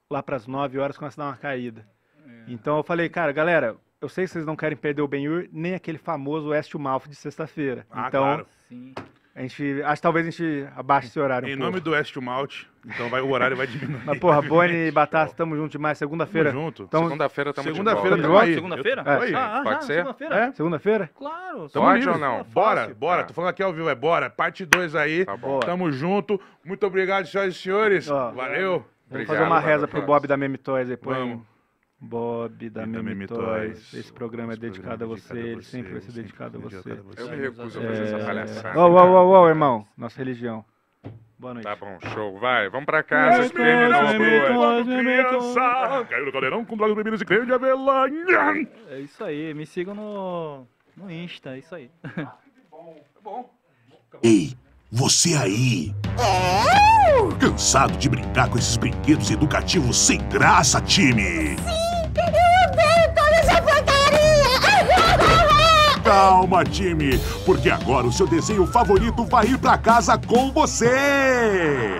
lá para as 9 horas, começa a dar uma caída. É. Então eu falei, cara, galera, eu sei que vocês não querem perder o ben nem aquele famoso West Mouth de sexta-feira. Ah, então, claro. A gente, acho que talvez a gente abaixe esse horário. Em um nome pouco. do West Malt, então vai, o horário vai diminuir. Mas, porra, Boni e (laughs) Batata, tamo junto demais. Segunda-feira. Tamo junto. Segunda-feira tamo Segunda-feira tamo aí. Segunda-feira? É. Ah, ah, Pode já, ser? Segunda-feira? É? Segunda-feira? Claro. Pode ou é não? Bora, bora. É. Tô falando aqui ao vivo, é bora. Parte 2 aí. Tá bom. Tamo junto. Muito obrigado, senhoras e senhores. Ó, Valeu. Vamos fazer uma reza pro Bob da Meme Toys depois. Vamos. Bob, da Meme Esse programa é, é dedicado, a você, ele sempre vai ser dedicado é a você. Eu me recuso a fazer é. essa palhaçada. Uou, uou, uou, irmão, nossa religião. Boa noite. Tá bom, show. Vai, vamos pra casa. Os prêmios das bruas. Criança. Caiu no caldeirão com drogas, bebidas e creme de avelã. É isso aí. Me sigam no, no Insta. É isso aí. bom. Ei, você aí. Cansado de brincar com esses brinquedos educativos sem graça, time? Sim. Calma, time, porque agora o seu desenho favorito vai ir para casa com você!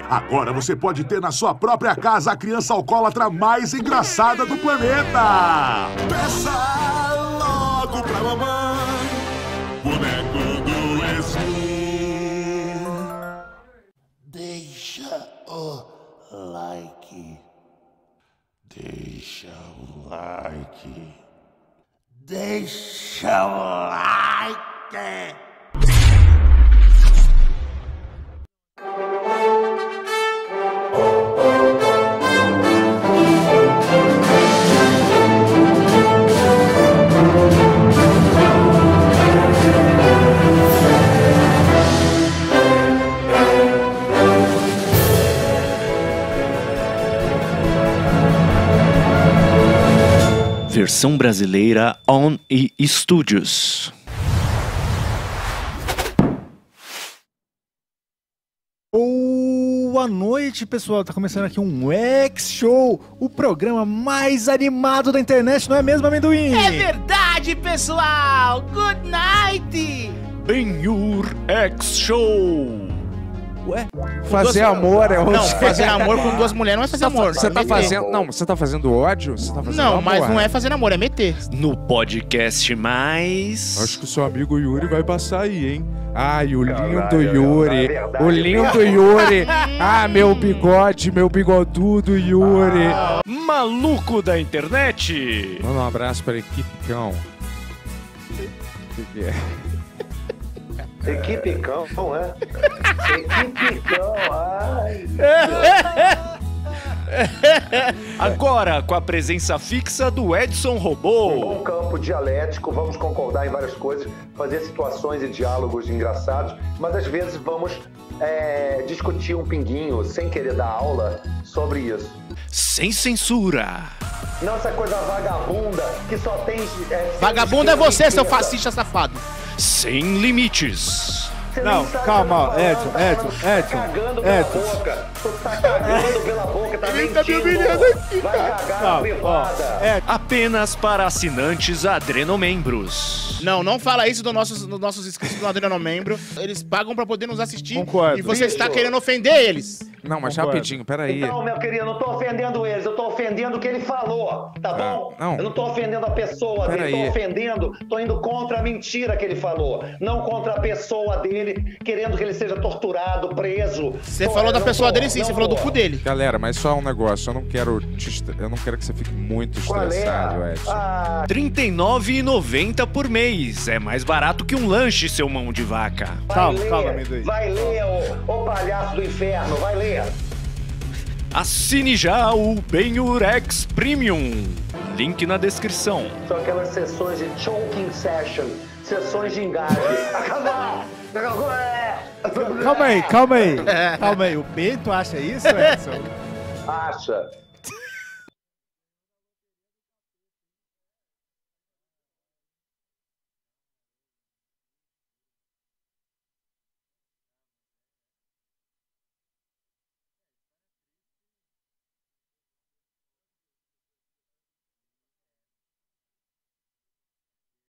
Agora você pode ter na sua própria casa a criança alcoólatra mais engraçada do planeta! Peça logo pra mamãe, boneco do Esmin. Deixa o like. Deixa o like. They shall like it. brasileira On e Studios. Boa noite, pessoal. Tá começando aqui um X-Show, o programa mais animado da internet, não é mesmo, amendoim? É verdade, pessoal. Good night. Benhur X-Show. Ué? Fazer duas... amor é ódio. Não, fazer (laughs) é. amor com duas mulheres não é fazer amor. Você tá, tá fazendo. Não, você tá fazendo ódio? Você tá fazendo Não, amor. mas não é fazer amor, é meter. No podcast mais. Acho que o seu amigo Yuri vai passar aí, hein? Ai, o lindo Caralho, Yuri. o lindo Yuri. (laughs) ah, meu bigode, meu bigodudo Yuri. Ah. Maluco da internet. Manda um abraço para equipe cão. O que é? Equipe cão, é? Equipe cão, ai. Agora, com a presença fixa do Edson Robô. Um bom campo dialético, vamos concordar em várias coisas, fazer situações e diálogos engraçados, mas às vezes vamos é, discutir um pinguinho, sem querer dar aula, sobre isso. Sem censura. Nossa coisa vagabunda que só tem. É, vagabunda é você, seu fascista safado. Sem limites. Você não, tá calma, Edson, Edson, Edson. Cagando Edson. pela boca. tá cagando (laughs) pela boca, tá Ele tá me humilhando aqui, cara. Não, ó, Edson. Apenas para assinantes adrenomembros. Não, não fala isso dos nossos, dos nossos inscritos do Adrenomembro. Eles pagam pra poder nos assistir. Concordo. E você está querendo ofender eles. Não, mas Concordo. rapidinho, peraí. Então, meu querido, eu não tô ofendendo eles, eu tô ofendendo o que ele falou, tá ah, bom? Não. Eu não tô ofendendo a pessoa pera dele, aí. tô ofendendo, tô indo contra a mentira que ele falou, não contra a pessoa dele, querendo que ele seja torturado, preso. Você falou da pessoa tô, dele sim, você falou do cu dele. Galera, mas só um negócio, eu não quero te, eu não quero que você fique muito é? estressado, é? Edson. Ah. R$39,90 por mês, é mais barato que um lanche, seu mão de vaca. Vai calma, ler, calma, amendoim. Vai ler, ô, ô palhaço do inferno, vai ler. Assine já o Benurex Premium. Link na descrição. São aquelas sessões de choking session, sessões de engaje. É! Calma aí, calma aí. É. Calma aí, o Bento acha isso, Edson? Acha.